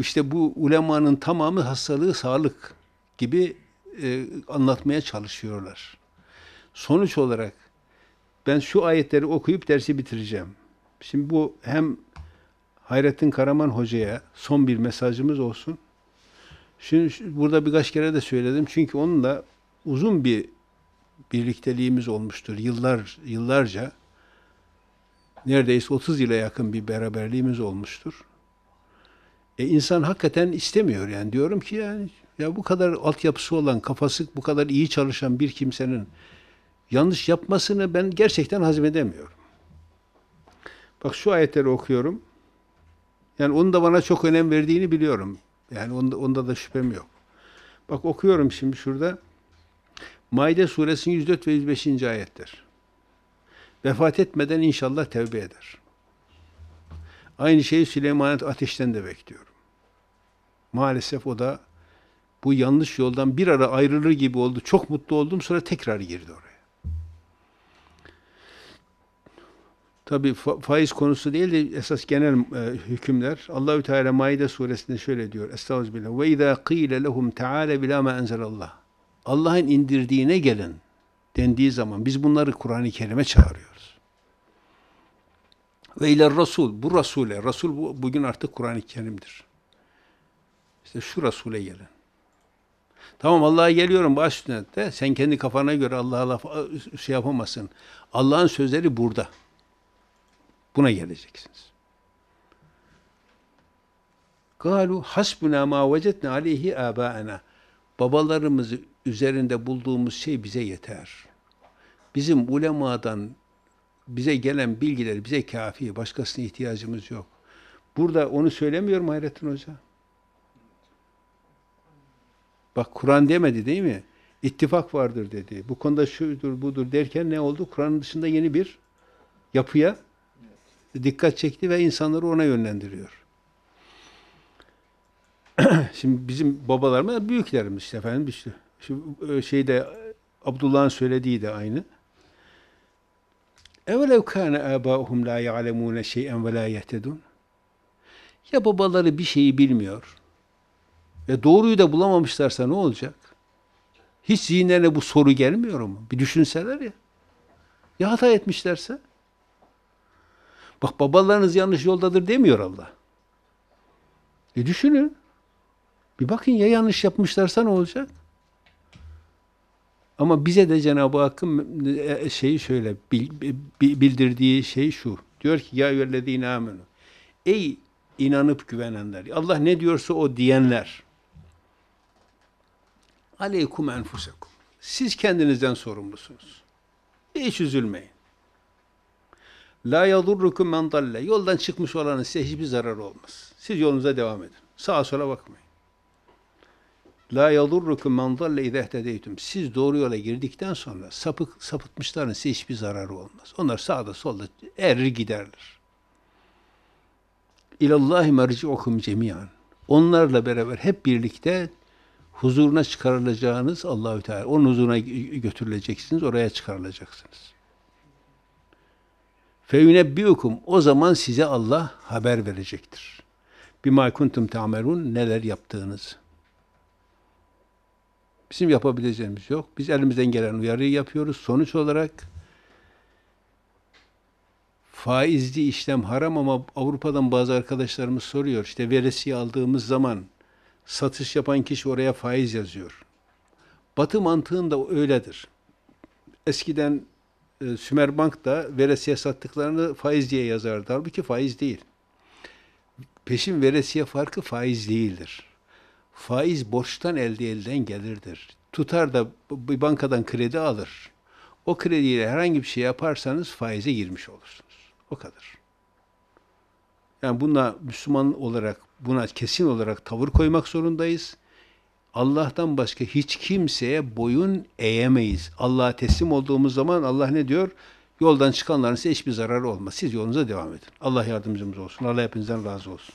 İşte bu ulemanın tamamı hastalığı sağlık gibi e, anlatmaya çalışıyorlar. Sonuç olarak ben şu ayetleri okuyup dersi bitireceğim. Şimdi bu hem Hayrettin Karaman Hoca'ya son bir mesajımız olsun. Şimdi burada birkaç kere de söyledim. Çünkü onunla uzun bir birlikteliğimiz olmuştur. Yıllar, yıllarca neredeyse 30 yıla yakın bir beraberliğimiz olmuştur. E insan hakikaten istemiyor yani diyorum ki yani ya bu kadar altyapısı olan, kafası bu kadar iyi çalışan bir kimsenin yanlış yapmasını ben gerçekten hazmedemiyorum. Bak şu ayetleri okuyorum. Yani onun da bana çok önem verdiğini biliyorum. Yani onda, onda da şüphem yok. Bak okuyorum şimdi şurada. Maide suresinin 104 ve 105. ayetler. Vefat etmeden inşallah tevbe eder. Aynı şeyi Süleyman'ın ateşten de bekliyorum. Maalesef o da bu yanlış yoldan bir ara ayrılır gibi oldu. Çok mutlu oldum sonra tekrar girdi oraya. Tabi faiz konusu değil de esas genel e, hükümler. Allahü Teala Maide suresinde şöyle diyor. Estağfirullah. Ve izâ qîle lehum teâle bilâ mâ enzelallah. Allah'ın indirdiğine gelin dendiği zaman biz bunları Kur'an-ı Kerim'e çağırıyoruz. Ve ile Rasul, bu Rasule, Rasul bugün artık Kur'an-ı Kerim'dir. İşte şu Rasule gelin. Tamam Allah'a geliyorum baş üstüne sen kendi kafana göre Allah'a laf şey yapamazsın. Allah'ın sözleri burada. Buna geleceksiniz. Galu hasbuna ma vecetne aleyhi abaena. Babalarımızı üzerinde bulduğumuz şey bize yeter. Bizim ulemadan bize gelen bilgiler bize kafi. Başkasına ihtiyacımız yok. Burada onu söylemiyor mu Hayrettin Hoca. Bak Kur'an demedi değil mi? İttifak vardır dedi. Bu konuda şudur budur derken ne oldu? Kur'an'ın dışında yeni bir yapıya dikkat çekti ve insanları ona yönlendiriyor. [CLEARS THROAT] Şimdi bizim babalarımız, büyüklerimiz işte efendim işte. E, şeyde Abdullah'ın söylediği de aynı. اَوَلَوْ كَانَ آبَاءُهُمْ لَا يَعْلَمُونَ شَيْئًا وَلَا يَهْتَدُونَ Ya babaları bir şeyi bilmiyor e doğruyu da bulamamışlarsa ne olacak? Hiç zihinlerine bu soru gelmiyor mu? Bir düşünseler ya. Ya hata etmişlerse? Bak babalarınız yanlış yoldadır demiyor Allah. E düşünün. Bir bakın ya yanlış yapmışlarsa ne olacak? Ama bize de Cenab-ı Hakk'ın e, e, şeyi şöyle bildirdiği şey şu. Diyor ki ya yüllezine amenu. Ey inanıp güvenenler. Allah ne diyorsa o diyenler aleykum enfusekum. Siz kendinizden sorumlusunuz. Hiç üzülmeyin. La yadurrukum men dalle. Yoldan çıkmış olanın size hiçbir zararı olmaz. Siz yolunuza devam edin. Sağa sola bakmayın. La yadurrukum men dalle idehtedeytum. Siz doğru yola girdikten sonra sapık sapıtmışların size hiçbir zararı olmaz. Onlar sağda solda erir giderler. İlallahi merciukum cemiyan. Onlarla beraber hep birlikte huzuruna çıkarılacağınız Allahü Teala. Onun huzuruna götürüleceksiniz, oraya çıkarılacaksınız. Feyünebbiukum o zaman size Allah haber verecektir. Bima kuntum tamerun neler yaptığınız. Bizim yapabileceğimiz yok. Biz elimizden gelen uyarıyı yapıyoruz. Sonuç olarak faizli işlem haram ama Avrupa'dan bazı arkadaşlarımız soruyor. İşte veresiye aldığımız zaman satış yapan kişi oraya faiz yazıyor. Batı mantığında öyledir. Eskiden e, Sümer Bank da veresiye sattıklarını faiz diye yazardı. Halbuki faiz değil. Peşin veresiye farkı faiz değildir. Faiz borçtan elde elden gelirdir. Tutar da bir bankadan kredi alır. O krediyle herhangi bir şey yaparsanız faize girmiş olursunuz. O kadar. Yani buna Müslüman olarak buna kesin olarak tavır koymak zorundayız. Allah'tan başka hiç kimseye boyun eğemeyiz. Allah'a teslim olduğumuz zaman Allah ne diyor? Yoldan çıkanların size hiçbir zararı olmaz. Siz yolunuza devam edin. Allah yardımcımız olsun. Allah hepinizden razı olsun.